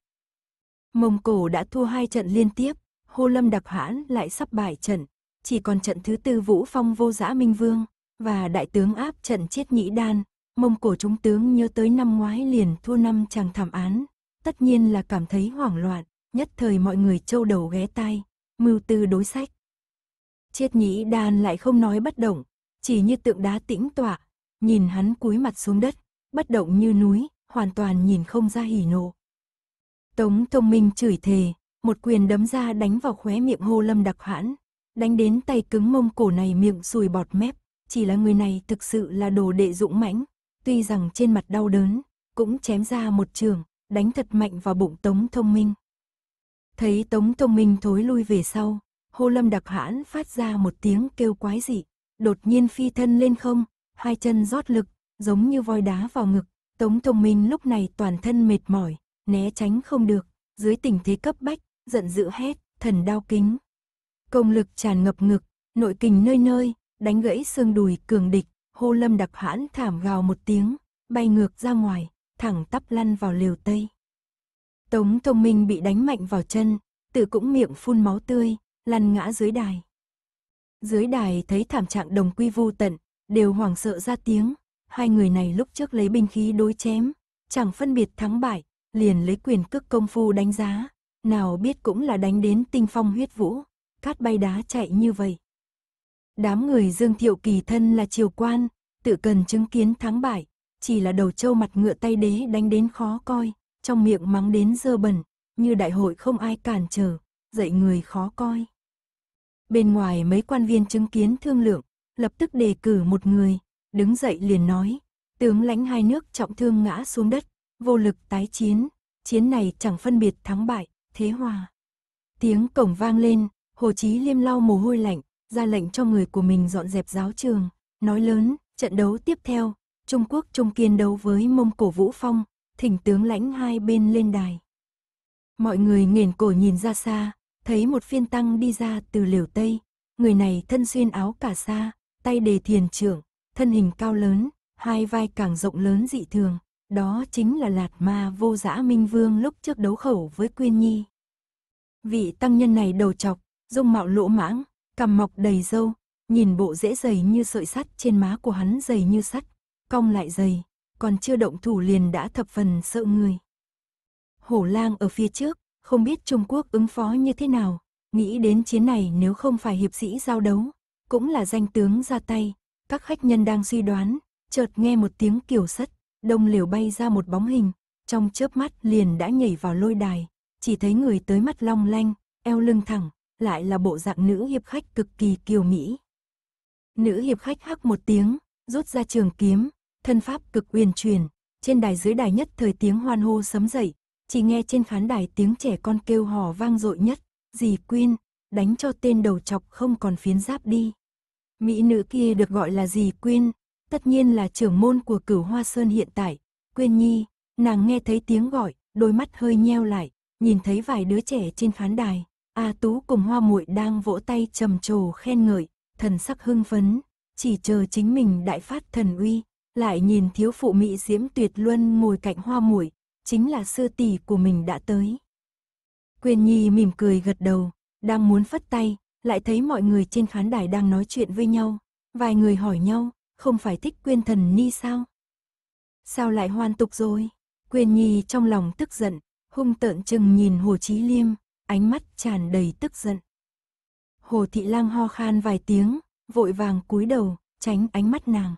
Mông Cổ đã thua hai trận liên tiếp, Hô Lâm Đặc Hãn lại sắp bại trận, chỉ còn trận thứ tư Vũ Phong vô giã Minh Vương, và đại tướng áp trận chiết nhĩ đan, Mông Cổ trung tướng nhớ tới năm ngoái liền thua năm chàng thảm án, tất nhiên là cảm thấy hoảng loạn, nhất thời mọi người trâu đầu ghé tai, mưu tư đối sách chết nhĩ đan lại không nói bất động, chỉ như tượng đá tĩnh tọa, nhìn hắn cúi mặt xuống đất, bất động như núi, hoàn toàn nhìn không ra hỉ nộ. Tống thông minh chửi thề, một quyền đấm ra đánh vào khóe miệng hô lâm đặc hãn, đánh đến tay cứng mông cổ này miệng sùi bọt mép, chỉ là người này thực sự là đồ đệ dũng mãnh, tuy rằng trên mặt đau đớn, cũng chém ra một trường, đánh thật mạnh vào bụng Tống Thông Minh. Thấy Tống Thông Minh thối lui về sau, Hô lâm đặc hãn phát ra một tiếng kêu quái dị, đột nhiên phi thân lên không, hai chân rót lực, giống như voi đá vào ngực. Tống Thông Minh lúc này toàn thân mệt mỏi, né tránh không được, dưới tình thế cấp bách, giận dữ hét, thần đao kính. Công lực tràn ngập ngực, nội kình nơi nơi, đánh gãy xương đùi cường địch, hô lâm đặc hãn thảm gào một tiếng, bay ngược ra ngoài, thẳng tắp lăn vào liều tây. Tống Thông Minh bị đánh mạnh vào chân, tự cũng miệng phun máu tươi, lăn ngã dưới đài. Dưới đài thấy thảm trạng đồng quy vu tận, đều hoảng sợ ra tiếng, hai người này lúc trước lấy binh khí đối chém, chẳng phân biệt thắng bại, liền lấy quyền cước công phu đánh giá, nào biết cũng là đánh đến tinh phong huyết vũ, cát bay đá chạy như vậy. Đám người Dương Thiệu Kỳ thân là triều quan, tự cần chứng kiến thắng bại, chỉ là đầu trâu mặt ngựa tay đế đánh đến khó coi, trong miệng mắng đến dơ bẩn, như đại hội không ai cản trở, dạy người khó coi. Bên ngoài mấy quan viên chứng kiến thương lượng, lập tức đề cử một người, đứng dậy liền nói, tướng lãnh hai nước trọng thương ngã xuống đất, vô lực tái chiến, chiến này chẳng phân biệt thắng bại, thế hòa. Tiếng cổng vang lên, Hồ Chí Liêm lau mồ hôi lạnh, ra lệnh cho người của mình dọn dẹp giáo trường, nói lớn, trận đấu tiếp theo, Trung Quốc Trung Kiên đấu với Mông Cổ Vũ Phong, thỉnh tướng lãnh hai bên lên đài. Mọi người nghển cổ nhìn ra xa, thấy một phiên tăng đi ra từ liều Tây, người này thân xuyên áo cả sa, tay đề thiền trưởng, thân hình cao lớn, hai vai càng rộng lớn dị thường, đó chính là Lạt Ma Vô dã Minh Vương lúc trước đấu khẩu với Quyên Nhi. Vị tăng nhân này đầu chọc, dung mạo lỗ mãng, cằm mọc đầy râu, nhìn bộ dễ dày như sợi sắt trên má của hắn dày như sắt, cong lại dày, còn chưa động thủ liền đã thập phần sợ người. Hổ lang ở phía trước, không biết Trung Quốc ứng phó như thế nào. Nghĩ đến chiến này nếu không phải hiệp sĩ giao đấu, cũng là danh tướng ra tay. Các khách nhân đang suy đoán, chợt nghe một tiếng kiểu sắt, đông liều bay ra một bóng hình, trong chớp mắt liền đã nhảy vào lôi đài, chỉ thấy người tới mắt long lanh, eo lưng thẳng, lại là bộ dạng nữ hiệp khách cực kỳ kiều mỹ. Nữ hiệp khách hắc một tiếng, rút ra trường kiếm, thân pháp cực uyển chuyển, trên đài dưới đài nhất thời tiếng hoan hô sấm dậy, chỉ nghe trên khán đài tiếng trẻ con kêu hò vang dội nhất, dì Quyên, đánh cho tên đầu chọc không còn phiến giáp đi. Mỹ nữ kia được gọi là dì Quyên, tất nhiên là trưởng môn của cửu Hoa Sơn hiện tại, Quyên Nhi, nàng nghe thấy tiếng gọi, đôi mắt hơi nheo lại, nhìn thấy vài đứa trẻ trên khán đài, A Tú cùng Hoa Muội đang vỗ tay trầm trồ khen ngợi, thần sắc hưng phấn, chỉ chờ chính mình đại phát thần uy, lại nhìn thiếu phụ mỹ diễm tuyệt luân ngồi cạnh Hoa Muội, chính là sư tỷ của mình đã tới. Quyền Nhi mỉm cười gật đầu, đang muốn phất tay, lại thấy mọi người trên khán đài đang nói chuyện với nhau, vài người hỏi nhau, không phải thích Quyên Thần Ni sao? Sao lại hoan tục rồi? Quyền Nhi trong lòng tức giận, hung tợn chừng nhìn Hồ Chí Liêm, ánh mắt tràn đầy tức giận. Hồ Thị Lang ho khan vài tiếng, vội vàng cúi đầu, tránh ánh mắt nàng.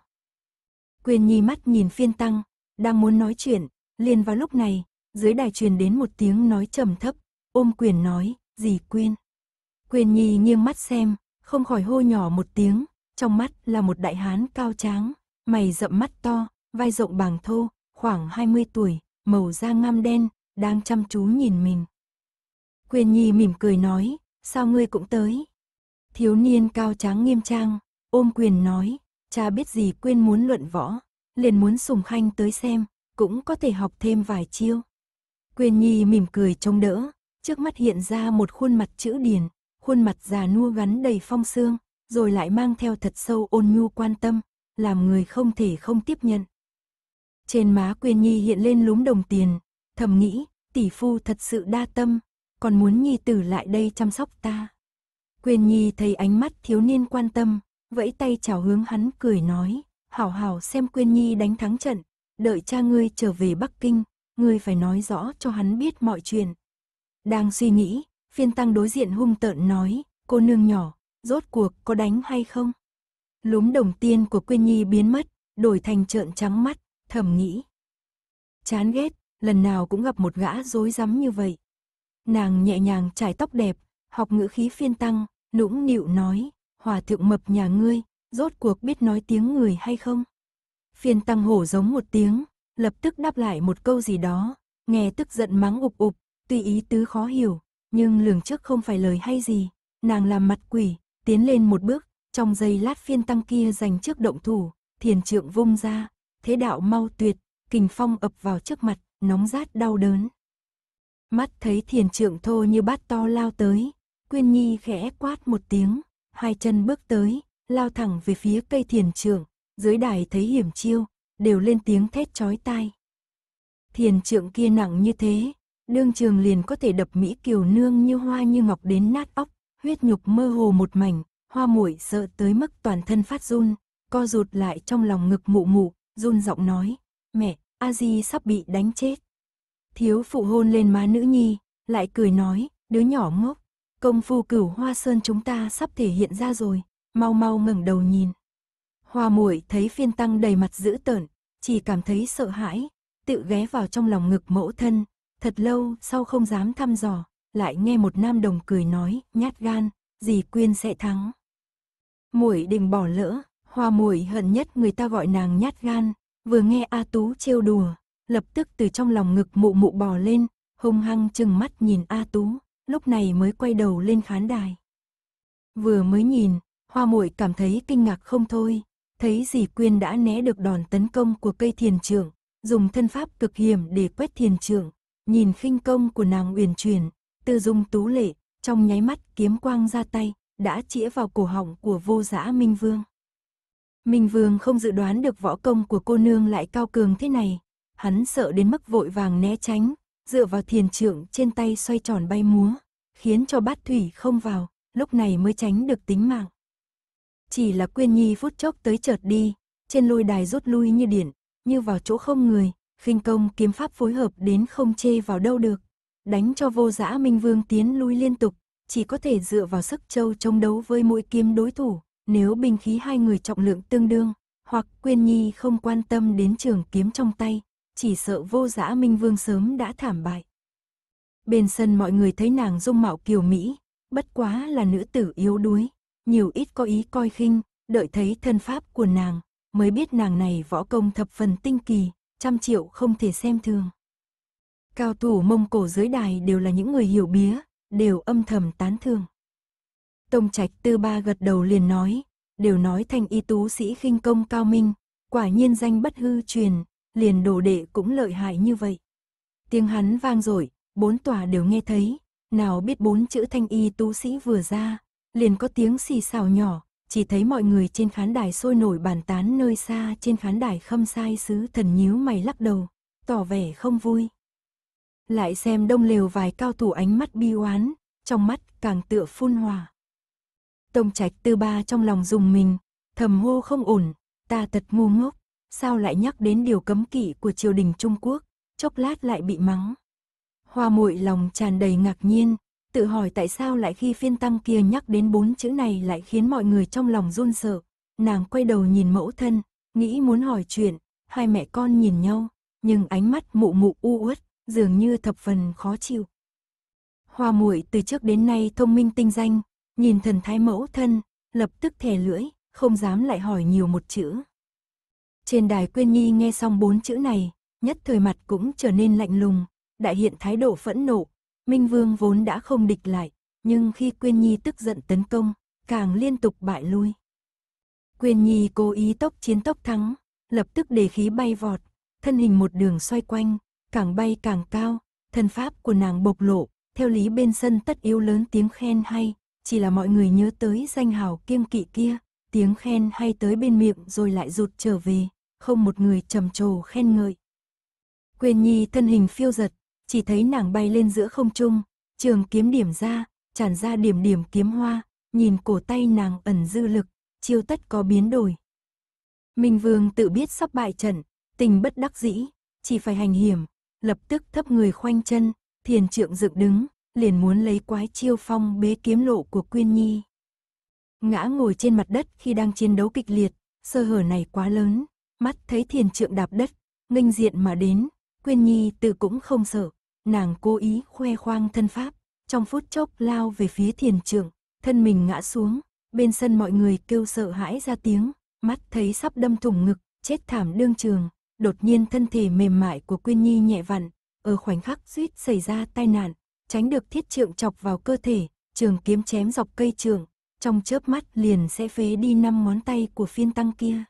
Quyền Nhi mắt nhìn phiên tăng, đang muốn nói chuyện, Liền vào lúc này, dưới đài truyền đến một tiếng nói trầm thấp, ôm quyền nói, dì Quyên. Quyền Nhi nghiêng mắt xem, không khỏi hô nhỏ một tiếng, trong mắt là một đại hán cao tráng, mày rậm mắt to, vai rộng bàng thô, khoảng 20 tuổi, màu da ngăm đen, đang chăm chú nhìn mình. Quyền Nhi mỉm cười nói, sao ngươi cũng tới? Thiếu niên cao tráng nghiêm trang, ôm quyền nói, cha biết gì quên muốn luận võ, liền muốn sùng khanh tới xem, cũng có thể học thêm vài chiêu. Quyền Nhi mỉm cười trông đỡ, trước mắt hiện ra một khuôn mặt chữ điền, khuôn mặt già nua gắn đầy phong sương, rồi lại mang theo thật sâu ôn nhu quan tâm, làm người không thể không tiếp nhận. Trên má Quyền Nhi hiện lên lúm đồng tiền, thầm nghĩ, tỷ phu thật sự đa tâm, còn muốn Nhi tử lại đây chăm sóc ta. Quyền Nhi thấy ánh mắt thiếu niên quan tâm, vẫy tay chào hướng hắn cười nói, hảo hảo xem Quyền Nhi đánh thắng trận, đợi cha ngươi trở về Bắc Kinh, ngươi phải nói rõ cho hắn biết mọi chuyện. Đang suy nghĩ, phiên tăng đối diện hung tợn nói, cô nương nhỏ, rốt cuộc có đánh hay không? Lúm đồng tiên của Quyên Nhi biến mất, đổi thành trợn trắng mắt, thầm nghĩ. Chán ghét, lần nào cũng gặp một gã dối rắm như vậy. Nàng nhẹ nhàng trải tóc đẹp, học ngữ khí phiên tăng, nũng nịu nói, hòa thượng mập nhà ngươi, rốt cuộc biết nói tiếng người hay không? Phiên tăng hổ giống một tiếng, lập tức đáp lại một câu gì đó, nghe tức giận mắng ục ục, tuy ý tứ khó hiểu, nhưng lường trước không phải lời hay gì, nàng làm mặt quỷ, tiến lên một bước, trong giây lát phiên tăng kia giành trước động thủ, thiền trượng vung ra, thế đạo mau tuyệt, kình phong ập vào trước mặt, nóng rát đau đớn. Mắt thấy thiền trượng thô như bát to lao tới, Quyên Nhi khẽ quát một tiếng, hai chân bước tới, lao thẳng về phía cây thiền trượng, dưới đài thấy hiểm chiêu, đều lên tiếng thét chói tai. Thiền trượng kia nặng như thế, đương trường liền có thể đập Mỹ Kiều Nương như hoa như ngọc đến nát óc, huyết nhục mơ hồ một mảnh, hoa muội sợ tới mức toàn thân phát run, co rụt lại trong lòng ngực mụ mụ, run giọng nói, mẹ, a di sắp bị đánh chết. Thiếu phụ hôn lên má nữ nhi, lại cười nói, đứa nhỏ ngốc, công phu cửu hoa sơn chúng ta sắp thể hiện ra rồi, mau mau ngẩng đầu nhìn. Hoa muội thấy phiên tăng đầy mặt dữ tợn, chỉ cảm thấy sợ hãi, tự ghé vào trong lòng ngực mẫu thân, thật lâu sau không dám thăm dò, lại nghe một nam đồng cười nói, nhát gan, dì quyên sẽ thắng. Muội định bỏ lỡ, hoa muội hận nhất người ta gọi nàng nhát gan, vừa nghe A Tú trêu đùa, lập tức từ trong lòng ngực mụ mụ bò lên, hung hăng chừng mắt nhìn A Tú, lúc này mới quay đầu lên khán đài. Vừa mới nhìn, hoa muội cảm thấy kinh ngạc không thôi, thấy dì Quyên đã né được đòn tấn công của cây thiền trưởng, dùng thân pháp cực hiểm để quét thiền trưởng, nhìn khinh công của nàng uyển truyền tư dung tú lệ, trong nháy mắt kiếm quang ra tay, đã chĩa vào cổ họng của vô giã Minh Vương. Minh Vương không dự đoán được võ công của cô nương lại cao cường thế này, hắn sợ đến mức vội vàng né tránh, dựa vào thiền trưởng trên tay xoay tròn bay múa, khiến cho bát thủy không vào, lúc này mới tránh được tính mạng. Chỉ là Quyên Nhi phút chốc tới chợt đi, trên lôi đài rút lui như điển, như vào chỗ không người, khinh công kiếm pháp phối hợp đến không chê vào đâu được. Đánh cho vô dã Minh Vương tiến lui liên tục, chỉ có thể dựa vào sức châu chống đấu với mũi kiếm đối thủ, nếu binh khí hai người trọng lượng tương đương, hoặc Quyên Nhi không quan tâm đến trường kiếm trong tay, chỉ sợ vô dã Minh Vương sớm đã thảm bại. Bên sân mọi người thấy nàng dung mạo kiều Mỹ, bất quá là nữ tử yếu đuối, nhiều ít có ý coi khinh, đợi thấy thân pháp của nàng, mới biết nàng này võ công thập phần tinh kỳ, trăm triệu không thể xem thường. Cao thủ Mông Cổ dưới đài đều là những người hiểu bía, đều âm thầm tán thường. Tông Trạch Tư Ba gật đầu liền nói, đều nói thành y tú sĩ khinh công cao minh, quả nhiên danh bất hư truyền, liền đồ đệ cũng lợi hại như vậy. Tiếng hắn vang dội, bốn tòa đều nghe thấy, nào biết bốn chữ thanh y tú sĩ vừa ra, liền có tiếng xì xào nhỏ, chỉ thấy mọi người trên khán đài sôi nổi bàn tán nơi xa trên khán đài khâm sai sứ thần nhíu mày lắc đầu, tỏ vẻ không vui. Lại xem đông lều vài cao thủ ánh mắt bi oán, trong mắt càng tựa phun hòa. Tông trạch tư ba trong lòng dùng mình, thầm hô không ổn, ta thật ngu ngốc, sao lại nhắc đến điều cấm kỵ của triều đình Trung Quốc, chốc lát lại bị mắng. Hoa muội lòng tràn đầy ngạc nhiên, tự hỏi tại sao lại khi phiên tăng kia nhắc đến bốn chữ này lại khiến mọi người trong lòng run sợ. Nàng quay đầu nhìn mẫu thân, nghĩ muốn hỏi chuyện, hai mẹ con nhìn nhau, nhưng ánh mắt mụ mụ u uất, dường như thập phần khó chịu. Hoa muội từ trước đến nay thông minh tinh danh, nhìn thần thái mẫu thân, lập tức thè lưỡi, không dám lại hỏi nhiều một chữ. Trên đài Quyên Nhi nghe xong bốn chữ này, nhất thời mặt cũng trở nên lạnh lùng, đại hiện thái độ phẫn nộ, Minh Vương vốn đã không địch lại, nhưng khi Quyên Nhi tức giận tấn công, càng liên tục bại lui. Quyên Nhi cố ý tốc chiến tốc thắng, lập tức để khí bay vọt, thân hình một đường xoay quanh, càng bay càng cao, thân pháp của nàng bộc lộ, theo lý bên sân tất yếu lớn tiếng khen hay, chỉ là mọi người nhớ tới danh hào kiêm kỵ kia, tiếng khen hay tới bên miệng rồi lại rụt trở về, không một người trầm trồ khen ngợi. Quyên Nhi thân hình phiêu giật, chỉ thấy nàng bay lên giữa không trung, trường kiếm điểm ra, tràn ra điểm điểm kiếm hoa, nhìn cổ tay nàng ẩn dư lực, chiêu tất có biến đổi. Minh Vương tự biết sắp bại trận, tình bất đắc dĩ, chỉ phải hành hiểm, lập tức thấp người khoanh chân, thiền trượng dựng đứng, liền muốn lấy quái chiêu phong bế kiếm lộ của Quyên Nhi. Ngã ngồi trên mặt đất khi đang chiến đấu kịch liệt, sơ hở này quá lớn, mắt thấy thiền trượng đạp đất, nghênh diện mà đến, Quyên Nhi tự cũng không sợ, nàng cố ý khoe khoang thân pháp, trong phút chốc lao về phía thiền trưởng, thân mình ngã xuống, bên sân mọi người kêu sợ hãi ra tiếng, mắt thấy sắp đâm thủng ngực, chết thảm đương trường, đột nhiên thân thể mềm mại của Quyên Nhi nhẹ vặn, ở khoảnh khắc suýt xảy ra tai nạn, tránh được thiết trượng chọc vào cơ thể, trường kiếm chém dọc cây trường, trong chớp mắt liền sẽ phế đi năm ngón tay của phiên tăng kia.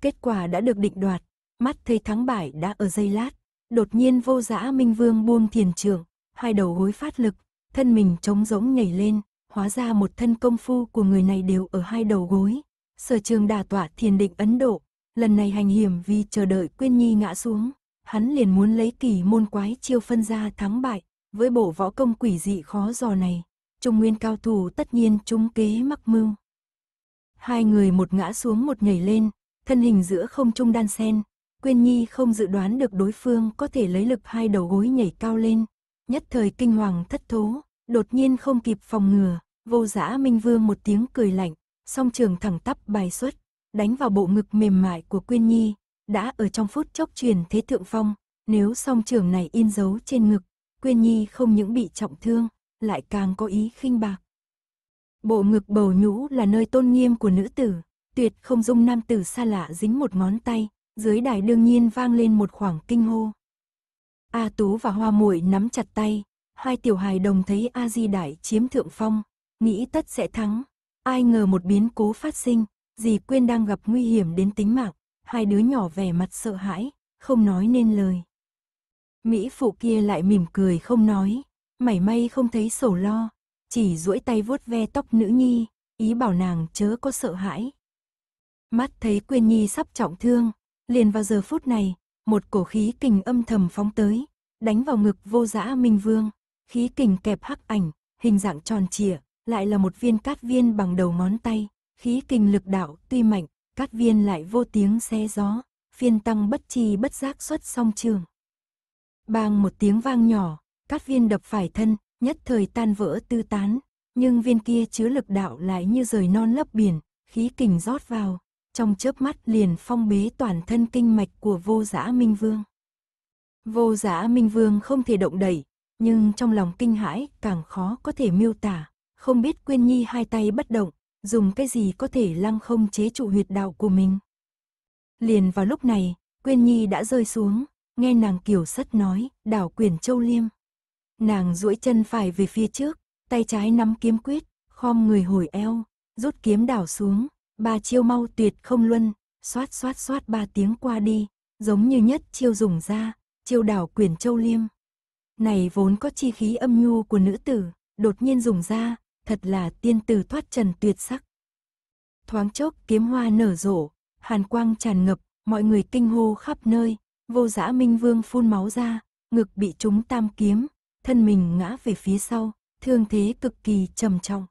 Kết quả đã được định đoạt, mắt thấy thắng bại đã ở giây lát, Đột nhiên vô dã Minh Vương buông thiền trưởng, hai đầu gối phát lực, thân mình trống rỗng nhảy lên, hóa ra một thân công phu của người này đều ở hai đầu gối. Sở trường đà tỏa thiền định Ấn Độ, lần này hành hiểm vì chờ đợi Quyên Nhi ngã xuống, hắn liền muốn lấy kỳ môn quái chiêu phân ra thắng bại, với bộ võ công quỷ dị khó dò này, trung nguyên cao thủ tất nhiên chúng kế mắc mưu. Hai người một ngã xuống một nhảy lên, thân hình giữa không trung đan sen, Quyên Nhi không dự đoán được đối phương có thể lấy lực hai đầu gối nhảy cao lên, nhất thời kinh hoàng thất thố, đột nhiên không kịp phòng ngừa, vô giã Minh Vương một tiếng cười lạnh, song trường thẳng tắp bài xuất, đánh vào bộ ngực mềm mại của Quyên Nhi, đã ở trong phút chốc truyền thế thượng phong, nếu song trường này in dấu trên ngực, Quyên Nhi không những bị trọng thương, lại càng có ý khinh bạc. Bộ ngực bầu nhũ là nơi tôn nghiêm của nữ tử, tuyệt không dung nam tử xa lạ dính một ngón tay, dưới đài đương nhiên vang lên một khoảng kinh hô. A Tú và Hoa Muội nắm chặt tay, hai tiểu hài đồng thấy A Di Đại chiếm thượng phong, nghĩ tất sẽ thắng. Ai ngờ một biến cố phát sinh, dì Quyên đang gặp nguy hiểm đến tính mạng, hai đứa nhỏ vẻ mặt sợ hãi, không nói nên lời. Mỹ phụ kia lại mỉm cười không nói, mảy may không thấy sổ lo, chỉ duỗi tay vuốt ve tóc nữ nhi, ý bảo nàng chớ có sợ hãi. Mắt thấy Quyên Nhi sắp trọng thương, Liền vào giờ phút này, một cổ khí kình âm thầm phóng tới, đánh vào ngực vô dã Minh Vương. Khí kình kẹp hắc ảnh, hình dạng tròn trịa, lại là một viên cát viên bằng đầu ngón tay. Khí kình lực đạo tuy mạnh, cát viên lại vô tiếng xe gió, phiên tăng bất chi bất giác xuất song trường. Bang một tiếng vang nhỏ, cát viên đập phải thân, nhất thời tan vỡ tư tán, nhưng viên kia chứa lực đạo lại như rời non lấp biển, khí kình rót vào, trong chớp mắt liền phong bế toàn thân kinh mạch của vô giã Minh Vương. Vô giã Minh Vương không thể động đẩy, nhưng trong lòng kinh hãi càng khó có thể miêu tả, không biết Quyên Nhi hai tay bất động, dùng cái gì có thể lăng không chế trụ huyệt đạo của mình. Liền vào lúc này, Quyên Nhi đã rơi xuống, nghe nàng kiểu sất nói, đảo quyền châu liêm. Nàng duỗi chân phải về phía trước, tay trái nắm kiếm quyết, khom người hồi eo, rút kiếm đảo xuống, ba chiêu mau tuyệt không luân, xoát xoát xoát ba tiếng qua đi, giống như nhất chiêu dùng ra, chiêu đảo quyền châu liêm. Này vốn có chi khí âm nhu của nữ tử, đột nhiên dùng ra, thật là tiên tử thoát trần tuyệt sắc. Thoáng chốc kiếm hoa nở rộ, hàn quang tràn ngập, mọi người kinh hô khắp nơi, vô giã minh vương phun máu ra, ngực bị trúng tam kiếm, thân mình ngã về phía sau, thương thế cực kỳ trầm trọng.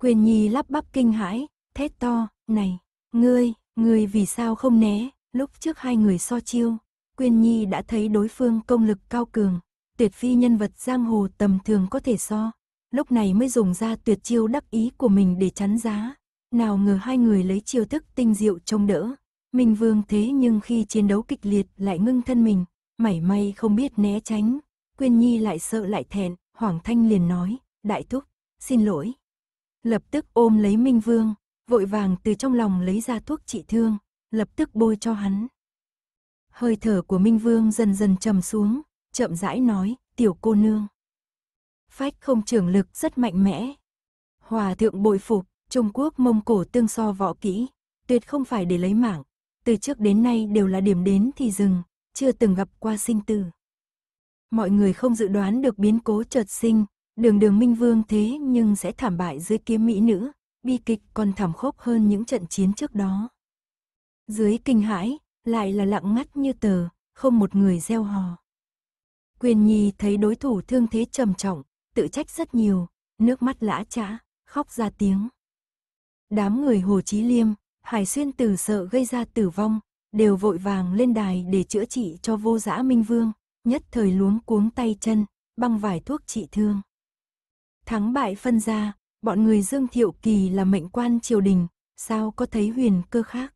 Quyền Nhi lắp bắp kinh hãi, thét to, này, ngươi, ngươi vì sao không né, lúc trước hai người so chiêu, Quyên Nhi đã thấy đối phương công lực cao cường, tuyệt phi nhân vật giang hồ tầm thường có thể so, lúc này mới dùng ra tuyệt chiêu đắc ý của mình để chắn giá, nào ngờ hai người lấy chiêu thức tinh diệu trông đỡ. Minh Vương thế nhưng khi chiến đấu kịch liệt lại ngưng thân mình, mảy may không biết né tránh, Quyên Nhi lại sợ lại thẹn, Hoàng Thanh liền nói, đại thúc, xin lỗi. Lập tức ôm lấy Minh Vương, vội vàng từ trong lòng lấy ra thuốc trị thương, lập tức bôi cho hắn. Hơi thở của Minh Vương dần dần trầm xuống, chậm rãi nói, tiểu cô nương. Phách không trưởng lực rất mạnh mẽ. Hòa thượng bội phục, Trung Quốc Mông Cổ tương so võ kỹ, tuyệt không phải để lấy mạng. Từ trước đến nay đều là điểm đến thì dừng, chưa từng gặp qua sinh tử. Mọi người không dự đoán được biến cố chợt sinh, đường đường Minh Vương thế nhưng sẽ thảm bại dưới kiếm mỹ nữ, bi kịch còn thảm khốc hơn những trận chiến trước đó. Dưới kinh hãi, lại là lặng ngắt như tờ, không một người gieo hò. Quyền Nhi thấy đối thủ thương thế trầm trọng, tự trách rất nhiều, nước mắt lã chã, khóc ra tiếng. Đám người Hồ Chí Liêm, Hải Xuyên Tử sợ gây ra tử vong, đều vội vàng lên đài để chữa trị cho vô giã Minh Vương, nhất thời luống cuống tay chân, băng vải thuốc trị thương. Thắng bại phân ra, bọn người Dương Thiệu Kỳ là mệnh quan triều đình, sao có thấy huyền cơ khác.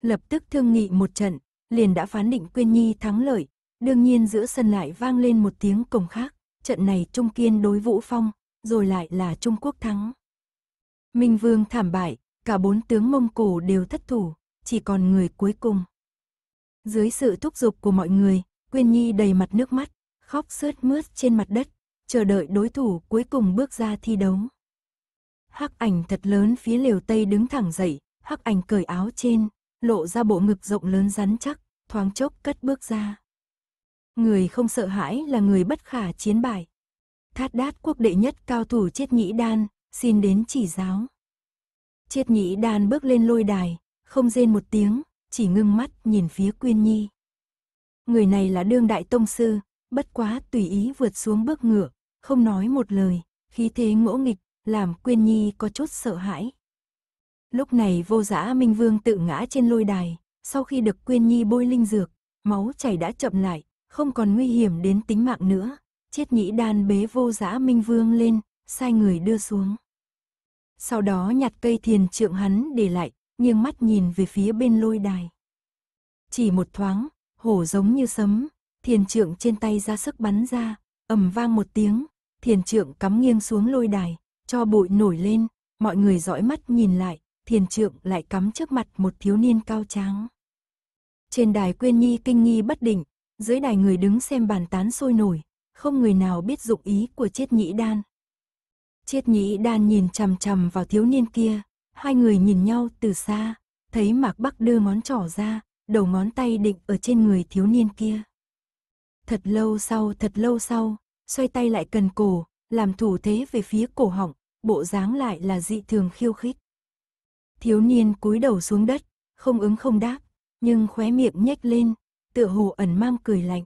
Lập tức thương nghị một trận, liền đã phán định Quyên Nhi thắng lợi, đương nhiên giữa sân lại vang lên một tiếng cồng khác, trận này Trung Kiên đối Vũ Phong, rồi lại là Trung Quốc thắng. Minh Vương thảm bại, cả bốn tướng Mông Cổ đều thất thủ, chỉ còn người cuối cùng. Dưới sự thúc giục của mọi người, Quyên Nhi đầy mặt nước mắt, khóc sướt mướt trên mặt đất, chờ đợi đối thủ cuối cùng bước ra thi đấu. Hắc ảnh thật lớn phía liều tây đứng thẳng dậy, hắc ảnh cởi áo trên, lộ ra bộ ngực rộng lớn rắn chắc, thoáng chốc cất bước ra. Người không sợ hãi là người bất khả chiến bại. Thát đát quốc đệ nhất cao thủ chiết nhĩ đan, xin đến chỉ giáo. Chiết nhĩ đan bước lên lôi đài, không rên một tiếng, chỉ ngưng mắt nhìn phía Quyên Nhi. Người này là đương đại tông sư, bất quá tùy ý vượt xuống bước ngựa, không nói một lời, khí thế ngỗ nghịch, làm Quyên Nhi có chút sợ hãi. Lúc này vô giã Minh Vương tự ngã trên lôi đài, sau khi được Quyên Nhi bôi linh dược, máu chảy đã chậm lại, không còn nguy hiểm đến tính mạng nữa. Chiết nhĩ đan bế vô giã Minh Vương lên, sai người đưa xuống. Sau đó nhặt cây thiền trượng hắn để lại, nghiêng mắt nhìn về phía bên lôi đài. Chỉ một thoáng, hổ giống như sấm, thiền trượng trên tay ra sức bắn ra, ầm vang một tiếng, thiền trượng cắm nghiêng xuống lôi đài, cho bụi nổi lên, mọi người dõi mắt nhìn lại, thiền trượng lại cắm trước mặt một thiếu niên cao tráng. Trên đài quyên nhi kinh nghi bất định, dưới đài người đứng xem bàn tán sôi nổi, không người nào biết dụng ý của chiết nhĩ đan. Chiết nhĩ đan nhìn chằm chằm vào thiếu niên kia, hai người nhìn nhau từ xa, thấy Mạc Bắc đưa ngón trỏ ra, đầu ngón tay định ở trên người thiếu niên kia. Thật lâu sau, thật lâu sau, xoay tay lại cần cổ, làm thủ thế về phía cổ họng, bộ dáng lại là dị thường khiêu khích. Thiếu niên cúi đầu xuống đất, không ứng không đáp, nhưng khóe miệng nhếch lên, tựa hồ ẩn mang cười lạnh.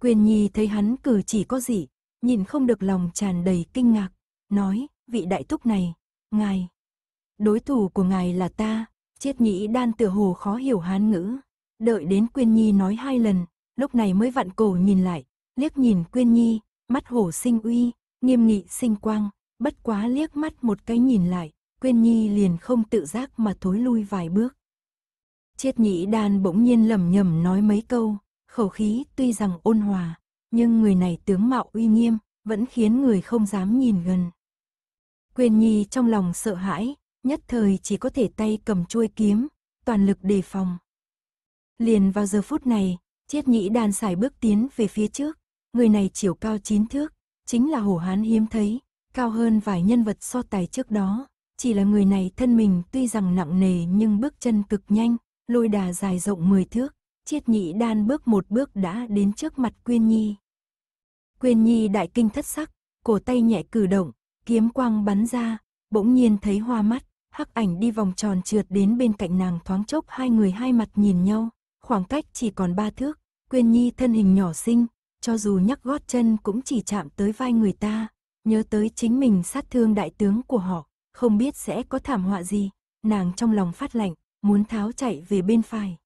Quyền Nhi thấy hắn cử chỉ có gì, nhìn không được lòng tràn đầy kinh ngạc, nói, vị đại thúc này, ngài. Đối thủ của ngài là ta, chiết nhĩ đan tựa hồ khó hiểu hán ngữ. Đợi đến Quyên Nhi nói hai lần, lúc này mới vặn cổ nhìn lại, liếc nhìn Quyên Nhi, mắt hổ sinh uy, nghiêm nghị sinh quang, bất quá liếc mắt một cái nhìn lại, Quyên Nhi liền không tự giác mà thối lui vài bước. Triết nhĩ đan bỗng nhiên lầm nhầm nói mấy câu, khẩu khí tuy rằng ôn hòa, nhưng người này tướng mạo uy nghiêm, vẫn khiến người không dám nhìn gần. Quyên Nhi trong lòng sợ hãi, nhất thời chỉ có thể tay cầm chuôi kiếm, toàn lực đề phòng. Liền vào giờ phút này, Triết Nhĩ Đan xài bước tiến về phía trước, người này chiều cao chín thước, chính là hổ hán hiếm thấy, cao hơn vài nhân vật so tài trước đó. Chỉ là người này thân mình tuy rằng nặng nề nhưng bước chân cực nhanh, lôi đà dài rộng 10 thước, Triết nhị đan bước một bước đã đến trước mặt Quyên Nhi. Quyên Nhi đại kinh thất sắc, cổ tay nhẹ cử động, kiếm quang bắn ra, bỗng nhiên thấy hoa mắt, hắc ảnh đi vòng tròn trượt đến bên cạnh nàng thoáng chốc hai người hai mặt nhìn nhau, khoảng cách chỉ còn ba thước, Quyên Nhi thân hình nhỏ xinh, cho dù nhắc gót chân cũng chỉ chạm tới vai người ta, nhớ tới chính mình sát thương đại tướng của họ, không biết sẽ có thảm họa gì, nàng trong lòng phát lạnh, muốn tháo chạy về bên phải.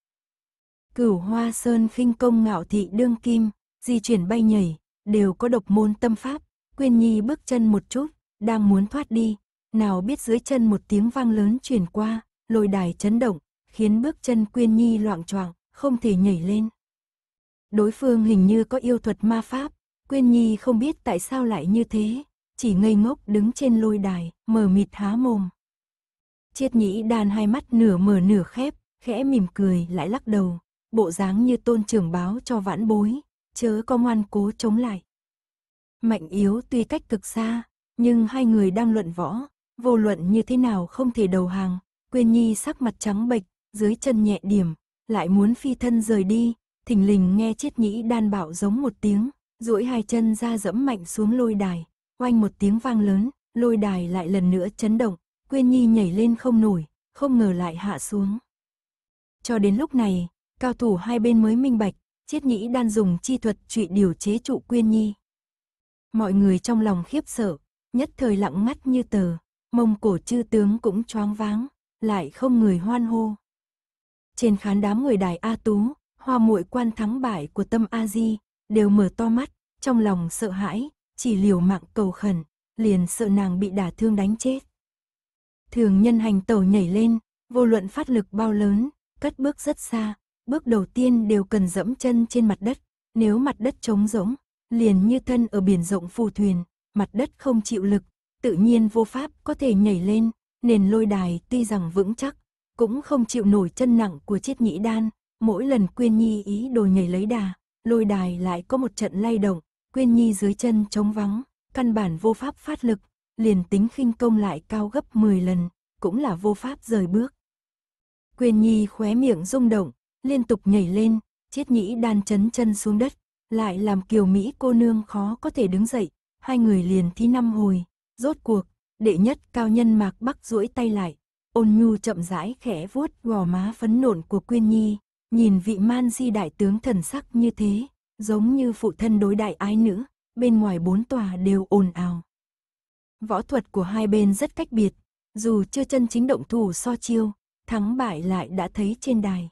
Cửu Hoa Sơn khinh công ngạo thị đương kim, di chuyển bay nhảy, đều có độc môn tâm pháp, Quyên Nhi bước chân một chút, đang muốn thoát đi, nào biết dưới chân một tiếng vang lớn truyền qua, lôi đài chấn động, khiến bước chân Quyên Nhi loạn choạng, không thể nhảy lên. Đối phương hình như có yêu thuật ma pháp, Quyên Nhi không biết tại sao lại như thế, chỉ ngây ngốc đứng trên lôi đài, mở mịt há mồm. Triết nhĩ đàn hai mắt nửa mở nửa khép, khẽ mỉm cười lại lắc đầu, bộ dáng như tôn trưởng báo cho vãn bối, chớ có ngoan cố chống lại. Mạnh yếu tuy cách cực xa, nhưng hai người đang luận võ, vô luận như thế nào không thể đầu hàng, quyên nhi sắc mặt trắng bệch, dưới chân nhẹ điểm, lại muốn phi thân rời đi, thình lình nghe triết nhĩ đan bảo giống một tiếng, duỗi hai chân ra dẫm mạnh xuống lôi đài, Oanh một tiếng vang lớn, lôi đài lại lần nữa chấn động, Quyên Nhi nhảy lên không nổi, không ngờ lại hạ xuống. Cho đến lúc này, cao thủ hai bên mới minh bạch, chiết nhĩ đan dùng chi thuật trụy điều chế trụ Quyên Nhi. Mọi người trong lòng khiếp sợ, nhất thời lặng ngắt như tờ, mông cổ chư tướng cũng choáng váng, lại không người hoan hô. Trên khán đám người đài A Tú, hoa muội quan thắng bại của tâm A Di, đều mở to mắt, trong lòng sợ hãi, chỉ liều mạng cầu khẩn, liền sợ nàng bị đả thương đánh chết. Thường nhân hành tẩu nhảy lên, vô luận phát lực bao lớn, cất bước rất xa, bước đầu tiên đều cần dẫm chân trên mặt đất, nếu mặt đất trống rỗng, liền như thân ở biển rộng phù thuyền, mặt đất không chịu lực, tự nhiên vô pháp có thể nhảy lên, nền lôi đài tuy rằng vững chắc, cũng không chịu nổi chân nặng của chiết nhĩ đan, mỗi lần quyên nhi ý đồ nhảy lấy đà, lôi đài lại có một trận lay động, Quyên Nhi dưới chân trống vắng, căn bản vô pháp phát lực, liền tính khinh công lại cao gấp 10 lần, cũng là vô pháp rời bước. Quyên Nhi khóe miệng rung động, liên tục nhảy lên, chiết nhĩ đan chấn chân xuống đất, lại làm kiều Mỹ cô nương khó có thể đứng dậy, hai người liền thi năm hồi, rốt cuộc, đệ nhất cao nhân mạc bắc duỗi tay lại, ôn nhu chậm rãi khẽ vuốt gò má phấn nộn của Quyên Nhi, nhìn vị man di đại tướng thần sắc như thế, Giống như phụ thân đối đại ái nữ, bên ngoài bốn tòa đều ồn ào. Võ thuật của hai bên rất cách biệt, dù chưa chân chính động thủ so chiêu, thắng bại lại đã thấy trên đài.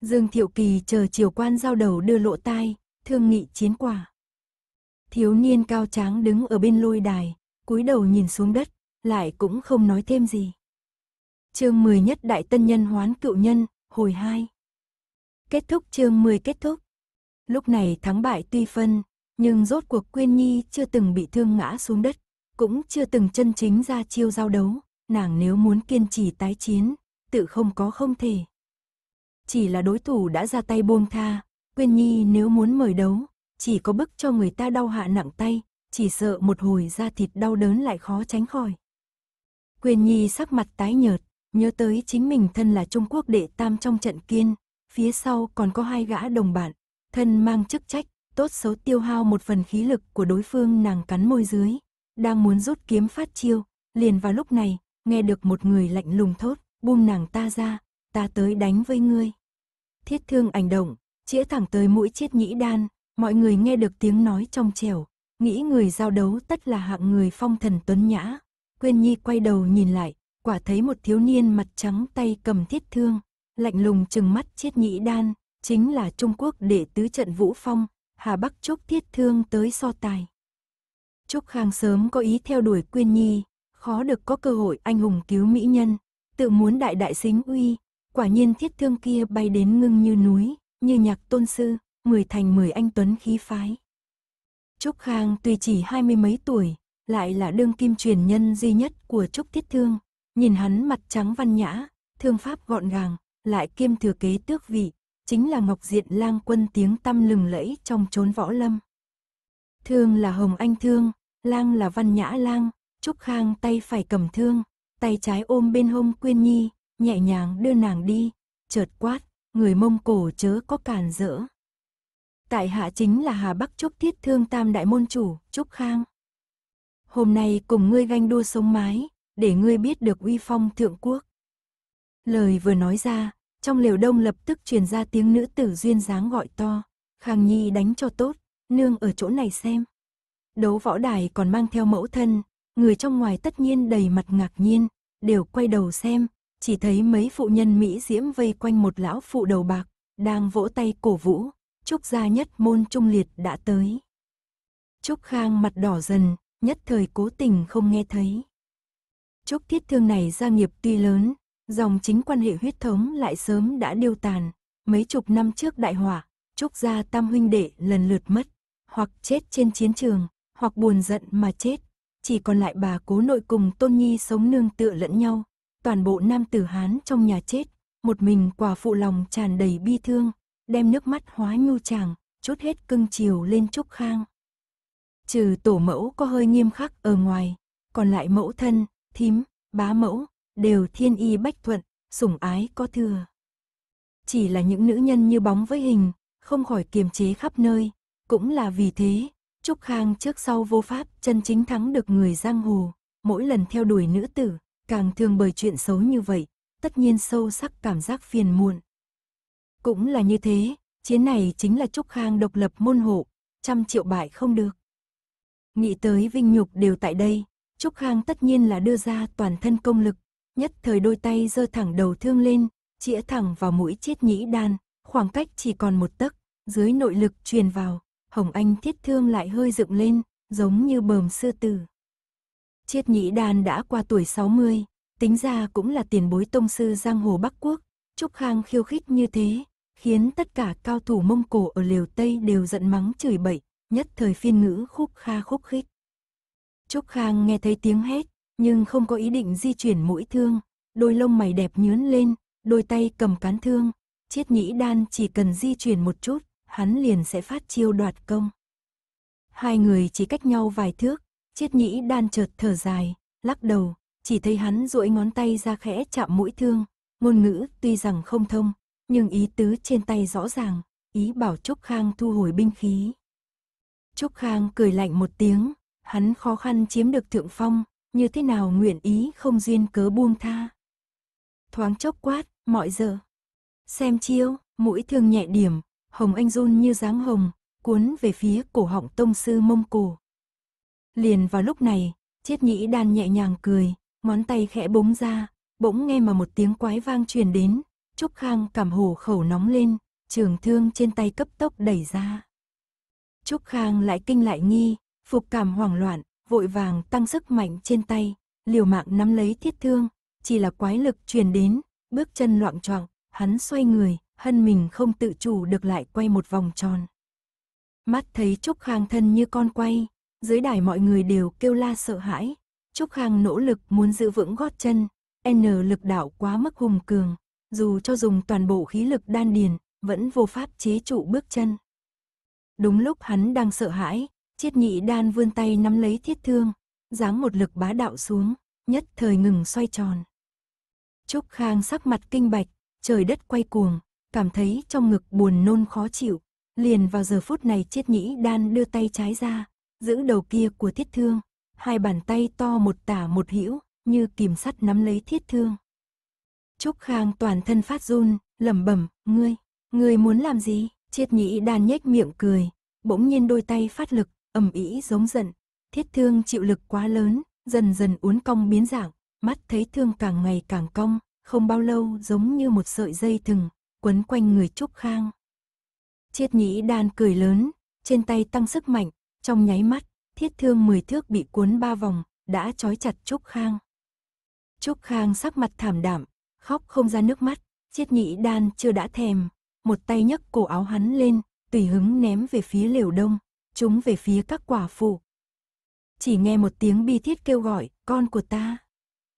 Dương Thiệu Kỳ chờ triều quan giao đầu đưa lộ tai, thương nghị chiến quả. Thiếu niên cao tráng đứng ở bên lôi đài, cúi đầu nhìn xuống đất, lại cũng không nói thêm gì. Chương 10 nhất đại tân nhân hoán cựu nhân, hồi 2. Kết thúc chương 10 kết thúc. Lúc này thắng bại tuy phân, nhưng rốt cuộc Quyên Nhi chưa từng bị thương ngã xuống đất, cũng chưa từng chân chính ra chiêu giao đấu, nàng nếu muốn kiên trì tái chiến, tự không có không thể. Chỉ là đối thủ đã ra tay buông tha, Quyên Nhi nếu muốn mời đấu, chỉ có bức cho người ta đau hạ nặng tay, chỉ sợ một hồi da thịt đau đớn lại khó tránh khỏi. Quyên Nhi sắc mặt tái nhợt, nhớ tới chính mình thân là Trung Quốc đệ tam trong trận kiên, phía sau còn có hai gã đồng bạn, Thân mang chức trách, tốt xấu tiêu hao một phần khí lực của đối phương nàng cắn môi dưới. Đang muốn rút kiếm phát chiêu, liền vào lúc này, nghe được một người lạnh lùng thốt, buông nàng ta ra, ta tới đánh với ngươi. Thiết thương ảnh động, chĩa thẳng tới mũi chết nhĩ đan, mọi người nghe được tiếng nói trong trẻo, nghĩ người giao đấu tất là hạng người phong thần tuấn nhã. Quyên Nhi quay đầu nhìn lại, quả thấy một thiếu niên mặt trắng tay cầm thiết thương, lạnh lùng chừng mắt chết nhĩ đan, chính là Trung Quốc để tứ trận Vũ Phong, Hà Bắc Trúc thiết thương tới so tài. Trúc Khang sớm có ý theo đuổi Quyên Nhi, khó được có cơ hội anh hùng cứu mỹ nhân, tự muốn đại đại xính uy, quả nhiên thiết thương kia bay đến ngưng như núi, như nhạc tôn sư, mười thành mười anh tuấn khí phái. Trúc Khang tuy chỉ hai mươi mấy tuổi, lại là đương kim truyền nhân duy nhất của Trúc Thiết Thương, nhìn hắn mặt trắng văn nhã, thương pháp gọn gàng, lại kiêm thừa kế tước vị, chính là Ngọc Diện Lang Quân tiếng tăm lừng lẫy trong chốn võ lâm. Thương là Hồng Anh Thương, Lang là Văn Nhã Lang, Trúc Khang tay phải cầm thương, tay trái ôm bên hông Quyên Nhi, nhẹ nhàng đưa nàng đi, chợt quát, người mông cổ chớ có càn rỡ. Tại hạ chính là Hà Bắc Trúc Thiết Thương Tam Đại Môn Chủ, Trúc Khang. Hôm nay cùng ngươi ganh đua sống mái, để ngươi biết được uy phong thượng quốc. Lời vừa nói ra, trong lều đông lập tức truyền ra tiếng nữ tử duyên dáng gọi to. Khang Nhi đánh cho tốt, nương ở chỗ này xem. Đấu võ đài còn mang theo mẫu thân, người trong ngoài tất nhiên đầy mặt ngạc nhiên, đều quay đầu xem, chỉ thấy mấy phụ nhân Mỹ diễm vây quanh một lão phụ đầu bạc, đang vỗ tay cổ vũ, Trúc gia nhất môn trung liệt đã tới. Trúc Khang mặt đỏ dần, nhất thời cố tình không nghe thấy. Trúc thiết thương này gia nghiệp tuy lớn, Dòng chính quan hệ huyết thống lại sớm đã điêu tàn, mấy chục năm trước đại hỏa, Trúc gia tam huynh đệ lần lượt mất, hoặc chết trên chiến trường, hoặc buồn giận mà chết, chỉ còn lại bà cố nội cùng Tôn Nhi sống nương tựa lẫn nhau, toàn bộ nam tử Hán trong nhà chết, một mình quả phụ lòng tràn đầy bi thương, đem nước mắt hóa nhu chàng, chút hết cưng chiều lên Trúc Khang. Trừ tổ mẫu có hơi nghiêm khắc ở ngoài, còn lại mẫu thân, thím, bá mẫu, đều thiên y bách thuận, sủng ái có thừa. Chỉ là những nữ nhân như bóng với hình, không khỏi kiềm chế khắp nơi, cũng là vì thế, Trúc Khang trước sau vô pháp chân chính thắng được người giang hồ, mỗi lần theo đuổi nữ tử, càng thường bởi chuyện xấu như vậy, tất nhiên sâu sắc cảm giác phiền muộn. Cũng là như thế, chiến này chính là Trúc Khang độc lập môn hộ, trăm triệu bại không được. Nghĩ tới vinh nhục đều tại đây, Trúc Khang tất nhiên là đưa ra toàn thân công lực, nhất thời đôi tay giơ thẳng đầu thương lên, chĩa thẳng vào mũi chiết nhĩ đan, khoảng cách chỉ còn một tấc, dưới nội lực truyền vào, Hồng Anh thiết thương lại hơi dựng lên, giống như bờm sư tử. Chiết nhĩ đan đã qua tuổi 60, tính ra cũng là tiền bối tông sư giang hồ Bắc Quốc, Trúc Khang khiêu khích như thế, khiến tất cả cao thủ Mông Cổ ở Liều Tây đều giận mắng chửi bậy, nhất thời phiên ngữ khúc kha khúc khích. Trúc Khang nghe thấy tiếng hét, nhưng không có ý định di chuyển mũi thương, đôi lông mày đẹp nhướn lên, đôi tay cầm cán thương, chiết nhĩ đan chỉ cần di chuyển một chút, hắn liền sẽ phát chiêu đoạt công. Hai người chỉ cách nhau vài thước, chiết nhĩ đan chợt thở dài, lắc đầu, chỉ thấy hắn duỗi ngón tay ra khẽ chạm mũi thương, ngôn ngữ tuy rằng không thông, nhưng ý tứ trên tay rõ ràng, ý bảo Trúc Khang thu hồi binh khí. Trúc Khang cười lạnh một tiếng, hắn khó khăn chiếm được thượng phong, như thế nào nguyện ý không duyên cớ buông tha. Thoáng chốc quát, mọi giờ. Xem chiêu, mũi thương nhẹ điểm, hồng anh run như dáng hồng, cuốn về phía cổ họng tông sư mông cổ. Liền vào lúc này, chiết nhĩ đan nhẹ nhàng cười, ngón tay khẽ búng ra, bỗng nghe mà một tiếng quái vang truyền đến, Trúc Khang cảm hổ khẩu nóng lên, trường thương trên tay cấp tốc đẩy ra. Trúc Khang lại kinh lại nghi, phục cảm hoảng loạn, vội vàng tăng sức mạnh trên tay, liều mạng nắm lấy thiết thương, chỉ là quái lực truyền đến, bước chân loạn choạng, hắn xoay người, hân mình không tự chủ được lại quay một vòng tròn. Mắt thấy Trúc Khang thân như con quay, dưới đài mọi người đều kêu la sợ hãi. Trúc Khang nỗ lực muốn giữ vững gót chân, N lực đạo quá mức hùng cường, dù cho dùng toàn bộ khí lực đan điền, vẫn vô pháp chế trụ bước chân. Đúng lúc hắn đang sợ hãi, Chiết nhị đan vươn tay nắm lấy thiết thương, giáng một lực bá đạo xuống, nhất thời ngừng xoay tròn. Trúc Khang sắc mặt kinh bạch, trời đất quay cuồng, cảm thấy trong ngực buồn nôn khó chịu. Liền vào giờ phút này chiết nhĩ đan đưa tay trái ra, giữ đầu kia của thiết thương. Hai bàn tay to một tả một hữu như kìm sắt nắm lấy thiết thương. Trúc Khang toàn thân phát run, lẩm bẩm, ngươi, ngươi muốn làm gì? Chiết nhĩ đan nhếch miệng cười, bỗng nhiên đôi tay phát lực, ầm ĩ giống giận, thiết thương chịu lực quá lớn, dần dần uốn cong biến dạng, mắt thấy thương càng ngày càng cong, không bao lâu giống như một sợi dây thừng, quấn quanh người Trúc Khang. triết nhĩ đan cười lớn, trên tay tăng sức mạnh, trong nháy mắt, thiết thương mười thước bị cuốn ba vòng, đã trói chặt Trúc Khang. Trúc Khang sắc mặt thảm đạm, khóc không ra nước mắt, triết nhĩ đan chưa đã thèm, một tay nhấc cổ áo hắn lên, tùy hứng ném về phía liều đông chúng về phía các quả phụ. Chỉ nghe một tiếng bi thiết kêu gọi, con của ta.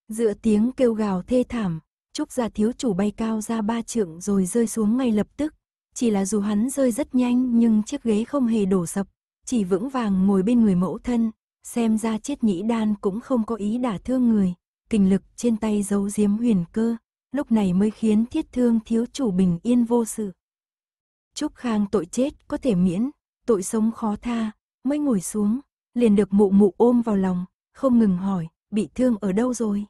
Dựa tiếng kêu gào thê thảm, Trúc gia thiếu chủ bay cao ra ba trượng rồi rơi xuống ngay lập tức. Chỉ là dù hắn rơi rất nhanh nhưng chiếc ghế không hề đổ sập, chỉ vững vàng ngồi bên người mẫu thân, xem ra chiết nhĩ đan cũng không có ý đả thương người. Kình lực trên tay giấu giếm huyền cơ, lúc này mới khiến thiết thương thiếu chủ bình yên vô sự. Trúc Khang tội chết có thể miễn, tội sống khó tha, mới ngồi xuống, liền được mụ mụ ôm vào lòng, không ngừng hỏi, bị thương ở đâu rồi?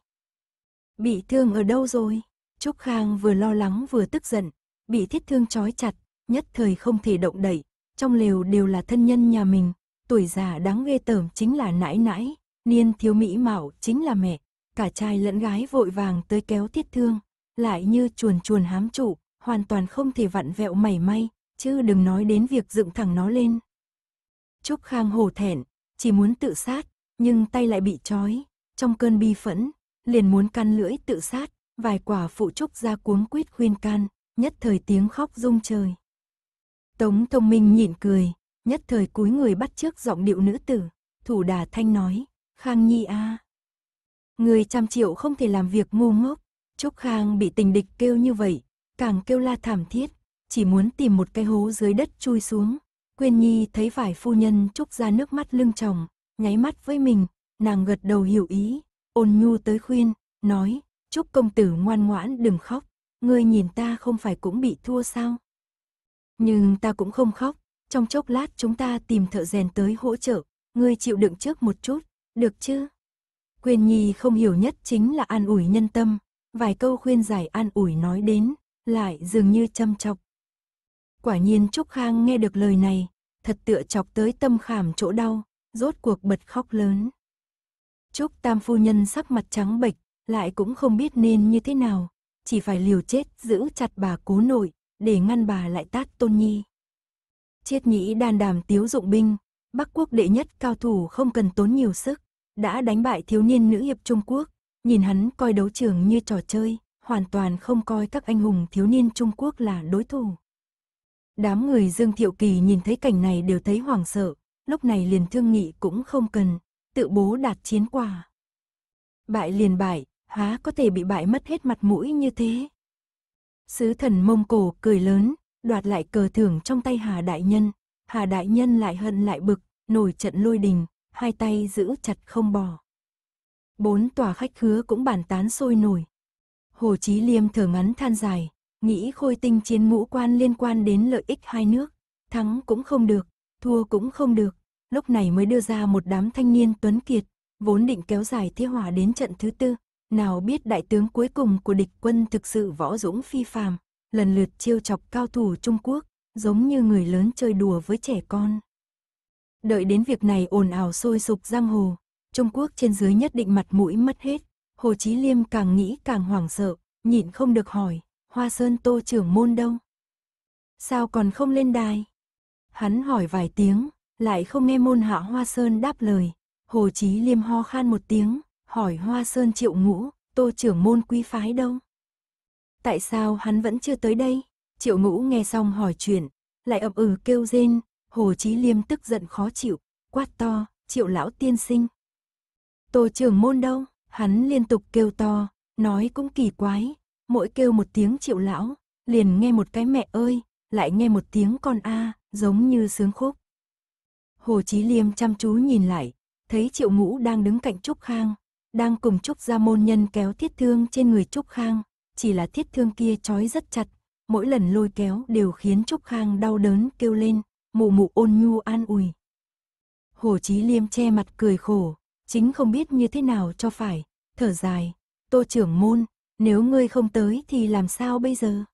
Bị thương ở đâu rồi? Trúc Khang vừa lo lắng vừa tức giận, bị thiết thương trói chặt, nhất thời không thể động đậy, trong lều đều là thân nhân nhà mình, tuổi già đáng ghê tởm chính là nãi nãi, niên thiếu mỹ mạo chính là mẹ, cả trai lẫn gái vội vàng tới kéo thiết thương, lại như chuồn chuồn hám trụ, hoàn toàn không thể vặn vẹo mảy may, chứ đừng nói đến việc dựng thẳng nó lên. Trúc Khang hổ thẹn, chỉ muốn tự sát, nhưng tay lại bị trói, trong cơn bi phẫn, liền muốn căn lưỡi tự sát, vài quả phụ Trúc ra cuốn quyết khuyên can, nhất thời tiếng khóc rung trời. Tống thông minh nhịn cười, nhất thời cúi người bắt trước giọng điệu nữ tử, thủ đà thanh nói, Khang Nhi a Người trăm triệu không thể làm việc ngu ngốc, Trúc Khang bị tình địch kêu như vậy, càng kêu la thảm thiết, chỉ muốn tìm một cái hố dưới đất chui xuống. Quyên Nhi thấy vải phu nhân trúc ra nước mắt lưng chồng, nháy mắt với mình, nàng gật đầu hiểu ý, ôn nhu tới khuyên, nói, chúc công tử ngoan ngoãn đừng khóc, ngươi nhìn ta không phải cũng bị thua sao. Nhưng ta cũng không khóc, trong chốc lát chúng ta tìm thợ rèn tới hỗ trợ, ngươi chịu đựng trước một chút, được chứ? Quyên Nhi không hiểu nhất chính là an ủi nhân tâm, vài câu khuyên giải an ủi nói đến, lại dường như châm chọc, Quả nhiên Trúc Khang nghe được lời này, thật tựa chọc tới tâm khảm chỗ đau, rốt cuộc bật khóc lớn. Trúc Tam Phu Nhân sắc mặt trắng bệch, lại cũng không biết nên như thế nào, chỉ phải liều chết giữ chặt bà cố nội, để ngăn bà lại tát tôn nhi. Chiết nhĩ đàn đàm tiếu dụng binh, Bắc quốc đệ nhất cao thủ không cần tốn nhiều sức, đã đánh bại thiếu niên nữ hiệp Trung Quốc, nhìn hắn coi đấu trường như trò chơi, hoàn toàn không coi các anh hùng thiếu niên Trung Quốc là đối thủ. Đám người Dương Thiệu Kỳ nhìn thấy cảnh này đều thấy hoảng sợ, lúc này liền thương nghị cũng không cần, tự bố đạt chiến quả. Bại liền bại, há có thể bị bại mất hết mặt mũi như thế. Sứ thần Mông Cổ cười lớn, đoạt lại cờ thưởng trong tay Hà Đại Nhân. Hà Đại Nhân lại hận lại bực, nổi trận lôi đình, hai tay giữ chặt không bỏ. Bốn tòa khách khứa cũng bàn tán sôi nổi. Hồ Chí Liêm thở ngắn than dài, Nghĩ khôi tinh chiến ngũ quan liên quan đến lợi ích hai nước, thắng cũng không được, thua cũng không được, lúc này mới đưa ra một đám thanh niên tuấn kiệt, vốn định kéo dài thi hòa đến trận thứ tư, nào biết đại tướng cuối cùng của địch quân thực sự võ dũng phi phàm, lần lượt chiêu chọc cao thủ Trung Quốc, giống như người lớn chơi đùa với trẻ con. Đợi đến việc này ồn ào sôi sục giang hồ, Trung Quốc trên dưới nhất định mặt mũi mất hết, Hồ Chí Liêm càng nghĩ càng hoảng sợ, nhịn không được hỏi, Hoa Sơn Tô trưởng môn đâu? Sao còn không lên đài? Hắn hỏi vài tiếng, lại không nghe môn hạ Hoa Sơn đáp lời. Hồ Chí Liêm ho khan một tiếng, hỏi Hoa Sơn triệu ngũ, Tô trưởng môn quý phái đâu? Tại sao hắn vẫn chưa tới đây? Triệu ngũ nghe xong hỏi chuyện, lại ậm ừ kêu rên, Hồ Chí Liêm tức giận khó chịu, quát to, triệu lão tiên sinh. Tô trưởng môn đâu? Hắn liên tục kêu to, nói cũng kỳ quái, mỗi kêu một tiếng triệu lão, liền nghe một cái mẹ ơi, lại nghe một tiếng con a, giống như sướng khúc. Hồ Chí Liêm chăm chú nhìn lại, thấy triệu ngũ đang đứng cạnh Trúc Khang, đang cùng Trúc ra Môn Nhân kéo thiết thương trên người Trúc Khang, chỉ là thiết thương kia trói rất chặt, mỗi lần lôi kéo đều khiến Trúc Khang đau đớn kêu lên, mụ mụ ôn nhu an ủi. Hồ Chí Liêm che mặt cười khổ, chính không biết như thế nào cho phải, thở dài, tô trưởng môn, nếu ngươi không tới thì làm sao bây giờ?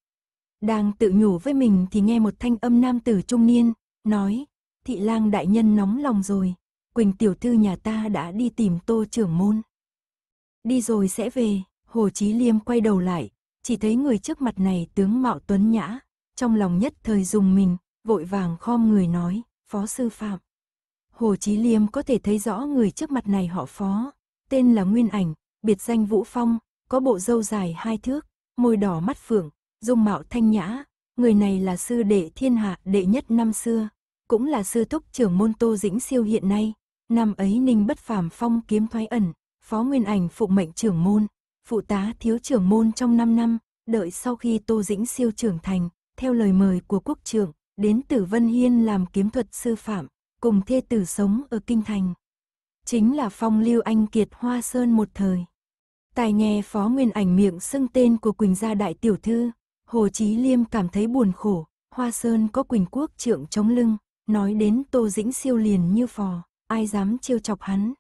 Đang tự nhủ với mình thì nghe một thanh âm nam tử trung niên, nói, thị lang đại nhân nóng lòng rồi, Quỳnh tiểu thư nhà ta đã đi tìm tô trưởng môn. Đi rồi sẽ về, Hồ Chí Liêm quay đầu lại, chỉ thấy người trước mặt này tướng mạo tuấn nhã, trong lòng nhất thời dùng mình, vội vàng khom người nói, phó sư phạm. Hồ Chí Liêm có thể thấy rõ người trước mặt này họ phó, tên là Nguyên Ảnh, biệt danh Vũ Phong, có bộ râu dài hai thước, môi đỏ mắt phượng, dung mạo thanh nhã, người này là sư đệ thiên hạ đệ nhất năm xưa, cũng là sư thúc trưởng môn Tô Dĩnh Siêu hiện nay. Năm ấy Ninh Bất Phàm phong kiếm thoái ẩn, Phó Nguyên Ảnh phụ mệnh trưởng môn, phụ tá thiếu trưởng môn trong 5 năm, đợi sau khi Tô Dĩnh Siêu trưởng thành, theo lời mời của quốc trưởng, đến Tử Vân Hiên làm kiếm thuật sư phạm, cùng thê tử sống ở kinh thành. Chính là phong lưu anh kiệt hoa sơn một thời. Tài nghe Phó Nguyên Ảnh miệng xưng tên của Quỳnh gia đại tiểu thư, Hồ Chí Liêm cảm thấy buồn khổ, Hoa Sơn có Quỳnh Quốc trượng chống lưng, nói đến Tô Dĩnh siêu liền như phò, ai dám trêu chọc hắn.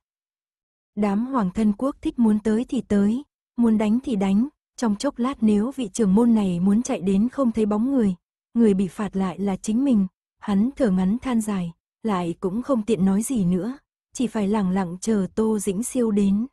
Đám hoàng thân quốc thích muốn tới thì tới, muốn đánh thì đánh, trong chốc lát nếu vị trưởng môn này muốn chạy đến không thấy bóng người, người bị phạt lại là chính mình, hắn thở ngắn than dài, lại cũng không tiện nói gì nữa, chỉ phải lặng lặng chờ Tô Dĩnh siêu đến.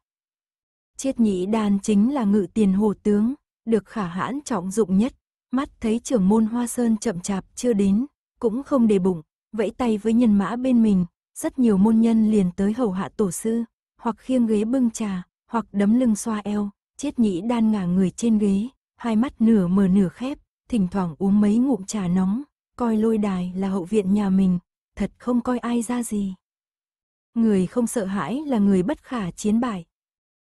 Chiết nhị đan chính là ngự tiền hồ tướng, được khả hãn trọng dụng nhất. Mắt thấy trưởng môn Hoa Sơn chậm chạp chưa đến, cũng không để bụng, vẫy tay với nhân mã bên mình, rất nhiều môn nhân liền tới hầu hạ tổ sư, hoặc khiêng ghế bưng trà, hoặc đấm lưng xoa eo, chiết nhĩ đan ngả người trên ghế, hai mắt nửa mở nửa khép, thỉnh thoảng uống mấy ngụm trà nóng, coi lôi đài là hậu viện nhà mình, thật không coi ai ra gì. Người không sợ hãi là người bất khả chiến bại,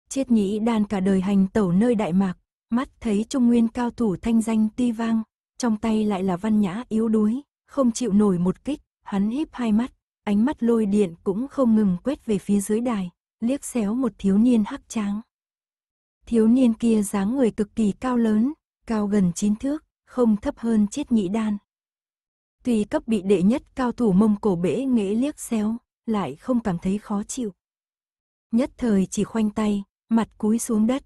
Chiết nhĩ đan cả đời hành tẩu nơi Đại Mạc, mắt thấy trung nguyên cao thủ thanh danh tuy vang, trong tay lại là văn nhã yếu đuối, không chịu nổi một kích, hắn híp hai mắt, ánh mắt lôi điện cũng không ngừng quét về phía dưới đài, liếc xéo một thiếu niên hắc tráng. Thiếu niên kia dáng người cực kỳ cao lớn, cao gần chín thước, không thấp hơn chiết Nhĩ đan. Tuy cấp bị đệ nhất cao thủ mông cổ bể nghệ liếc xéo, lại không cảm thấy khó chịu. Nhất thời chỉ khoanh tay, mặt cúi xuống đất.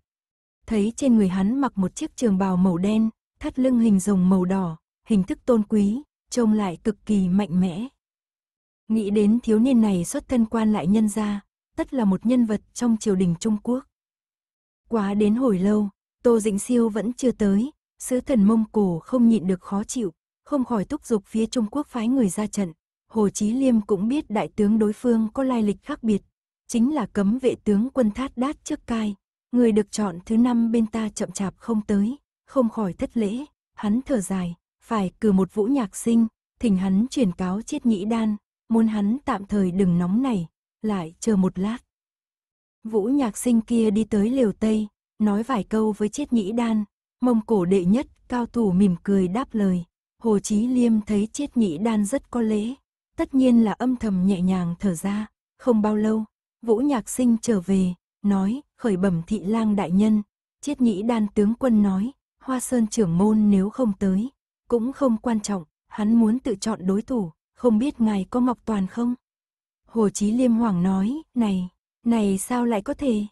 Thấy trên người hắn mặc một chiếc trường bào màu đen, thắt lưng hình rồng màu đỏ, hình thức tôn quý, trông lại cực kỳ mạnh mẽ. Nghĩ đến thiếu niên này xuất thân quan lại nhân gia, tất là một nhân vật trong triều đình Trung Quốc. Quá đến hồi lâu, Tô Dĩnh Siêu vẫn chưa tới, sứ thần Mông Cổ không nhịn được khó chịu, không khỏi thúc giục phía Trung Quốc phái người ra trận. Hồ Chí Liêm cũng biết đại tướng đối phương có lai lịch khác biệt, chính là cấm vệ tướng quân thát đát trước cai. Người được chọn thứ năm bên ta chậm chạp không tới, không khỏi thất lễ, hắn thở dài, phải cử một vũ nhạc sinh, thỉnh hắn truyền cáo chiết nhĩ đan, muốn hắn tạm thời đừng nóng này, lại chờ một lát. Vũ nhạc sinh kia đi tới liều Tây, nói vài câu với chiết nhĩ đan, mông cổ đệ nhất, cao thủ mỉm cười đáp lời. Hồ Chí Liêm thấy chiết nhĩ đan rất có lễ, tất nhiên là âm thầm nhẹ nhàng thở ra, không bao lâu, Vũ Nhạc Sinh trở về, nói, khởi bẩm thị lang đại nhân, chiết nhĩ đan tướng quân nói, Hoa Sơn trưởng môn nếu không tới, cũng không quan trọng, hắn muốn tự chọn đối thủ, không biết ngài có Ngọc Toàn không? Hồ Chí Liêm Hoàng nói, này, này sao lại có thể?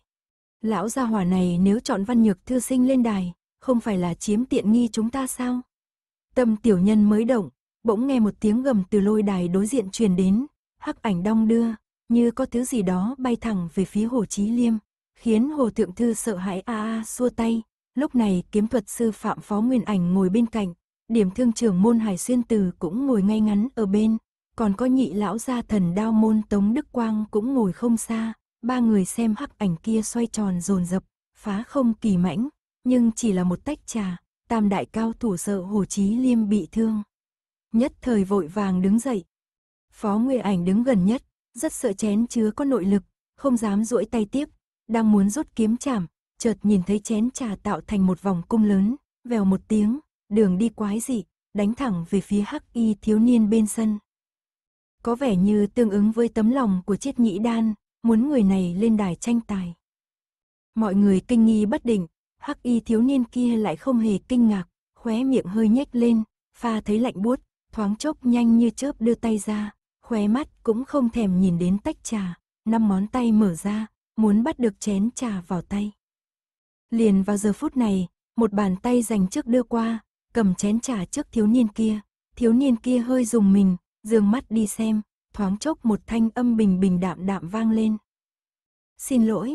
Lão gia hỏa này nếu chọn văn nhược thư sinh lên đài, không phải là chiếm tiện nghi chúng ta sao? Tâm tiểu nhân mới động, bỗng nghe một tiếng gầm từ lôi đài đối diện truyền đến, hắc ảnh đong đưa, như có thứ gì đó bay thẳng về phía Hồ Chí Liêm, khiến Hồ Thượng Thư sợ hãi a a xua tay. Lúc này kiếm thuật sư Phạm Phó Nguyên Ảnh ngồi bên cạnh, điểm thương trưởng môn Hải Xuyên Từ cũng ngồi ngay ngắn ở bên, còn có nhị lão gia thần đao môn Tống Đức Quang cũng ngồi không xa, ba người xem hắc ảnh kia xoay tròn dồn dập, phá không kỳ mãnh, nhưng chỉ là một tách trà, tam đại cao thủ sợ Hồ Chí Liêm bị thương. Nhất thời vội vàng đứng dậy. Phó Nguyên Ảnh đứng gần nhất, rất sợ chén chứa có nội lực, không dám duỗi tay tiếp, đang muốn rút kiếm chạm, chợt nhìn thấy chén trà tạo thành một vòng cung lớn, vèo một tiếng, đường đi quái dị, đánh thẳng về phía hắc y thiếu niên bên sân. Có vẻ như tương ứng với tấm lòng của triết nhĩ đan, muốn người này lên đài tranh tài. Mọi người kinh nghi bất định, hắc y thiếu niên kia lại không hề kinh ngạc, khóe miệng hơi nhếch lên, pha thấy lạnh buốt, thoáng chốc nhanh như chớp đưa tay ra, khóe mắt cũng không thèm nhìn đến tách trà, năm món tay mở ra, muốn bắt được chén trà vào tay. Liền vào giờ phút này, một bàn tay dành trước đưa qua, cầm chén trà trước thiếu niên kia, thiếu niên kia hơi dùng mình, dương mắt đi xem, thoáng chốc một thanh âm bình bình đạm đạm vang lên. Xin lỗi,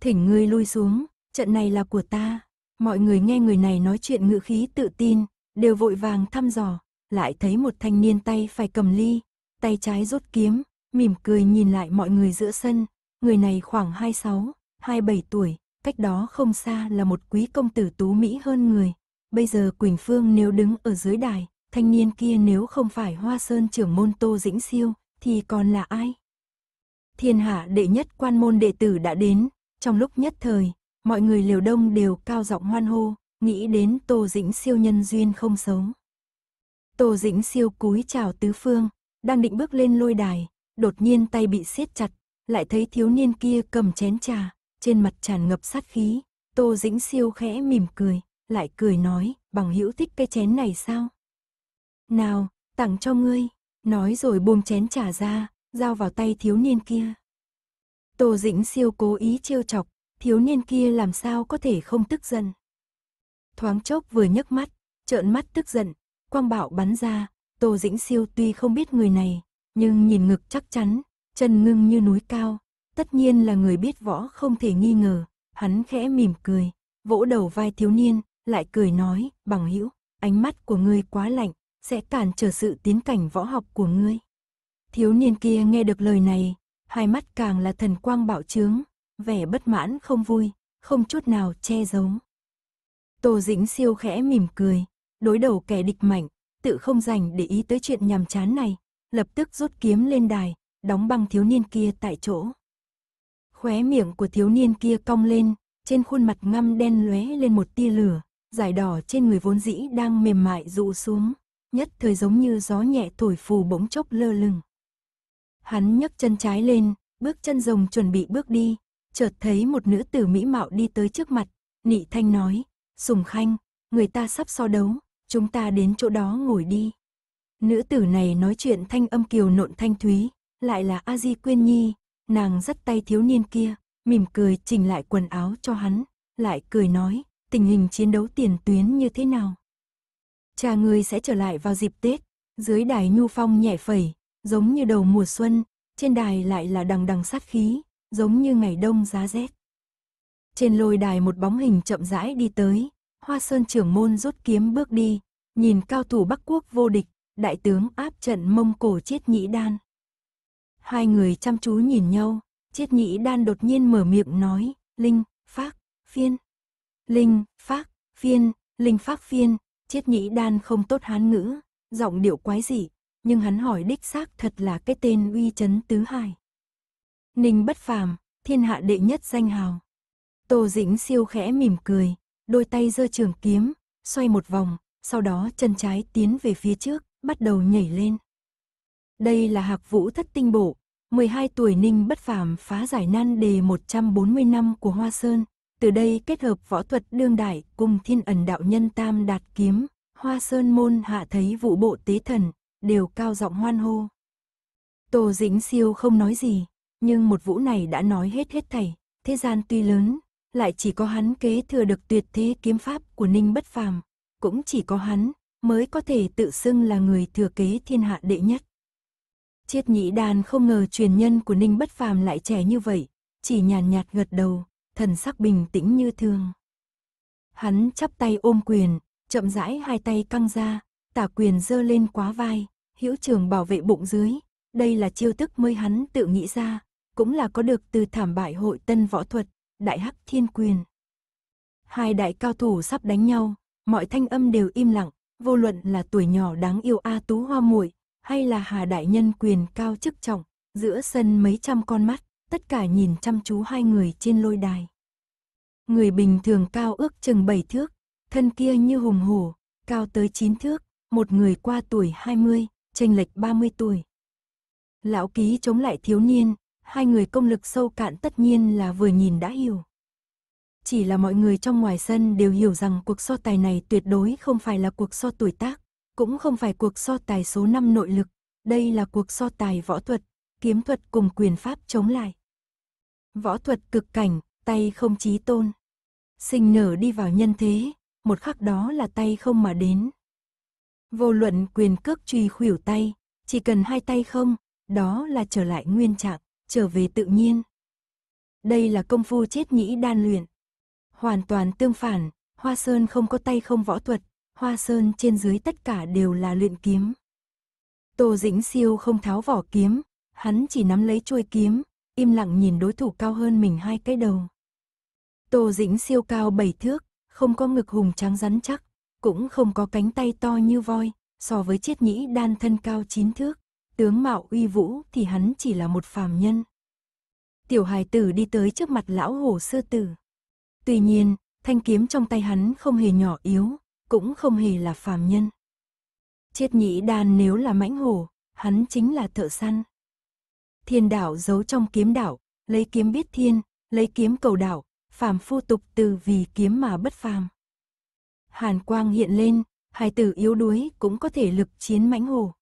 thỉnh ngươi lui xuống, trận này là của ta. Mọi người nghe người này nói chuyện ngữ khí tự tin, đều vội vàng thăm dò, lại thấy một thanh niên tay phải cầm ly, tay trái rút kiếm, mỉm cười nhìn lại mọi người giữa sân, người này khoảng 26, 27 tuổi, cách đó không xa là một quý công tử tú Mỹ hơn người. Bây giờ Quỳnh Phương nếu đứng ở dưới đài, thanh niên kia nếu không phải Hoa Sơn trưởng môn Tô Dĩnh Siêu, thì còn là ai? Thiên hạ đệ nhất quan môn đệ tử đã đến, trong lúc nhất thời, mọi người liều đông đều cao giọng hoan hô, nghĩ đến Tô Dĩnh Siêu nhân duyên không sống Tô Dĩnh Siêu cúi chào tứ phương, đang định bước lên lôi đài, đột nhiên tay bị siết chặt, lại thấy thiếu niên kia cầm chén trà, trên mặt tràn ngập sát khí, Tô Dĩnh siêu khẽ mỉm cười, lại cười nói, bằng hữu thích cái chén này sao? Nào, tặng cho ngươi, nói rồi buông chén trà ra, giao vào tay thiếu niên kia. Tô Dĩnh siêu cố ý trêu chọc, thiếu niên kia làm sao có thể không tức giận. Thoáng chốc vừa nhấc mắt, trợn mắt tức giận, quang bạo bắn ra, Tô Dĩnh Siêu tuy không biết người này, nhưng nhìn ngực chắc chắn, chân ngưng như núi cao, tất nhiên là người biết võ không thể nghi ngờ, hắn khẽ mỉm cười, vỗ đầu vai thiếu niên, lại cười nói, bằng hữu, ánh mắt của ngươi quá lạnh, sẽ cản trở sự tiến cảnh võ học của ngươi. Thiếu niên kia nghe được lời này, hai mắt càng là thần quang bạo trướng, vẻ bất mãn không vui, không chút nào che giấu. Tô Dĩnh siêu khẽ mỉm cười, đối đầu kẻ địch mạnh, tự không dành để ý tới chuyện nhàm chán này, lập tức rút kiếm lên đài, đóng băng thiếu niên kia tại chỗ. Khóe miệng của thiếu niên kia cong lên, trên khuôn mặt ngăm đen lóe lên một tia lửa, giải đỏ trên người vốn dĩ đang mềm mại rụ xuống, nhất thời giống như gió nhẹ thổi phù bỗng chốc lơ lửng. Hắn nhấc chân trái lên, bước chân rồng chuẩn bị bước đi, chợt thấy một nữ tử mỹ mạo đi tới trước mặt, nị thanh nói, sùng khanh, người ta sắp so đấu, chúng ta đến chỗ đó ngồi đi. Nữ tử này nói chuyện thanh âm kiều nộn thanh thúy, lại là A Di Quyên Nhi, nàng dắt tay thiếu niên kia, mỉm cười chỉnh lại quần áo cho hắn, lại cười nói, tình hình chiến đấu tiền tuyến như thế nào. Cha người sẽ trở lại vào dịp Tết, dưới đài nhu phong nhẹ phẩy, giống như đầu mùa xuân, trên đài lại là đằng đằng sát khí, giống như ngày đông giá rét. Trên lôi đài một bóng hình chậm rãi đi tới, Hoa Sơn trưởng môn rút kiếm bước đi, nhìn cao thủ Bắc Quốc vô địch, đại tướng áp trận Mông Cổ Chiết Nhĩ Đan. Hai người chăm chú nhìn nhau, Chiết Nhĩ Đan đột nhiên mở miệng nói, Linh, Phác, Phiên. Linh, Phác, Phiên, Linh Phác Phiên, Chiết Nhĩ Đan không tốt hán ngữ, giọng điệu quái dị, nhưng hắn hỏi đích xác thật là cái tên uy chấn tứ hải. Ninh bất phàm, thiên hạ đệ nhất danh hào. Tô Dĩnh siêu khẽ mỉm cười, đôi tay giơ trường kiếm, xoay một vòng, sau đó chân trái tiến về phía trước, bắt đầu nhảy lên. Đây là Hạc Vũ Thất Tinh Bộ, 12 tuổi Ninh bất phàm phá giải nan đề 140 năm của Hoa Sơn, từ đây kết hợp võ thuật đương đại cùng thiên ẩn đạo nhân tam đạt kiếm, Hoa Sơn môn hạ thấy vũ bộ tế thần, đều cao giọng hoan hô. Tô Dĩnh Siêu không nói gì, nhưng một vũ này đã nói hết hết thầy thế gian tuy lớn, lại chỉ có hắn kế thừa được tuyệt thế kiếm pháp của Ninh Bất Phàm, cũng chỉ có hắn mới có thể tự xưng là người thừa kế thiên hạ đệ nhất. Triết Nhĩ Đan không ngờ truyền nhân của Ninh Bất Phàm lại trẻ như vậy, chỉ nhàn nhạt, gật đầu, thần sắc bình tĩnh như thường. Hắn chắp tay ôm quyền, chậm rãi hai tay căng ra, tả quyền giơ lên quá vai, hữu trường bảo vệ bụng dưới, đây là chiêu thức mới hắn tự nghĩ ra, cũng là có được từ thảm bại hội tân võ thuật Đại Hắc Thiên Quyền. Hai đại cao thủ sắp đánh nhau, mọi thanh âm đều im lặng, vô luận là tuổi nhỏ đáng yêu A Tú Hoa muội hay là Hà Đại Nhân quyền cao chức trọng, giữa sân mấy trăm con mắt, tất cả nhìn chăm chú hai người trên lôi đài. Người bình thường cao ước chừng bảy thước, thân kia như hùng hổ, cao tới chín thước, một người qua tuổi 20, chênh lệch 30 tuổi. Lão ký chống lại thiếu niên, hai người công lực sâu cạn tất nhiên là vừa nhìn đã hiểu. Chỉ là mọi người trong ngoài sân đều hiểu rằng cuộc so tài này tuyệt đối không phải là cuộc so tuổi tác, cũng không phải cuộc so tài số 5 nội lực, đây là cuộc so tài võ thuật, kiếm thuật cùng quyền pháp chống lại. Võ thuật cực cảnh, tay không chí tôn. Sinh nở đi vào nhân thế, một khắc đó là tay không mà đến. Vô luận quyền cước truy khuỷu tay, chỉ cần hai tay không, đó là trở lại nguyên trạng trở về tự nhiên. Đây là công phu chết nhĩ đan luyện. Hoàn toàn tương phản, Hoa Sơn không có tay không võ thuật, Hoa Sơn trên dưới tất cả đều là luyện kiếm. Tô Dĩnh Siêu không tháo vỏ kiếm, hắn chỉ nắm lấy chuôi kiếm, im lặng nhìn đối thủ cao hơn mình hai cái đầu. Tô Dĩnh Siêu cao bảy thước, không có ngực hùng trắng rắn chắc, cũng không có cánh tay to như voi, so với chiết nhĩ đan thân cao chín thước tướng mạo uy vũ thì hắn chỉ là một phàm nhân. Tiểu hài tử đi tới trước mặt lão hổ sư tử. Tuy nhiên, thanh kiếm trong tay hắn không hề nhỏ yếu, cũng không hề là phàm nhân. Chiết nhĩ đan nếu là mãnh hổ, hắn chính là thợ săn. Thiên đạo giấu trong kiếm đạo, lấy kiếm biết thiên, lấy kiếm cầu đạo, phàm phu tục từ vì kiếm mà bất phàm. Hàn quang hiện lên, hài tử yếu đuối cũng có thể lực chiến mãnh hổ.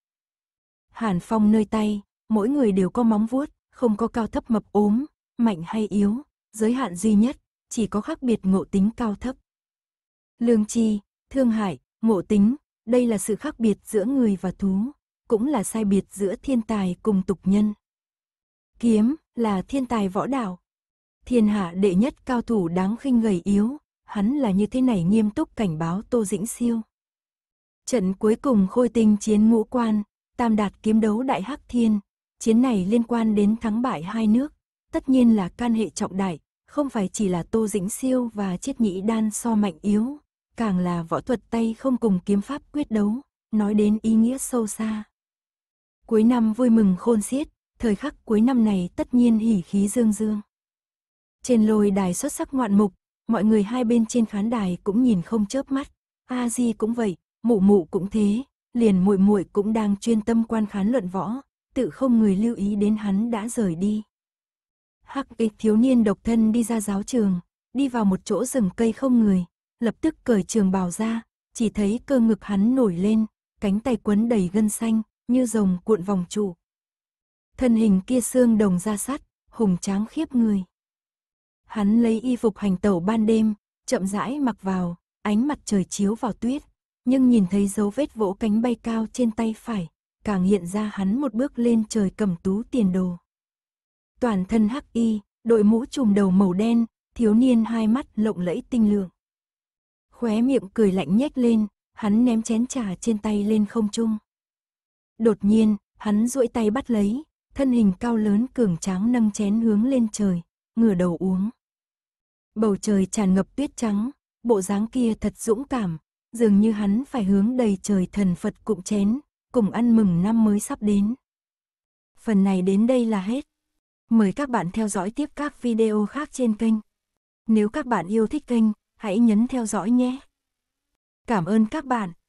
Hàn Phong nơi tay, mỗi người đều có móng vuốt, không có cao thấp mập ốm, mạnh hay yếu, giới hạn duy nhất, chỉ có khác biệt ngộ tính cao thấp. Lương Chi thương hại, ngộ tính, đây là sự khác biệt giữa người và thú, cũng là sai biệt giữa thiên tài cùng tục nhân. Kiếm là thiên tài võ đạo. Thiên hạ đệ nhất cao thủ đáng khinh gầy yếu, hắn là như thế này nghiêm túc cảnh báo Tô Dĩnh Siêu. Trận cuối cùng khôi tinh chiến ngũ quan, Tam đạt kiếm đấu đại hắc thiên, chiến này liên quan đến thắng bại hai nước, tất nhiên là can hệ trọng đại, không phải chỉ là Tô Dĩnh Siêu và Chiết Nhĩ Đan so mạnh yếu, càng là võ thuật tay không cùng kiếm pháp quyết đấu, nói đến ý nghĩa sâu xa. Cuối năm vui mừng khôn xiết, thời khắc cuối năm này tất nhiên hỉ khí dương dương. Trên lôi đài xuất sắc ngoạn mục, mọi người hai bên trên khán đài cũng nhìn không chớp mắt, A Di cũng vậy, mụ mụ cũng thế, liền muội muội cũng đang chuyên tâm quan khán luận võ, tự không người lưu ý đến hắn đã rời đi. Hắc kịch thiếu niên độc thân đi ra giáo trường, đi vào một chỗ rừng cây không người, lập tức cởi trường bào ra, chỉ thấy cơ ngực hắn nổi lên, cánh tay quấn đầy gân xanh, như rồng cuộn vòng trụ. Thân hình kia xương đồng ra sắt, hùng tráng khiếp người. Hắn lấy y phục hành tẩu ban đêm, chậm rãi mặc vào, ánh mặt trời chiếu vào tuyết, nhưng nhìn thấy dấu vết vỗ cánh bay cao trên tay phải, càng hiện ra hắn một bước lên trời cầm tú tiền đồ. Toàn thân hắc y, đội mũ trùm đầu màu đen, thiếu niên hai mắt lộng lẫy tinh lượng. Khóe miệng cười lạnh nhếch lên, hắn ném chén trà trên tay lên không trung. Đột nhiên, hắn duỗi tay bắt lấy, thân hình cao lớn cường tráng nâng chén hướng lên trời, ngửa đầu uống. Bầu trời tràn ngập tuyết trắng, bộ dáng kia thật dũng cảm, dường như hắn phải hướng đầy trời thần Phật cụm chén, cùng ăn mừng năm mới sắp đến. Phần này đến đây là hết. Mời các bạn theo dõi tiếp các video khác trên kênh. Nếu các bạn yêu thích kênh, hãy nhấn theo dõi nhé. Cảm ơn các bạn.